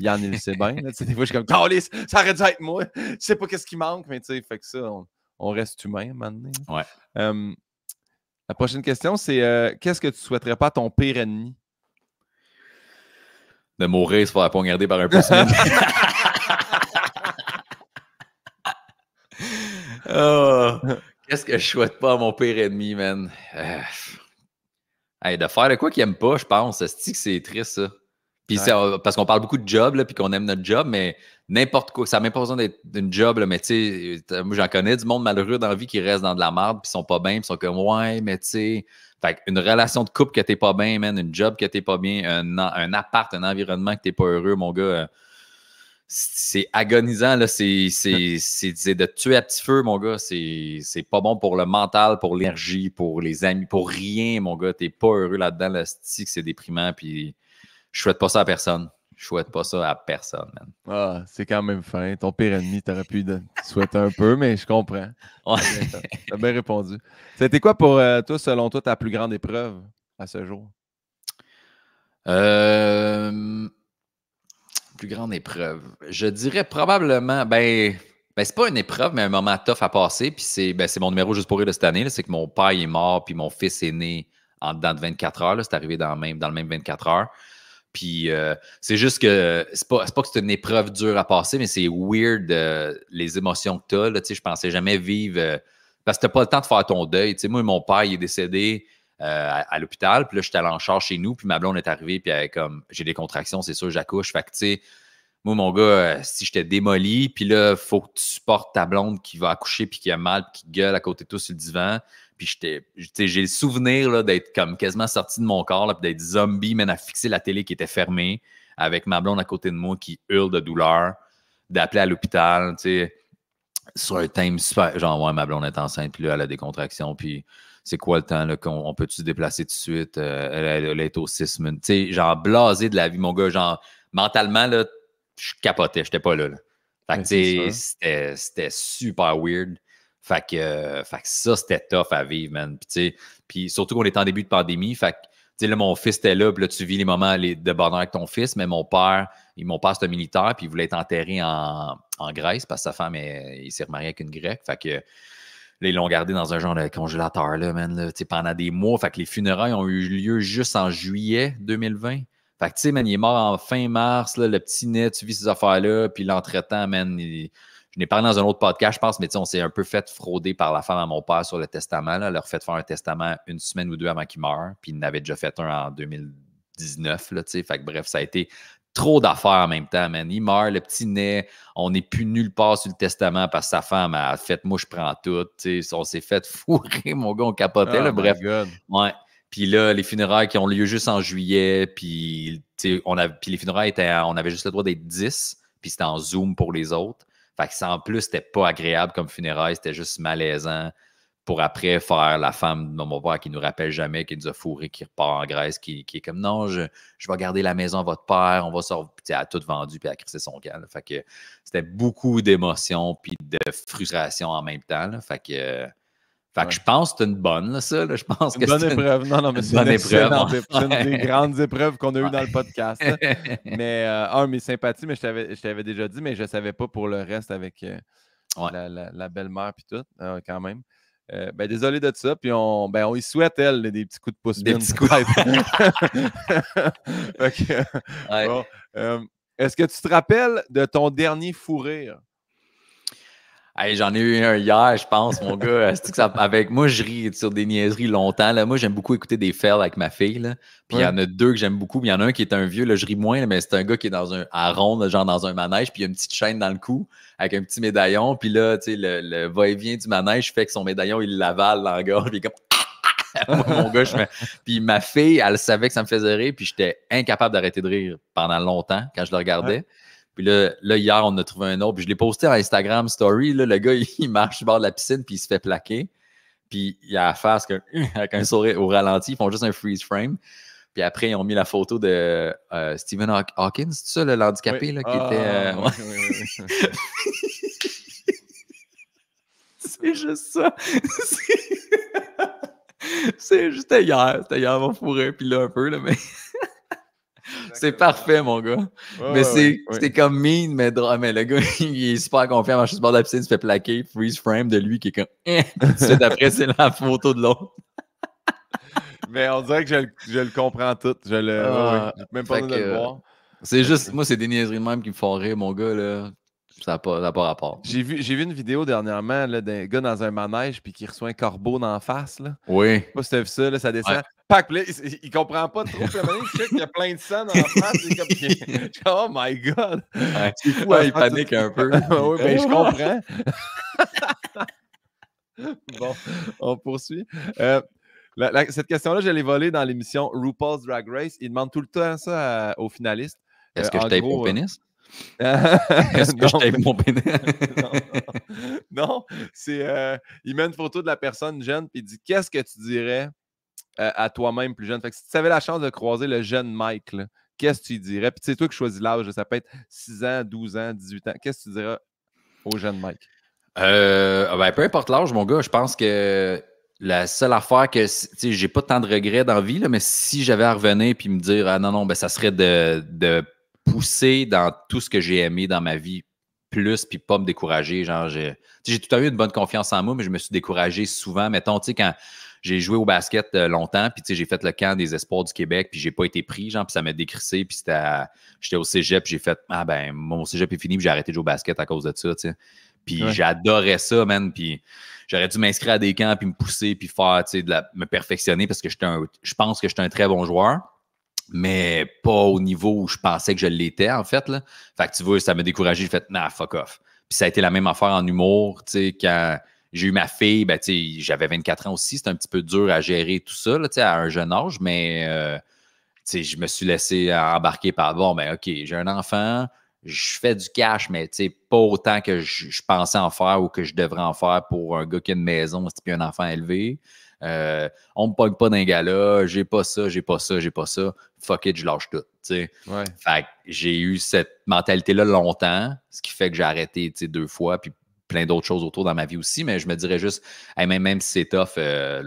Yann, il sait bien. des fois, je suis comme, ça aurait dû être moi. Je sais pas qu'est-ce qui manque, mais tu sais, fait que ça, on, reste humain donné. Ouais. la prochaine question, c'est euh, qu'est-ce que tu souhaiterais pas à ton pire ennemi? De mourir et se faire poignarder par un poisson. oh, ah. Qu'est-ce que je souhaite pas à mon pire ennemi, man? Euh, de faire de quoi qu'il aime pas, je pense. C'est que c'est triste, ça. Puis parce qu'on parle beaucoup de job, puis qu'on aime notre job, mais n'importe quoi, ça n'a même pas besoin d'être une job, mais tu sais, moi j'en connais du monde malheureux dans la vie qui reste dans de la merde, puis ils sont pas bien, puis sont comme ouais, mais tu sais, une relation de couple que t'es pas bien, man, une job que t'es pas bien, un, un appart, un environnement que t'es pas heureux, mon gars, euh, c'est agonisant, là. C'est de tuer à petit feu, mon gars. C'est pas bon pour le mental, pour l'énergie, pour les amis, pour rien, mon gars. T'es pas heureux là-dedans, là. C'est déprimant, puis je souhaite pas ça à personne. Je souhaite pas ça à personne, Ah, c'est quand même fin. Ton pire ennemi, t'aurais pu souhaiter un peu, mais je comprends. T'as bien répondu. C'était quoi pour euh, toi, selon toi, ta plus grande épreuve à ce jour? Euh plus grande épreuve? Je dirais probablement, ben, ben c'est pas une épreuve, mais un moment tough à passer. Puis c'est ben, mon numéro juste pour rire de cette année. C'est que mon père est mort, puis mon fils est né en dedans de 24 heures. C'est arrivé dans, même, dans le même 24 heures. Puis euh, c'est juste que c'est pas, pas que c'est une épreuve dure à passer, mais c'est weird euh, les émotions que tu as. je pensais jamais vivre euh, parce que t'as pas le temps de faire ton deuil. moi, mon père il est décédé euh, à, l'hôpital. Puis là, j'étais allé en charge chez nous, puis ma blonde est arrivée, puis comme j'ai des contractions, c'est sûr, j'accouche. Fait que tu sais, moi, mon gars, euh, si je t'ai démoli, puis là, faut que tu supportes ta blonde qui va accoucher, puis qui a mal, puis qui gueule à côté de toi sur le divan. Puis j'ai le souvenir d'être comme quasiment sorti de mon corps, puis d'être zombie, même à fixer la télé qui était fermée, avec ma blonde à côté de moi qui hurle de douleur, d'appeler à l'hôpital, tu sais, sur un thème super. Genre, ouais, ma blonde est enceinte, puis là, elle a des contractions, puis c'est quoi le temps, là, qu'on, peut-tu se déplacer tout de suite, euh, elle, est au six minutes. Tu sais, genre blasé de la vie, mon gars, genre mentalement, là, je capotais, j'étais pas là. Fait que, c'était, super weird. Fait que, euh, fait que ça, c'était tough à vivre, man. Puis, puis surtout qu'on est en début de pandémie, fait que, tu sais, là, mon fils était là, puis là, tu vis les moments les, de bonheur avec ton fils, mais mon père, il, mon père, c'était militaire, puis il voulait être enterré en, Grèce parce que sa femme, elle, il s'est remarié avec une grecque. Fait que, Là, ils l'ont gardé dans un genre de congélateur là, man, là, pendant des mois. Fait que les funérailles ont eu lieu juste en juillet 2020. Fait que, tu sais, il est mort en fin mars, le petit net, tu vis ces affaires-là, puis l'entretemps, man, je n'ai parlé dans un autre podcast, je pense, mais on s'est un peu fait frauder par la femme à mon père sur le testament. Là. leur fait faire un testament une semaine ou deux avant qu'il meure, puis il n'avait déjà fait un en 2019. Là, fait que, bref, ça a été trop d'affaires en même temps, man. Il meurt, le petit nez, on n'est plus nulle part sur le testament parce que sa femme a fait moi, je prends tout. On s'est fait fourrer, mon gars, on capotait. Oh bref. Puis là, les funérailles qui ont lieu juste en juillet, puis, on a, les funérailles étaient, on avait juste le droit d'être 10, puis c'était en Zoom pour les autres. Fait que ça, en plus, c'était pas agréable comme funérailles, c'était juste malaisant pour après faire la femme de mon père qui nous rappelle jamais, qui nous a fourré, qui repart en Grèce, qui, est comme non, je, vais garder la maison à votre père, on va sortir. à tout vendu, puis à a son camp. Fait que c'était beaucoup d'émotions, puis de frustration en même temps. que. je pense que c'est une bonne, ça. Je pense une bonne épreuve. Non, non, mais c'est une, des grandes épreuves qu'on a eues dans le podcast. mais, euh, un, mes sympathies, mais je t'avais déjà dit, mais je ne savais pas pour le reste avec euh, la, belle-mère et tout, euh, quand même. Euh, ben, désolé de ça. Puis on, ben, on y souhaite, elle, des petits coups de pouce. Des petits coups. Euh, est-ce que tu te rappelles de ton dernier fourré j'en ai eu un hier, je pense, mon gars. avec moi, je ris sur des niaiseries longtemps. Là. Moi, j'aime beaucoup écouter des fers avec ma fille. Puis il y en a deux que j'aime beaucoup. il y en a un qui est un vieux, là, je ris moins, mais c'est un gars qui est dans un à ronde, genre dans un manège, puis il y a une petite chaîne dans le cou avec un petit médaillon. Puis là, tu sais, le, va-et-vient du manège fait que son médaillon, il l'avale dans le Puis comme mon gars, Puis ma fille, elle savait que ça me faisait rire, puis j'étais incapable d'arrêter de rire pendant longtemps quand je le regardais. Puis là, hier, on a trouvé un autre. Puis je l'ai posté à Instagram Story. le gars, il marche au bord de la piscine, puis il se fait plaquer. Puis il a affaire face que, avec un sourire au ralenti. Ils font juste un freeze frame. Puis après, ils ont mis la photo de euh, Stephen Hawkins, c'est ça, le handicapé, qui était. Euh, ah, oui, c'est juste ça. c'est juste hier. C'était hier, mon fourré, puis là, un peu, là, mais c'est parfait, mon gars. mais c'est comme mean, mais Mais le gars, il est super confiant. Je sur le bord de la piscine, il se fait plaquer. Freeze frame de lui qui est comme. c'est eh, d'après c'est la photo de l'autre. mais on dirait que je, je le comprends tout. Je le. peux ah, même pas de le voir. C'est juste, moi, c'est des niaiseries de même qui me font rire, mon gars. Là. Ça n'a pas, rapport. J'ai vu, une vidéo dernièrement d'un gars dans un manège puis qui reçoit un corbeau la face. Là. Oui. Je pas ça, là, ça descend. il, ne comprend pas trop. il y a plein de sang dans la face. oh my God! Hein, il panique un peu. oui, mais ben, je comprends. bon, on poursuit. Euh, cette question-là, je l'ai volée dans l'émission RuPaul's Drag Race. Il demande tout le temps ça aux finalistes. Est-ce euh, que je tape au pénis? Est-ce que je mon non, c'est. Euh, il met une photo de la personne jeune, puis il dit Qu'est-ce que tu dirais euh, à toi-même plus jeune? Fait que si tu avais la chance de croiser le jeune Mike, qu'est-ce que tu dirais? Puis c'est toi qui choisis l'âge, ça peut être 6 ans, 12 ans, 18 ans. Qu'est-ce que tu dirais au jeune Mike? Euh, ah ben, peu importe l'âge, mon gars, je pense que la seule affaire que, j'ai pas tant de regrets dans la vie, mais si j'avais à revenir puis me dire, ah non, non, ben, ça serait de pousser dans tout ce que j'ai aimé dans ma vie plus, puis pas me décourager. Genre, j'ai tout à eu une bonne confiance en moi, mais je me suis découragé souvent. Mettons, tu sais, quand j'ai joué au basket euh, longtemps, puis tu sais, j'ai fait le camp des espoirs du Québec, puis j'ai pas été pris, genre, puis ça m'a décrissé, puis j'étais au cégep, j'ai fait, ah ben, mon cégep est fini, puis j'ai arrêté de jouer au basket à cause de ça, tu sais. Puis j'adorais ça, man. Puis j'aurais dû m'inscrire à des camps, puis me pousser, puis faire, tu sais, me perfectionner parce que je pense que j'étais un très bon joueur mais pas au niveau où je pensais que je l'étais, en fait. Là. Fait que tu vois, ça m'a découragé. fait, nah, fuck off. Puis ça a été la même affaire en humour. Tu sais, quand j'ai eu ma fille, ben, tu sais, j'avais 24 ans aussi. C'était un petit peu dur à gérer tout ça, tu sais, à un jeune âge, mais euh, tu sais, je me suis laissé embarquer par bon, mais ben, OK, j'ai un enfant, je fais du cash, mais tu sais, pas autant que je, pensais en faire ou que je devrais en faire pour un gars qui a une maison, puis un enfant élevé. Euh, on me pogne pas d'un gala, j'ai pas ça, j'ai pas ça, j'ai pas ça, fuck it, je lâche tout. j'ai eu cette mentalité-là longtemps, ce qui fait que j'ai arrêté deux fois, puis plein d'autres choses autour dans ma vie aussi, mais je me dirais juste, même, même si c'est tough, euh,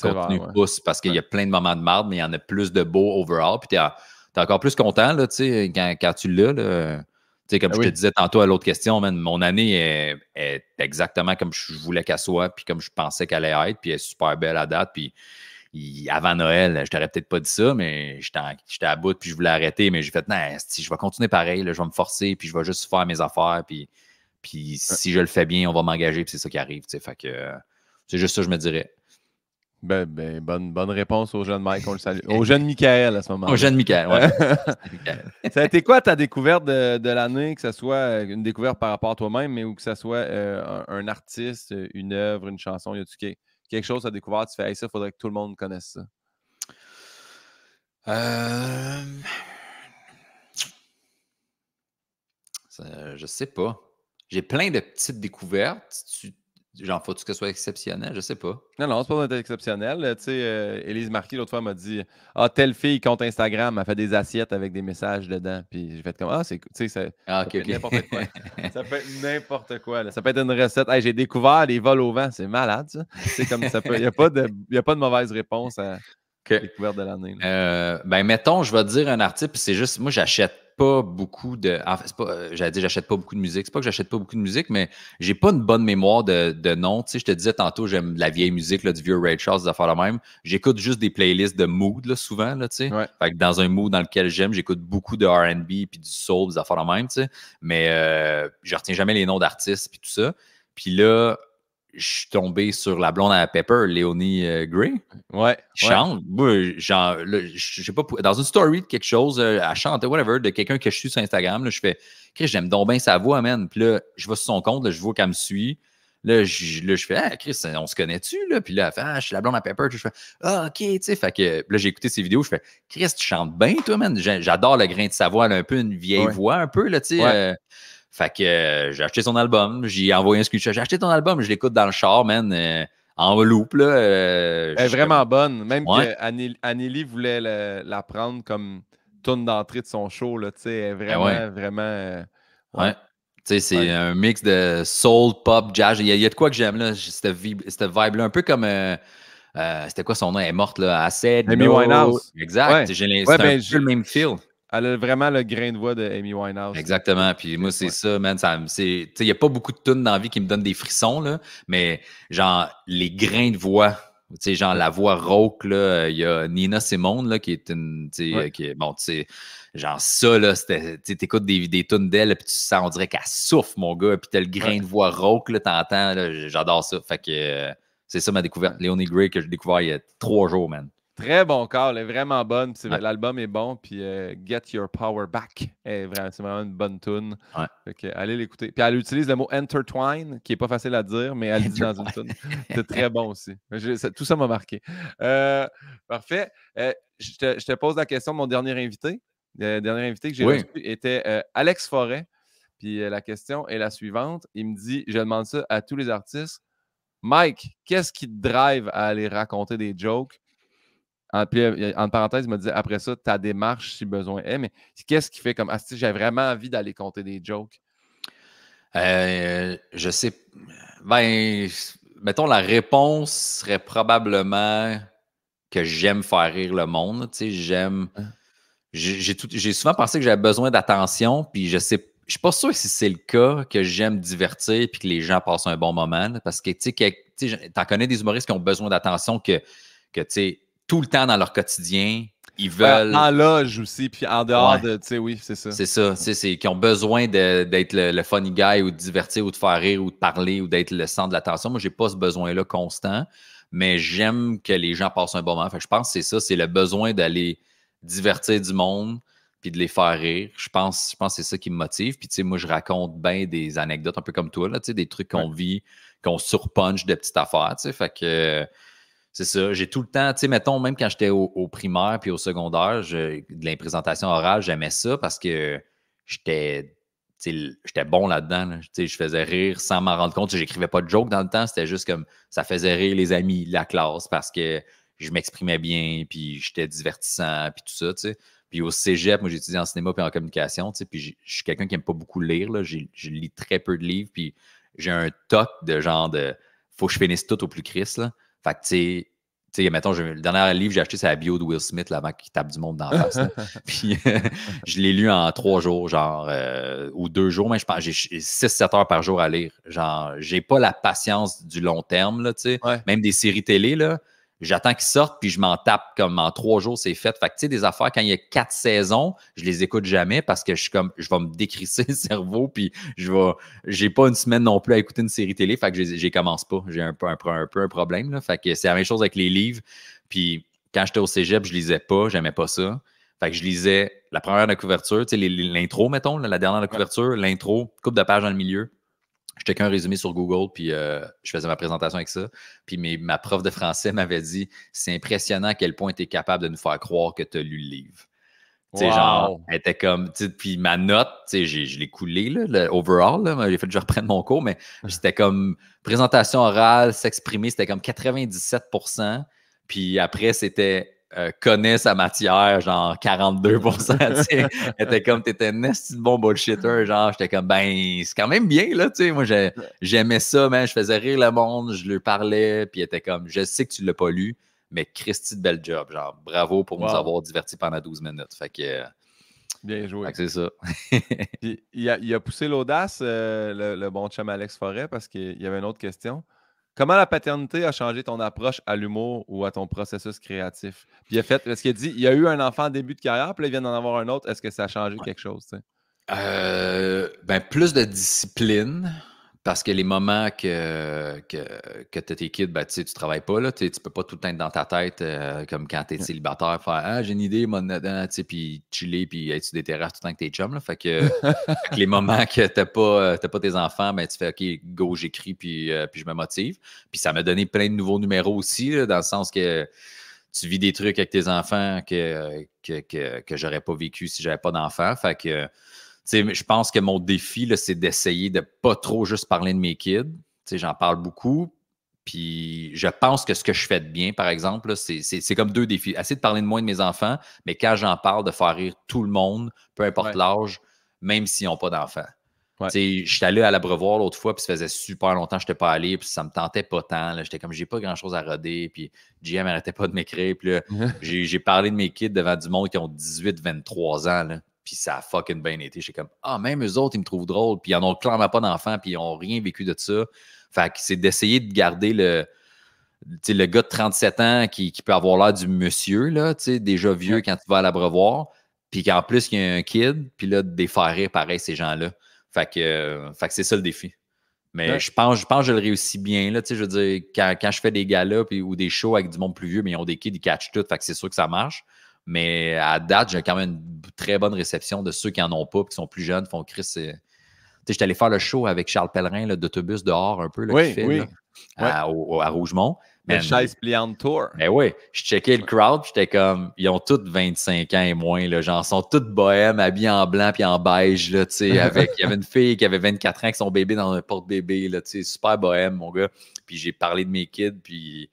continue, pousse, parce qu'il y a plein de moments de marde, mais il y en a plus de beaux overall, puis t'es, encore plus content là, quand, quand tu l'as comme ah je te disais tantôt à l'autre question, mon année est, exactement comme je voulais qu'elle soit, puis comme je pensais qu'elle allait être, puis elle est super belle à date. Puis avant Noël, je t'aurais peut-être pas dit ça, mais j'étais à bout, puis je voulais arrêter, mais j'ai fait, non, si je vais continuer pareil, je vais me forcer, puis je vais juste faire mes affaires, puis, si je le fais bien, on va m'engager, puis c'est ça qui arrive. Fait que euh, c'est juste ça, que je me dirais. Ben, ben, bonne, bonne réponse au jeune Mike, on le salue. Au jeune Michael à ce moment-là. Au jeune Michael, oui. ça a été quoi ta découverte de, l'année, que ce soit euh, une découverte par rapport à toi-même, mais ou que ce soit euh, un, artiste, une œuvre, une chanson, y a-tu quelque chose à découvrir, tu fais ça, il faudrait que tout le monde connaisse ça? Euh... ça je sais pas. J'ai plein de petites découvertes. Tu Genre, faut-tu que ce soit exceptionnel? Je sais pas. Non, non, c'est pas d'être exceptionnel. Tu sais, Elise euh, Élise Marquis, l'autre fois, m'a dit Ah, telle fille compte Instagram, elle fait des assiettes avec des messages dedans. Puis j'ai fait comme Ah, c'est. Tu sais, ça, ah, n'importe quoi. ça peut être n'importe quoi. Ça peut être une recette. j'ai découvert les vols au vent. C'est malade, ça. C'est comme ça peut. Il n'y a, pas a pas de mauvaise réponse à, de l'année. Euh, ben, mettons, je vais dire un article, c'est juste, moi, j'achète pas beaucoup de. En fait, pas, euh, j'allais dire, j'achète pas beaucoup de musique. C'est pas que j'achète pas beaucoup de musique, mais j'ai pas une bonne mémoire de, de nom. Tu sais, je te disais tantôt, j'aime la vieille musique, là, du vieux Ray Charles, des affaires la même. J'écoute juste des playlists de mood, là, souvent, là, tu sais. dans un mood dans lequel j'aime, j'écoute beaucoup de RB puis du soul, des affaires la même, tu sais. Mais euh, je retiens jamais les noms d'artistes puis tout ça. Puis là, je suis tombé sur la blonde à Pepper, Léonie euh, Gray. Ouais. chante. genre, pas, dans une story de quelque chose, à euh, chanter, whatever, de quelqu'un que je suis sur Instagram, je fais, Chris, j'aime donc bien sa voix, man. Puis là, je vais sur son compte, je vois qu'elle me suit. Là, je, fais, ah, Chris, on se connaît-tu? Là? Puis là, elle fait, ah, je suis la blonde à Pepper. Je fais, ah, OK, tu sais. Fait que là, j'ai écouté ses vidéos. Je fais, Chris, tu chantes bien, toi, man. J'adore le grain de sa voix, là, un peu une vieille voix, un peu, là, tu sais. Euh, fait que euh, j'ai acheté son album, j'ai envoyé un screenshot. J'ai acheté ton album, je l'écoute dans le char, man. Euh, en loop, là. Euh, elle est vraiment bonne. Même voulait la prendre comme tourne d'entrée de son show, là. Tu sais, ben vraiment, vraiment. ouais. Tu sais, c'est un mix de soul, pop, jazz. Il y, a de quoi que j'aime, là. Cette vibe-là, un peu comme. C'était quoi son nom? Elle est morte, là. à Amy no... Winehouse. Exact. J'ai ben, le même feel. Elle a vraiment le grain de voix de Amy Winehouse. Exactement. Puis moi, c'est ça, man. il n'y a pas beaucoup de tunes dans la vie qui me donnent des frissons, là, mais genre, les grains de voix tu sais, genre la voix rauque, là, il y a Nina Simone, là, qui est une, tu sais, qui est, bon, tu sais, genre ça, là, tu écoutes des, des tunes d'elle, puis tu sens, on dirait qu'elle souffle, mon gars, puis t'as le grain de voix rauque, là, t'entends, j'adore ça, fait que euh, c'est ça ma découverte, Léonie Gray, que j'ai découvert il y a trois jours, man. Très bon corps, elle est vraiment bonne. L'album est bon. Puis euh, Get Your Power Back, est vraiment, une bonne tune. allez l'écouter. Puis elle utilise le mot intertwine, qui n'est pas facile à dire, mais elle le dit dans une tune. C'est très bon aussi. tout ça m'a marqué. Euh, parfait. Euh, je, te, pose la question de mon dernier invité. Le dernier invité que j'ai reçu était Alex Forêt. Puis la question est la suivante. Il me dit, je demande ça à tous les artistes. Mike, qu'est-ce qui te drive à aller raconter des jokes? Ah, en, parenthèse, il m'a dit après ça, ta démarche, si besoin est, mais qu'est-ce qui fait comme ah, j'ai vraiment envie d'aller compter des jokes? Euh, je sais. Ben, mettons, la réponse serait probablement que j'aime faire rire le monde. Tu sais, j'aime. Ah. J'ai souvent pensé que j'avais besoin d'attention, puis je sais. Je suis pas sûr si c'est le cas que j'aime divertir puis que les gens passent un bon moment. Parce que, tu sais, tu en connais des humoristes qui ont besoin d'attention que, que tu sais, tout le temps dans leur quotidien. Ils veulent. en loge aussi, puis en dehors de. Tu sais, oui, c'est ça. C'est ça. C'est qu'ils ont besoin d'être le, funny guy ou de divertir ou de faire rire ou de parler ou d'être le centre de l'attention. Moi, j'ai pas ce besoin-là constant, mais j'aime que les gens passent un bon moment. je pense que c'est ça, c'est le besoin d'aller divertir du monde puis de les faire rire. Je pense, je pense que c'est ça qui me motive. Puis, tu sais, moi, je raconte bien des anecdotes, un peu comme toi, là, tu sais, des trucs qu'on vit, qu'on surpunche des petites affaires, tu sais. Fait que c'est ça. J'ai tout le temps, tu sais, mettons, même quand j'étais au, primaire puis au secondaire, de l'imprésentation orale, j'aimais ça parce que j'étais bon là-dedans. sais, Je faisais rire sans m'en rendre compte. J'écrivais pas de joke dans le temps. C'était juste comme ça faisait rire les amis, la classe, parce que je m'exprimais bien, puis j'étais divertissant, puis tout ça. tu sais. Puis au cégep, moi, j'étudiais en cinéma puis en communication. tu sais. Puis je suis quelqu'un qui aime pas beaucoup lire. Là. Je lis très peu de livres, puis j'ai un toc de genre de faut que je finisse tout au plus crisp, Là. Fait que, tu sais, mettons, le dernier livre que j'ai acheté, c'est la bio de Will Smith, là, avant qu'il tape du monde dans la face. puis je l'ai lu en trois jours, genre, euh, ou deux jours, mais je pense j'ai 6-7 heures par jour à lire. Genre, j'ai pas la patience du long terme, là, tu sais. Même des séries télé, là, J'attends qu'ils sortent, puis je m'en tape comme en trois jours, c'est fait. Fait que, tu sais, des affaires, quand il y a quatre saisons, je les écoute jamais parce que je suis comme, je vais me décrisser le cerveau, puis je vais, j'ai pas une semaine non plus à écouter une série télé, fait que n'y commence pas. J'ai un peu un, peu un problème, là. Fait que c'est la même chose avec les livres. Puis quand j'étais au cégep, je lisais pas, j'aimais pas ça. Fait que je lisais la première de couverture, tu sais, l'intro, mettons, la dernière de couverture, l'intro, coupe de page dans le milieu, J'étais qu'un résumé sur Google, puis euh, je faisais ma présentation avec ça. Puis ma prof de français m'avait dit C'est impressionnant à quel point tu es capable de nous faire croire que tu as lu le livre. Tu sais, genre, elle était comme, puis ma note, je l'ai coulée, là, le overall, j'ai fait que je reprenne mon cours, mais c'était ah. comme présentation orale, s'exprimer, c'était comme 97 Puis après, c'était connaissent euh, connaît sa matière, genre 42 était comme, t'étais un de bon bullshitter, genre, j'étais comme, ben, c'est quand même bien, là, tu sais. Moi, j'aimais ça, mais je faisais rire le monde, je lui parlais, puis était comme, je sais que tu l'as pas lu, mais Christy de bel job, genre, bravo pour nous avoir divertis pendant 12 minutes. Fait que. Euh, bien joué. C'est ça. il, a, poussé l'audace, euh, le, le, bon chum Alex Forêt, parce qu'il y avait une autre question. Comment la paternité a changé ton approche à l'humour ou à ton processus créatif? Puis il a fait, est-ce qu'il a dit, il y a eu un enfant en début de carrière, puis là, il vient d'en avoir un autre. Est-ce que ça a changé quelque chose? Euh, ben, plus de discipline. Parce que les moments que, que, tu as tes kids, ben, tu ne travailles pas, là, tu ne peux pas tout le temps être dans ta tête, euh, comme quand tu es célibataire, faire Ah, j'ai une idée, mon puis chiller, puis être sur des terrasses tout le temps que tu es chum. fait, que, les moments que tu n'as pas, euh, pas tes enfants, ben, tu fais OK, go, j'écris, puis, euh, puis je me motive. Puis ça m'a donné plein de nouveaux numéros aussi, dans le sens que tu vis des trucs avec tes enfants que, que, que, j'aurais pas vécu si j'avais pas d'enfants. Fait que je pense que mon défi, c'est d'essayer de pas trop juste parler de mes kids. J'en parle beaucoup. Puis je pense que ce que je fais de bien, par exemple, c'est comme deux défis. assez de parler de moi et de mes enfants, mais quand j'en parle, de faire rire tout le monde, peu importe l'âge, même s'ils n'ont pas d'enfants. Je suis allé à la l'abreuvoir l'autre fois, puis ça faisait super longtemps que je n'étais pas allé, puis ça me tentait pas tant. J'étais comme, j'ai pas grand-chose à roder, puis JM n'arrêtait pas de m'écrire. Puis j'ai parlé de mes kids devant du monde qui ont 18, 23 ans. Là. Puis ça a fucking bien été. J'ai comme, ah, même eux autres, ils me trouvent drôle. Puis ils n'en ont clairement pas d'enfants, puis ils n'ont rien vécu de ça. Fait que c'est d'essayer de garder le. le gars de 37 ans qui, peut avoir l'air du monsieur, là, déjà vieux quand tu vas à l'abreuvoir, puis qu'en plus, il y a un kid, puis là, rire, pareil ces gens-là. Euh, fait que, c'est ça le défi. Mais je, pense, je pense que je le réussis bien. Là, je veux dire, quand, je fais des galops ou des shows avec du monde plus vieux, mais ils ont des kids, ils catchent tout. Fait que c'est sûr que ça marche. Mais à date, j'ai quand même une très bonne réception de ceux qui n'en ont pas, qui sont plus jeunes, font Chris. Tu sais, j'étais allé faire le show avec Charles Pellerin d'autobus dehors un peu, là, à, Rougemont. « mais Rougemont. Le chaise tour. Mais ben oui, je checkais le crowd, j'étais comme, ils ont tous 25 ans et moins, là, genre, sont tous bohèmes, habillés en blanc puis en beige, là, tu sais, avec, il y avait une fille qui avait 24 ans avec son bébé dans un porte-bébé, là, tu sais, super bohème, mon gars. Puis j'ai parlé de mes kids, puis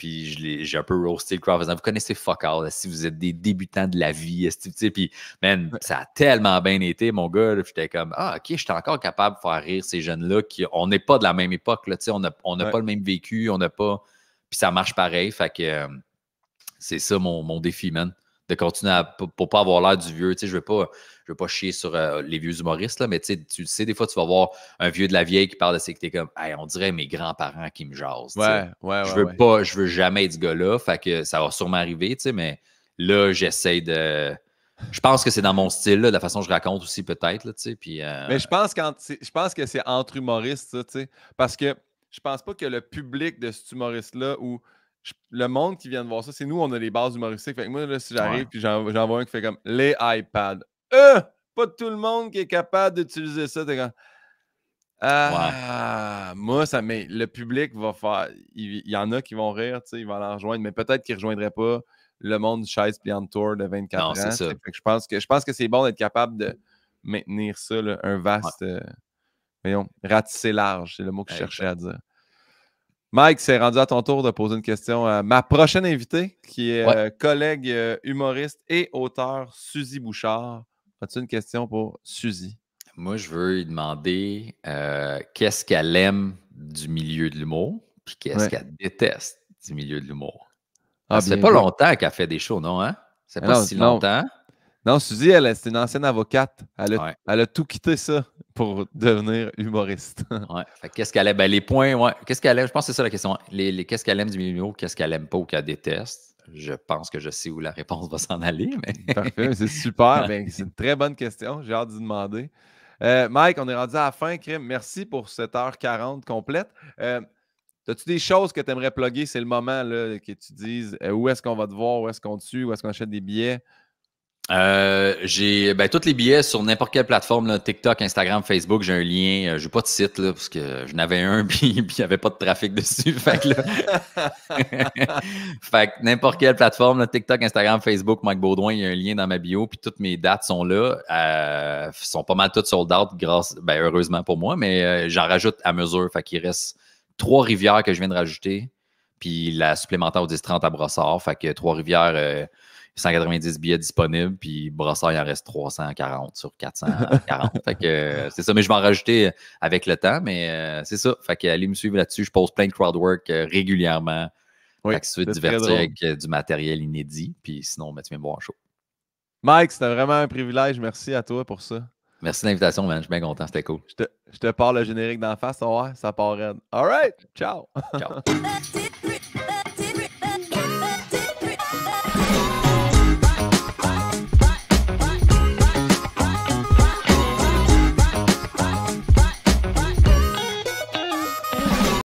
puis j'ai un peu roasté le crowd en disant Vous connaissez fuck all, si vous êtes des débutants de la vie, puis man, ça a tellement bien été, mon gars. J'étais comme Ah, ok, j'étais encore capable de faire rire ces jeunes-là qui on n'est pas de la même époque, là, on n'a on a pas le même vécu, on n'a pas. Puis ça marche pareil. Fait que euh, c'est ça mon, mon défi, man de continuer à, pour, pas avoir l'air du vieux. Tu sais, je veux pas, je veux pas chier sur euh, les vieux humoristes, là, mais tu sais, sais, des fois, tu vas voir un vieux de la vieille qui parle de ces que t'es comme, on dirait mes grands-parents qui me jasent. Ouais, je veux pas, je veux jamais être ce gars-là, ça va sûrement arriver, tu sais, mais là, j'essaie de. Je pense que c'est dans mon style, là, la façon que je raconte aussi, peut-être, tu sais. Euh, mais je pense, quand je pense que c'est entre humoristes, tu sais, parce que je pense pas que le public de cet humoriste-là ou le monde qui vient de voir ça, c'est nous, on a les bases humoristiques. Fait moi, là, si j'arrive, puis j'en vois un qui fait comme les iPads. Euh, pas tout le monde qui est capable d'utiliser ça. T'es comme. Ah, moi, ça mais le public va faire. Il, y en a qui vont rire, tu sais, ils vont aller rejoindre, mais peut-être qu'ils ne rejoindraient pas le monde du Chaise Beyond Tour de 24 ans. je pense que je pense que c'est bon d'être capable de maintenir ça, un vaste. Euh, voyons, ratisser large, c'est le mot que je cherchais à dire. Mike, c'est rendu à ton tour de poser une question à ma prochaine invitée, qui est euh, collègue euh, humoriste et auteur Suzy Bouchard. As-tu une question pour Suzy? Moi, je veux lui demander euh, qu'est-ce qu'elle aime du milieu de l'humour, et qu'est-ce qu'elle déteste du milieu de l'humour. Ah, c'est pas longtemps qu'elle fait des shows, non? Hein? C'est pas ah si longtemps. Non, Suzy, elle, c'est une ancienne avocate. elle a tout quitté ça pour devenir humoriste. ouais. Qu'est-ce qu'elle aime? Ben, les points, ouais. Qu'est-ce qu'elle aime? Je pense que c'est ça la question. Hein. Les, qu'est-ce qu'elle aime du milieu, qu'est-ce qu'elle aime pas ou qu'elle déteste? Je pense que je sais où la réponse va s'en aller. Parfait, c'est super. Ben, c'est une très bonne question. J'ai hâte d'y demander. Euh, Mike, on est rendu à la fin, Merci pour cette heure 40 complète. Euh, As-tu des choses que tu aimerais plugger? C'est le moment là, que tu dises euh, où est-ce qu'on va te voir, où est-ce qu'on te suit, où est-ce qu'on achète des billets, euh, j'ai ben, tous les billets sur n'importe quelle plateforme, TikTok, Instagram, Facebook, j'ai un lien. Euh, je n'ai pas de site parce que je n'avais un puis il n'y avait pas de trafic dessus. Fait que, n'importe quelle plateforme, TikTok, Instagram, Facebook, Mike Baudouin, il y a un lien dans ma bio, puis toutes mes dates sont là. Euh, sont pas mal toutes sold out grâce, ben, heureusement pour moi, mais j'en rajoute à mesure. Fait qu'il reste trois rivières que je viens de rajouter, puis la supplémentaire au 10-30 à Brossard. Fait que Trois-Rivières 190 billets disponibles, puis Brossard, il en reste 340 sur 440. fait que euh, c'est ça, mais je vais en rajouter euh, avec le temps, mais euh, c'est ça. Fait que allez me suivre là-dessus. Je pose plein de crowdwork régulièrement. fait que tu veux te divertir avec du matériel inédit, puis sinon, ben, tu viens me voir Mike, c'était vraiment un privilège. Merci à toi pour ça. Merci de l'invitation, man. Je suis bien content. C'était cool. Je te, je parle le générique d'en face. ça part raide. All right. Ciao. Ciao.